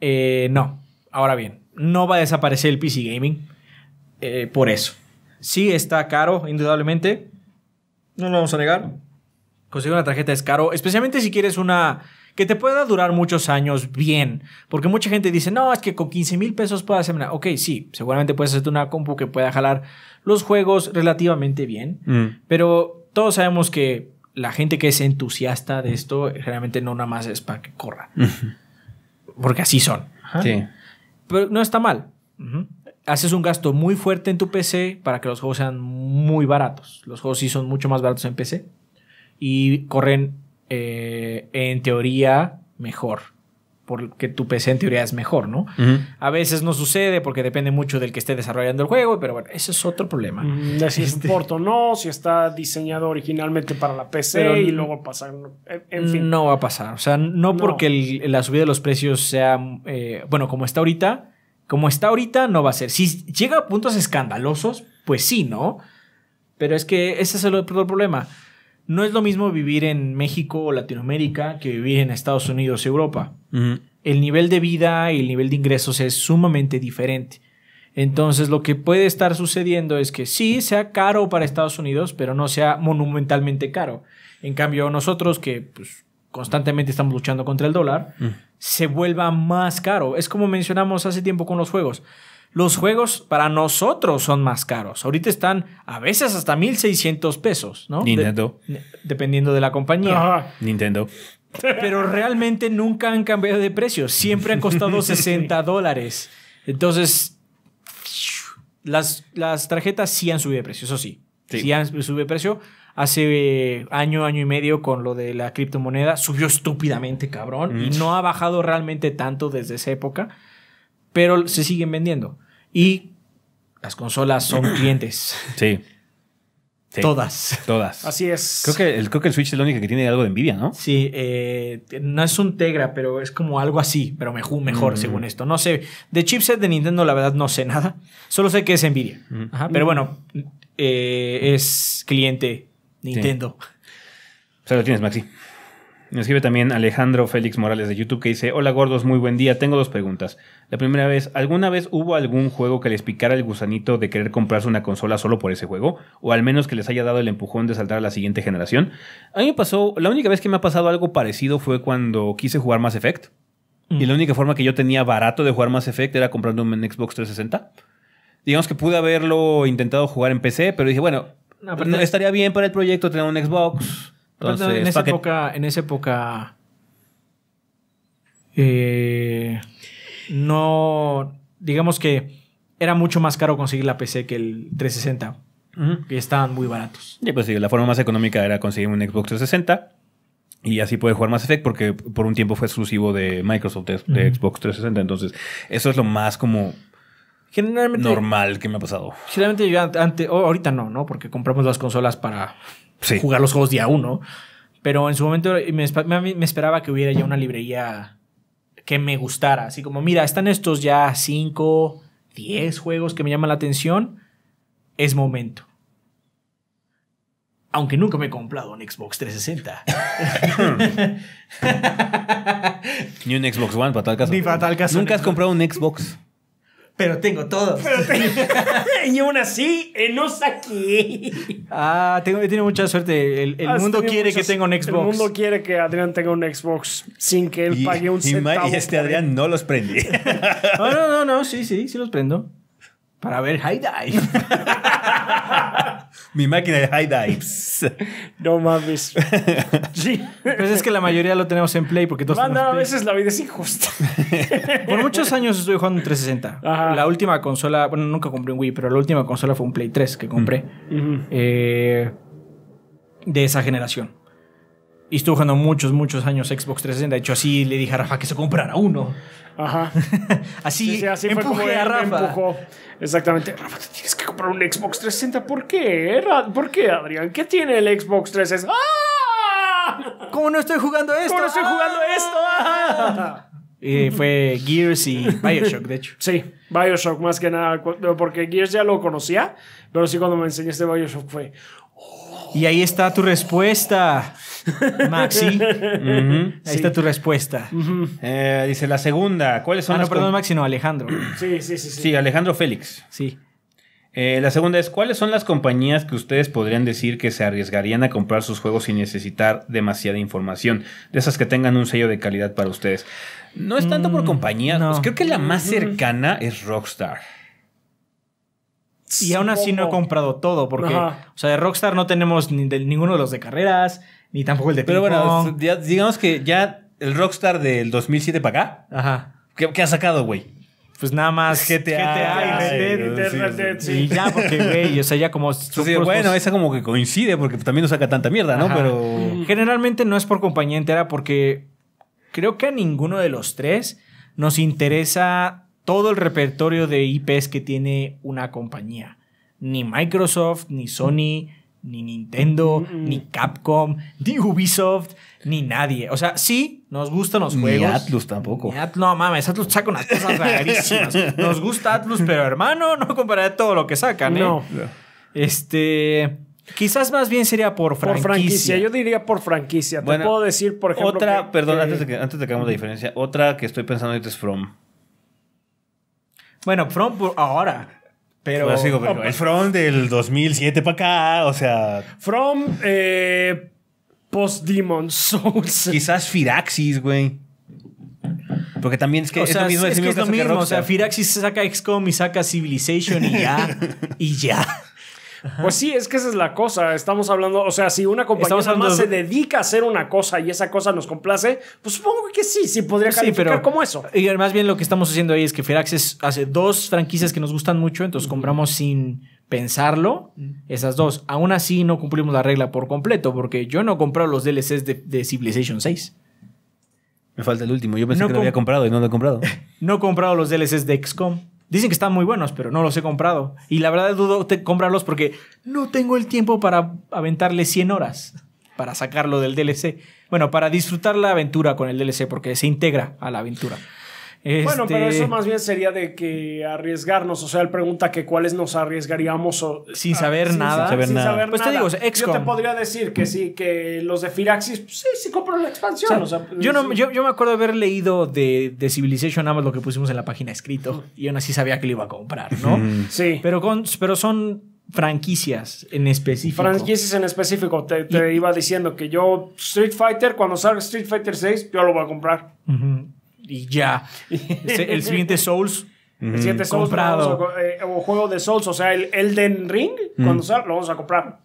eh, no. Ahora bien, no va a desaparecer el PC Gaming eh, por eso. Sí está caro, indudablemente. No lo vamos a negar. Conseguir una tarjeta es caro, especialmente si quieres una que te pueda durar muchos años bien. Porque mucha gente dice, no, es que con 15 mil pesos puedo hacer una. Ok, sí, seguramente puedes hacerte una compu que pueda jalar los juegos relativamente bien. Mm. Pero todos sabemos que la gente que es entusiasta de esto, generalmente no nada más es para que corra. Porque así son. Sí. Pero no está mal. Haces un gasto muy fuerte en tu PC para que los juegos sean muy baratos. Los juegos sí son mucho más baratos en PC y corren eh, en teoría mejor. Porque tu PC en teoría es mejor, ¿no? A veces no sucede porque depende mucho del que esté desarrollando el juego, pero bueno, ese es otro problema. Mm, si es este... o no, si está diseñado originalmente para la PC y luego pasar. En fin. No va a pasar. O sea, no, porque la subida de los precios sea. Eh, bueno, como está ahorita, como está ahorita, no va a ser. Si llega a puntos escandalosos, pues sí, ¿no? Pero es que ese es el otro problema no es lo mismo vivir en México o Latinoamérica que vivir en Estados Unidos o Europa. El nivel de vida y el nivel de ingresos es sumamente diferente. Entonces lo que puede estar sucediendo es que sí sea caro para Estados Unidos, pero no sea monumentalmente caro. En cambio, nosotros que pues, constantemente estamos luchando contra el dólar, mm. se vuelva más caro. Es como mencionamos hace tiempo con los juegos los juegos para nosotros son más caros. Ahorita están a veces hasta 1.600 pesos, ¿no? Nintendo. dependiendo de la compañía. Nintendo. Pero realmente nunca han cambiado de precio. Siempre han costado 60 dólares. Entonces, las, las tarjetas sí han subido de precio, eso sí. Sí, han subido de precio. Hace eh, año, año y medio con lo de la criptomoneda subió estúpidamente, cabrón. Y mm. no ha bajado realmente tanto desde esa época pero se siguen vendiendo. Y las consolas son clientes. Sí. Todas. Todas. Así es. Creo que, el, creo que el Switch es la única que tiene algo de envidia, ¿no? Sí, eh, no es un Tegra, pero es como algo así, pero mejor, mm. según esto. No sé. De chipset de Nintendo, la verdad, no sé nada. Solo sé que es envidia. Mm. pero bueno, eh, es cliente Nintendo. O sea, lo tienes, Maxi. Me escribe también Alejandro Félix Morales de YouTube que dice, hola gordos, muy buen día, tengo dos preguntas. La primera vez, ¿alguna vez hubo algún juego que les picara el gusanito de querer comprarse una consola solo por ese juego? O al menos que les haya dado el empujón de saltar a la siguiente generación. A mí me pasó, la única vez que me ha pasado algo parecido fue cuando quise jugar Mass Effect. Y la mm. única forma que yo tenía barato de jugar Mass Effect era comprando un Xbox 360. Digamos que pude haberlo intentado jugar en PC, pero dije, bueno, estaría bien para el proyecto tener un Xbox en, esa época, en esa época, eh, no, digamos que era mucho más caro conseguir la PC que el 360, que estaban muy baratos. Y pues sí, la forma más económica era conseguir un Xbox 360 y así puede jugar Mass Effect porque por un tiempo fue exclusivo de Microsoft, de, Xbox 360. Entonces, eso es lo más como generalmente, normal que me ha pasado. Generalmente antes, ahorita no, ¿no? Porque compramos las consolas para jugar los juegos día uno. Pero en su momento me, esperaba que hubiera ya una librería que me gustara. Así como, mira, están estos ya 5, 10 juegos que me llaman la atención. Es momento. Aunque nunca me he comprado un Xbox 360. Ni un Xbox One, fatal caso. Ni para tal caso. Nunca has comprado un Xbox. Pero tengo todos. y aún así, no saqué. Ah, tiene mucha suerte. El, mundo quiere que tenga un Xbox. El mundo quiere que Adrián tenga un Xbox sin que él pague un centavo. Y este Adrián no los prende. no, no, no, no, sí, sí, sí los prendo. Para ver High Dive. Mi máquina de high dives. No mames. Sí. Pues es que la mayoría lo tenemos en Play porque todos Manda, a veces la vida es injusta. Por muchos años estoy jugando en 360. La última consola, bueno, nunca compré un Wii, pero la última consola fue un Play 3 que compré. Eh, de esa generación. Y jugando muchos, muchos años Xbox 360. De hecho, así le dije a Rafa que se comprara uno. Ajá. así, sí, a Rafa. Exactamente. Rafa, te tienes que comprar un Xbox 360. ¿Por qué? ¿Por qué, Adrián? ¿Qué tiene el Xbox 360? ¡Ah! ¿Cómo no estoy jugando esto? ¿Cómo no estoy jugando ¡Ah! esto? Eh, fue Gears y Bioshock, de hecho. Sí, Bioshock más que nada, porque Gears ya lo conocía, pero sí cuando me enseñaste Bioshock fue... Y ahí está tu respuesta. Maxi. Ahí está tu respuesta. Eh, dice la segunda. ¿Cuáles son ah, perdón, Maxi, no, Alejandro. sí, sí, sí, sí. Alejandro Félix. Sí. Eh, la segunda es, ¿cuáles son las compañías que ustedes podrían decir que se arriesgarían a comprar sus juegos sin necesitar demasiada información? De esas que tengan un sello de calidad para ustedes. No es tanto por mm, compañías pues creo que la más mm. cercana es Rockstar. Y aún así no he comprado todo, porque, o sea, de Rockstar no tenemos ninguno de los de carreras, ni tampoco el de Pero bueno, digamos que ya el Rockstar del 2007 para acá. Ajá. ¿Qué, ha sacado, güey? Pues nada más GTA, GTA y Red ya, porque, güey, o sea, ya como... bueno, esa como que coincide, porque también no saca tanta mierda, ¿no? Pero... Mm. Generalmente no es por compañía entera, porque creo que a ninguno de los tres nos interesa todo el repertorio de IPs que tiene una compañía. Ni Microsoft, ni Sony, ni Nintendo, ni Capcom, ni Ubisoft, ni nadie. O sea, sí, nos gustan los juegos. Ni Atlus tampoco. no mames, Atlus saca unas cosas rarísimas. Nos gusta Atlus, pero hermano, no compararé todo lo que sacan, ¿eh? No. Este. Quizás más bien sería por franquicia. yo diría por franquicia. Te puedo decir, por ejemplo. Otra, perdón, Antes, de que, antes de hagamos la diferencia, otra que estoy pensando ahorita es From. Bueno, From por ahora. Pero, es pues pero el From del 2007 para acá, o sea. From eh, post Demon Souls. Quizás Firaxis, güey. Porque también es que es lo mismo. Es, lo mismo. o sea, Firaxis saca XCOM y saca Civilization y ya. y ya. Pues sí, es que esa es la cosa. Estamos hablando, o sea, si una compañía se dedica a hacer una cosa y esa cosa nos complace, pues supongo que sí, sí podría pues calificar como eso. Y más bien lo que estamos haciendo ahí es que ferax hace dos franquicias que nos gustan mucho, entonces compramos sin pensarlo, mm. esas dos. Aún así no cumplimos la regla por completo, porque yo no he comprado los DLCs de, Civilization 6. Me falta el último. Yo pensé que lo había comprado y no lo he comprado. no he comprado los DLCs de XCOM. Dicen que están muy buenos, pero no los he comprado. Y la verdad dudo te comprarlos porque no tengo el tiempo para aventarle 100 horas para sacarlo del DLC. Bueno, para disfrutar la aventura con el DLC porque se integra a la aventura. Bueno, pero eso este- más bien sería de que arriesgarnos, o sea, él pregunta que cuáles nos arriesgaríamos sin ah, saber nada. Sin, saber nada. pues te digo, Yo te podría decir que sí, que los de Firaxis, pues, sí, sí compro la expansión. Pues, yo, yo, me acuerdo haber leído de, Civilization, nada lo que pusimos en la página escrito, y aún así sabía que lo iba a comprar, ¿no? sí. Pero, con, pero son franquicias en específico. Franquicias en específico. Te, iba diciendo que yo, Street Fighter, cuando salga Street Fighter 6, yo lo voy a comprar y ya. El siguiente Souls. El mm, siguiente Souls comprado. Eh, o juego de Souls, o sea, el Elden Ring, mm. cuando sea, lo vamos a comprar.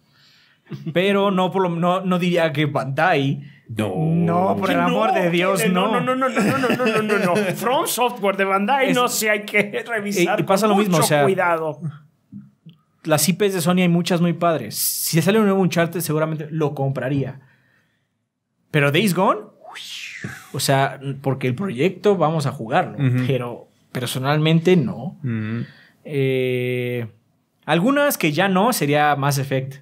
Pero no, no, no diría que Bandai. No. No, por el amor de Dios, no. No, no, no, no, no, no, no, no. From Software de Bandai, no sé, hay que revisar. Y, pasa lo mismo, o sea, cuidado. Las IPs de Sony hay muchas muy padres. Si sale un nuevo Uncharted, seguramente lo compraría. Pero Days Gone, uy, o sea, porque el proyecto vamos a jugarlo, pero personalmente no. Eh, algunas que ya no sería más Effect.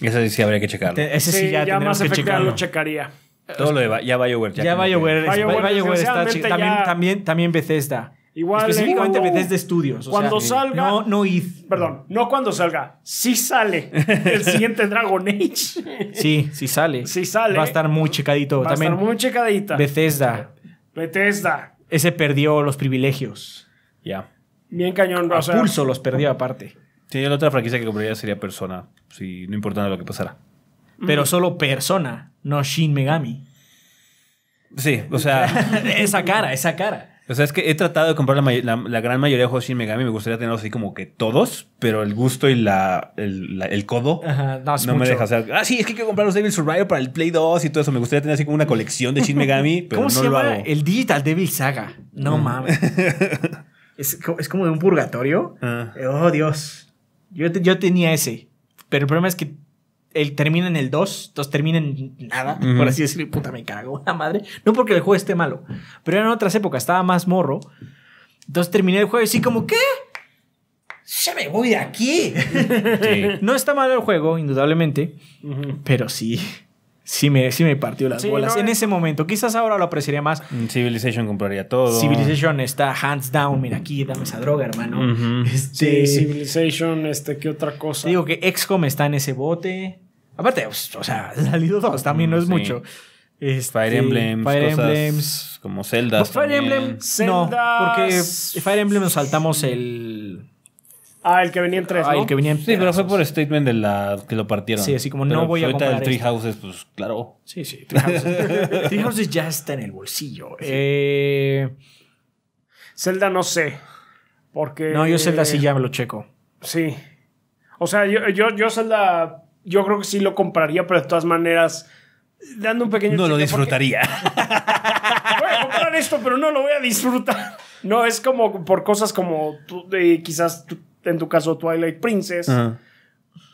Esa sí habría que checarlo. ese sí, ya, ya que checarlo. lo checaría. Todo lo de ya BioWare. Ya, ya BioWare, Ya va está también, también, también Bethesda. Igual Específicamente Bethesda Studios. cuando eh, salga. No, no hizo Perdón, no cuando salga. Sí sale el siguiente Dragon Age. sí, sí sale. Sí sale. Va a estar muy checadito. Va También a estar muy checadita. Bethesda. Bethesda. Ese perdió los privilegios. Ya. Bien cañón. pulso los perdió aparte. Sí, la otra franquicia que compraría sería Persona. sí, no importa lo que pasara. Pero solo Persona, no Shin Megami. Sí, o sea. esa cara, esa cara. O sea, es que he tratado de comprar la, gran mayoría de juegos Shin Megami. Me gustaría tenerlos así como que todos, pero el gusto y el, codo no, me deja. O ah, sí, es que quiero comprar los Devil Survivor para el Play 2 y todo eso. Me gustaría tener así como una colección de Shin Megami, pero ¿Cómo no se llama El Digital Devil Saga. No mm. mames. es, como de un purgatorio. Ah. Oh, Dios. Yo, yo tenía ese. Pero el problema es que el, termina en el 2, entonces termina en nada, por así decirlo, puta me cago, la madre. No porque el juego esté malo, pero en otras épocas, estaba más morro. Entonces terminé el juego y así como, ¿qué? Ya me voy de aquí. no está malo el juego, indudablemente, pero sí sí me, sí me partió las bolas. en eh. ese momento, quizás ahora lo apreciaría más. Mm, Civilization compraría todo. Civilization está hands down, mira aquí, dame esa droga, hermano. este, sí, Civilization, este, ¿qué otra cosa? Digo que XCOM está en ese bote. Aparte, pues, o sea, salido dos, también mm, no es mucho. Este, Fire Emblem, Fire Emblem como Zelda. Pues Fire Emblem, no, porque Fire Emblem nos saltamos el Ah, el que venía en tres, ¿no? Ah, el que venía en Sí, pero fue por statement de la que lo partieron. Sí, así como no voy a ahorita el Three Houses, pues claro. Sí, sí. Three Houses. Three Houses ya está en el bolsillo. Eh. eh, Zelda no sé. Porque. no, yo Zelda sí ya me lo checo. Sí. O sea, yo, yo, Zelda. Yo creo que sí lo compraría, pero de todas maneras. Dando un pequeño. No lo disfrutaría. Voy a comprar esto, pero no lo voy a disfrutar. No, es como por cosas como tú, quizás tú en tu caso Twilight Princess.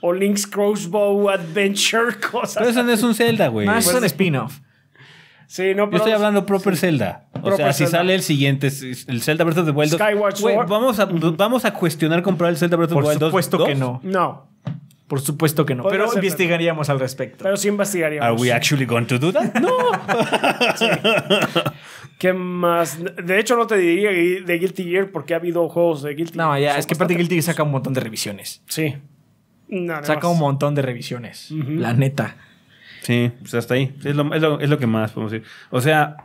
O Link's Crossbow Adventure, cosas. Pero eso no es un Zelda, güey. No, es un pues, spin-off. Sí, no, pero Yo estoy hablando proper Zelda. O sea, si sale el siguiente, el Zelda Breath of the Wild 2. vamos, a, vamos a cuestionar comprar el Zelda Breath of the Wild Por supuesto que no. No. Por supuesto que no. pero investigaríamos al respecto. Pero sí investigaríamos. ¿Are we actually going to do that? no. ¿Qué más? De hecho, no te diría de Guilty Gear porque ha habido juegos de Guilty Gear. No, ya, es que aparte Guilty Gear saca un montón de revisiones. Sí. saca un montón de revisiones. La neta. Sí, pues hasta ahí. Es lo, que más podemos decir. O sea,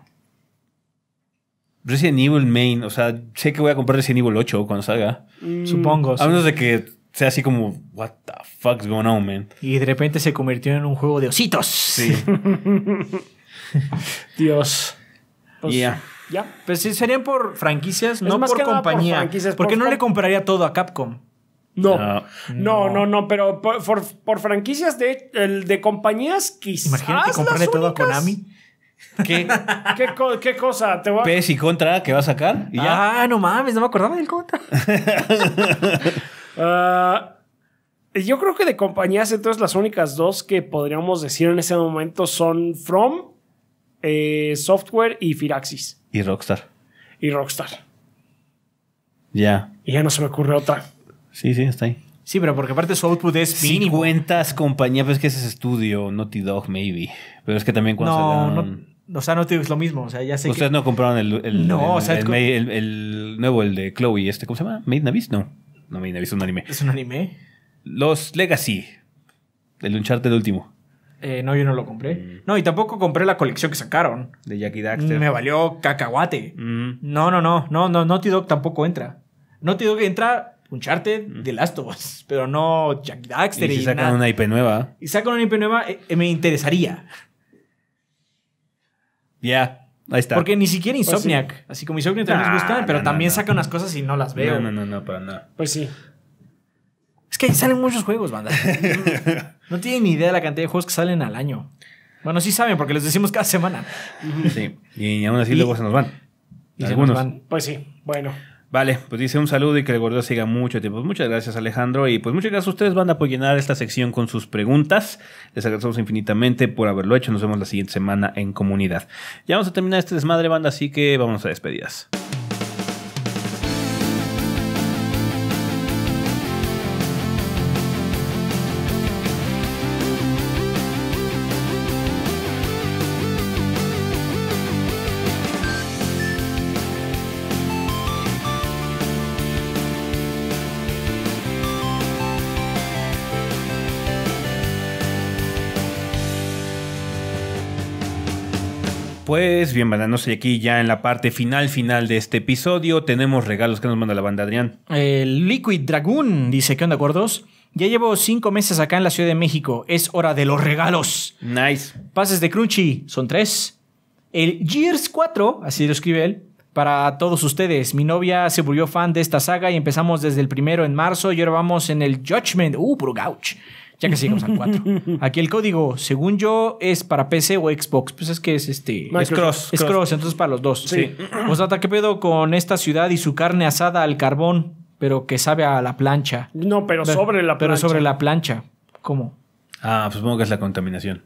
Resident Evil Main. O sea, sé que voy a comprar Resident Evil 8 cuando salga. Mm. Supongo. A menos de que sea así como, what the fuck's going on, man. Y de repente se convirtió en un juego de ositos. Sí. Dios. Pues, Ya. Pues sí, serían por franquicias, no por compañía. Por porque no le compraría todo a Capcom. No, no, no, no, pero por, franquicias de, el de compañías quizás. Imagínate comprarle todo a Konami. ¿Qué? cosa? ¿Te ¿PES y Contra que va a sacar? Ah, no mames, no me acordaba del Contra. Ah, yo creo que de compañías, entonces las únicas dos que podríamos decir en ese momento son From eh, Software y Firaxis. Y Rockstar. Y Rockstar. Ya. Y ya no se me ocurre otra. Sí, sí, está ahí. Sí, pero porque aparte su output es mínimo. cuentas compañías, pues es que ese es estudio, Naughty Dog, maybe. Pero es que también cuando no, se o sea, no Dog es lo mismo. O sea, ya sé Ustedes no compraron el, el, nuevo, el de Chloe, este, ¿cómo se llama? ¿Made in No, no Made Navis es un anime. es un anime. Los Legacy, el Uncharted último. Eh, no, yo no lo compré. Mm. No, y tampoco compré la colección que sacaron. De Jackie Daxter. Me valió cacahuate. no mm. No, no, no, no, no, Naughty Dog tampoco entra. Naughty Dog entra un charte de mm. Last of Us, pero no Jackie Daxter. Y, si y sacan una IP nueva. Y sacan una IP nueva, eh, eh, me interesaría. Ya, ahí está. Porque ni siquiera pues Insomniac. Así como Insomniac también les ah, gustan, pero también sacan unas cosas y no las veo. No, no, no, no, para nada. Pues sí. Es que salen muchos juegos, banda. No tienen ni idea de la cantidad de juegos que salen al año. Bueno, sí saben porque les decimos cada semana. Sí, y aún así luego se nos van. Y Algunos. Pues sí, bueno. Vale, pues dice un saludo y que el gordo siga mucho tiempo. Pues muchas gracias, Alejandro. Y pues muchas gracias a ustedes, banda, por llenar esta sección con sus preguntas. Les agradecemos infinitamente por haberlo hecho. Nos vemos la siguiente semana en comunidad. Ya vamos a terminar este desmadre, banda, así que vamos a despedidas. pues bien, bandanos, y aquí ya en la parte final, final de este episodio, tenemos regalos que nos manda la banda, Adrián. El Liquid Dragoon dice, ¿qué onda, gordos? Ya llevo cinco meses acá en la Ciudad de México. Es hora de los regalos. Nice. Pases de Crunchy, son tres. El Gears 4, así lo escribe él, para todos ustedes. Mi novia se volvió fan de esta saga y empezamos desde el primero en marzo y ahora vamos en el Judgment. Uh, puro gauch ya que sigamos al 4. Aquí el código, según yo, es para PC o Xbox. Pues es que es este. Es cross, Es entonces para los dos. Sí. sí. ¿qué pedo con esta ciudad y su carne asada al carbón, pero que sabe a la plancha? No, pero, sobre la plancha. Pero sobre la plancha. ¿Cómo? Ah, pues supongo que es la contaminación.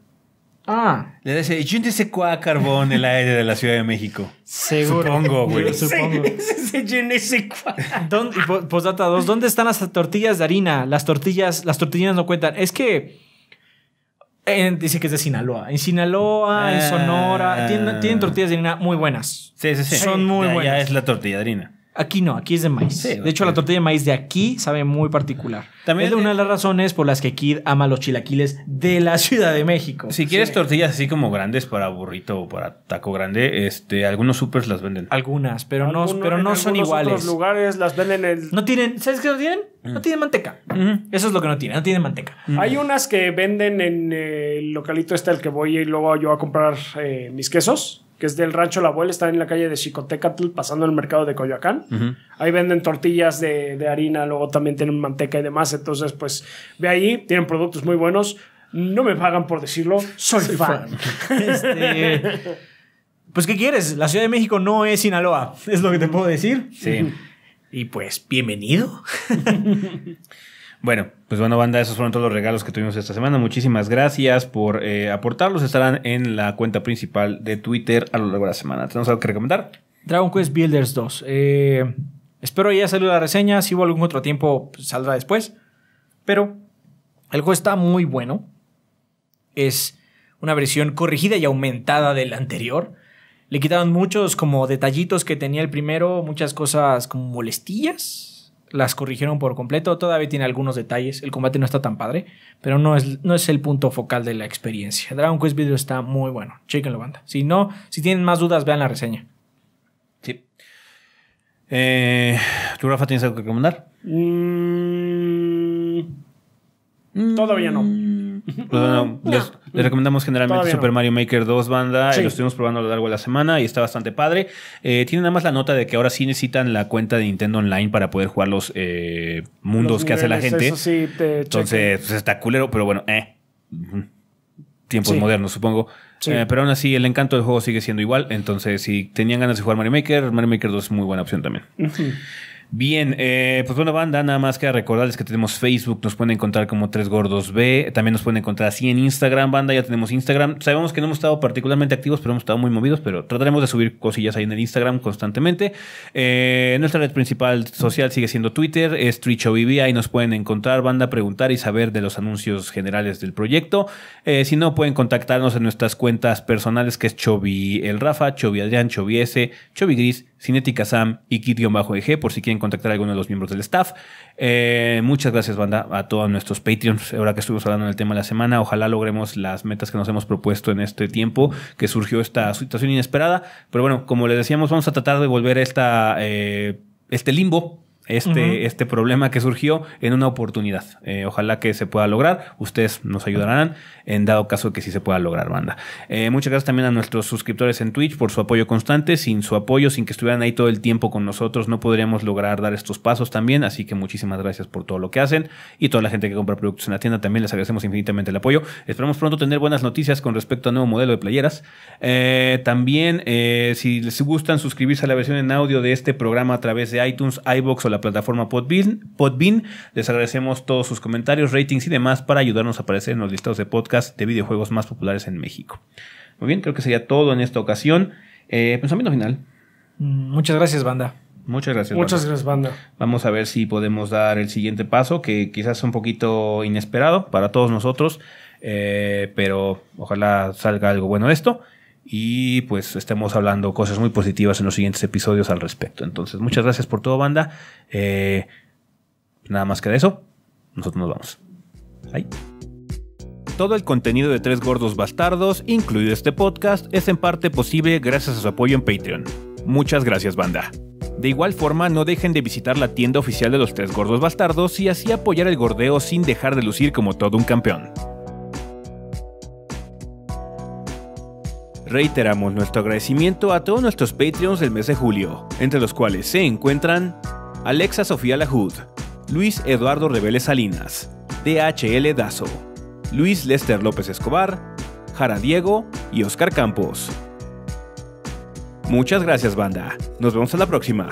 Ah. Le dice, llénese cuá carbón el aire de la Ciudad de México. Seguro. Supongo, güey. Supongo. llénese cuá. Posdata 2. ¿Dónde están las tortillas de harina? Las tortillas, las tortillas no cuentan. Es que. dice que es de Sinaloa. En Sinaloa, en Sonora. Tienen, ah. tortillas de harina muy buenas. Sí, sí, sí. Son muy buenas. Ya es la tortilla de harina. Aquí no, aquí es de maíz. de hecho, la tortilla de maíz de aquí sabe muy particular. También es una de las razones por las que Kid ama los chilaquiles de la Ciudad de México. Si quieres tortillas así como grandes para burrito o para taco grande, este, algunos supers las venden. Algunas, pero no, pero no en son iguales. Otros lugares las venden el... No tienen, ¿sabes qué no tienen? Mm. No tienen manteca. Mm. Eso es lo que no tiene. no tiene manteca. Mm. Hay unas que venden en el localito este al que voy y luego yo a comprar eh, mis quesos que es del Rancho La Abuela, está en la calle de Chicotecatl, pasando el mercado de Coyoacán. Ahí venden tortillas de, harina, luego también tienen manteca y demás. Entonces, pues ve ahí, tienen productos muy buenos. No me pagan por decirlo, soy, fan. Este, pues, ¿qué quieres? La Ciudad de México no es Sinaloa, es lo que te puedo decir. Sí. Y pues, bienvenido. Bueno, pues bueno, banda, esos fueron todos los regalos que tuvimos esta semana. Muchísimas gracias por eh, aportarlos. Estarán en la cuenta principal de Twitter a lo largo de la semana. ¿Tenemos algo que recomendar? Dragon Quest Builders 2. Eh, espero ya salido la reseña. Si hubo algún otro tiempo, saldrá después. Pero el juego está muy bueno. Es una versión corrigida y aumentada del anterior. Le quitaron muchos como detallitos que tenía el primero, muchas cosas como molestillas, las corrigieron por completo. Todavía tiene algunos detalles. El combate no está tan padre, pero no es, no es el punto focal de la experiencia. Dragon Quest Video está muy bueno. Chequenlo, banda. Si no, si tienen más dudas, vean la reseña. Sí. Eh, ¿Tú, Rafa, tienes algo que recomendar? Mm. Mm. todavía no. Les, recomendamos generalmente Super Mario Maker 2 banda. Eh, lo estuvimos probando a lo largo de la semana y está bastante padre. Eh, tiene nada más la nota de que ahora sí necesitan la cuenta de Nintendo Online para poder jugar los eh, mundos que hace la gente. Entonces, pues, está culero, pero bueno, eh. Tiempos modernos, supongo. Eh, pero aún así, el encanto del juego sigue siendo igual. Entonces, si tenían ganas de jugar Mario Maker, Mario Maker 2 es muy buena opción también. Bien, eh, pues bueno, banda, nada más que recordarles que tenemos Facebook, nos pueden encontrar como Tres Gordos B, también nos pueden encontrar así en Instagram, banda, ya tenemos Instagram. Sabemos que no hemos estado particularmente activos, pero hemos estado muy movidos, pero trataremos de subir cosillas ahí en el Instagram constantemente. Eh, nuestra red principal social sigue siendo Twitter, es ahí nos pueden encontrar, banda, preguntar y saber de los anuncios generales del proyecto. Eh, si no, pueden contactarnos en nuestras cuentas personales, que es Chovi El Rafa, Chovi Adrián, Chovi S, Chovi Gris, Cinética Sam y Kit-EG, por si quieren contactar a alguno de los miembros del staff. Eh, muchas gracias, banda, a todos nuestros Patreons. Ahora que estuvimos hablando del tema de la semana, ojalá logremos las metas que nos hemos propuesto en este tiempo que surgió esta situación inesperada. Pero bueno, como les decíamos, vamos a tratar de volver esta, eh, este limbo este, este, problema que surgió en una oportunidad. Eh, ojalá que se pueda lograr. Ustedes nos ayudarán en dado caso que sí se pueda lograr, banda. Eh, muchas gracias también a nuestros suscriptores en Twitch por su apoyo constante. Sin su apoyo, sin que estuvieran ahí todo el tiempo con nosotros, no podríamos lograr dar estos pasos también. Así que muchísimas gracias por todo lo que hacen. Y toda la gente que compra productos en la tienda también les agradecemos infinitamente el apoyo. Esperamos pronto tener buenas noticias con respecto al nuevo modelo de playeras. Eh, también, si les gustan suscribirse a la versión en audio de este programa a través de iTunes, iBox o la la plataforma Podbean. Podbean. Les agradecemos todos sus comentarios, ratings y demás para ayudarnos a aparecer en los listados de podcast de videojuegos más populares en México. Muy bien, creo que sería todo en esta ocasión. Eh, pensamiento final. Mm, muchas gracias, banda. Muchas gracias. Muchas gracias, banda. Vamos a ver si podemos dar el siguiente paso, que quizás es un poquito inesperado para todos nosotros, eh, pero ojalá salga algo bueno de esto y pues estemos hablando cosas muy positivas en los siguientes episodios al respecto. Entonces, muchas gracias por todo, banda. Eh, nada más que de eso, nosotros nos vamos. Todo el contenido de Tres Gordos Bastardos, incluido este podcast, es en parte posible gracias a su apoyo en Patreon. Muchas gracias, banda. De igual forma, no dejen de visitar la tienda oficial de los Tres Gordos Bastardos y así apoyar el gordeo sin dejar de lucir como todo un campeón. Reiteramos nuestro agradecimiento a todos nuestros Patreons del mes de julio, entre los cuales se encuentran Alexa Sofía Lajud, Luis Eduardo Rebeles Salinas, DHL Dazo, Luis Lester López Escobar, Jara Diego y Oscar Campos. Muchas gracias, banda. Nos vemos a la próxima.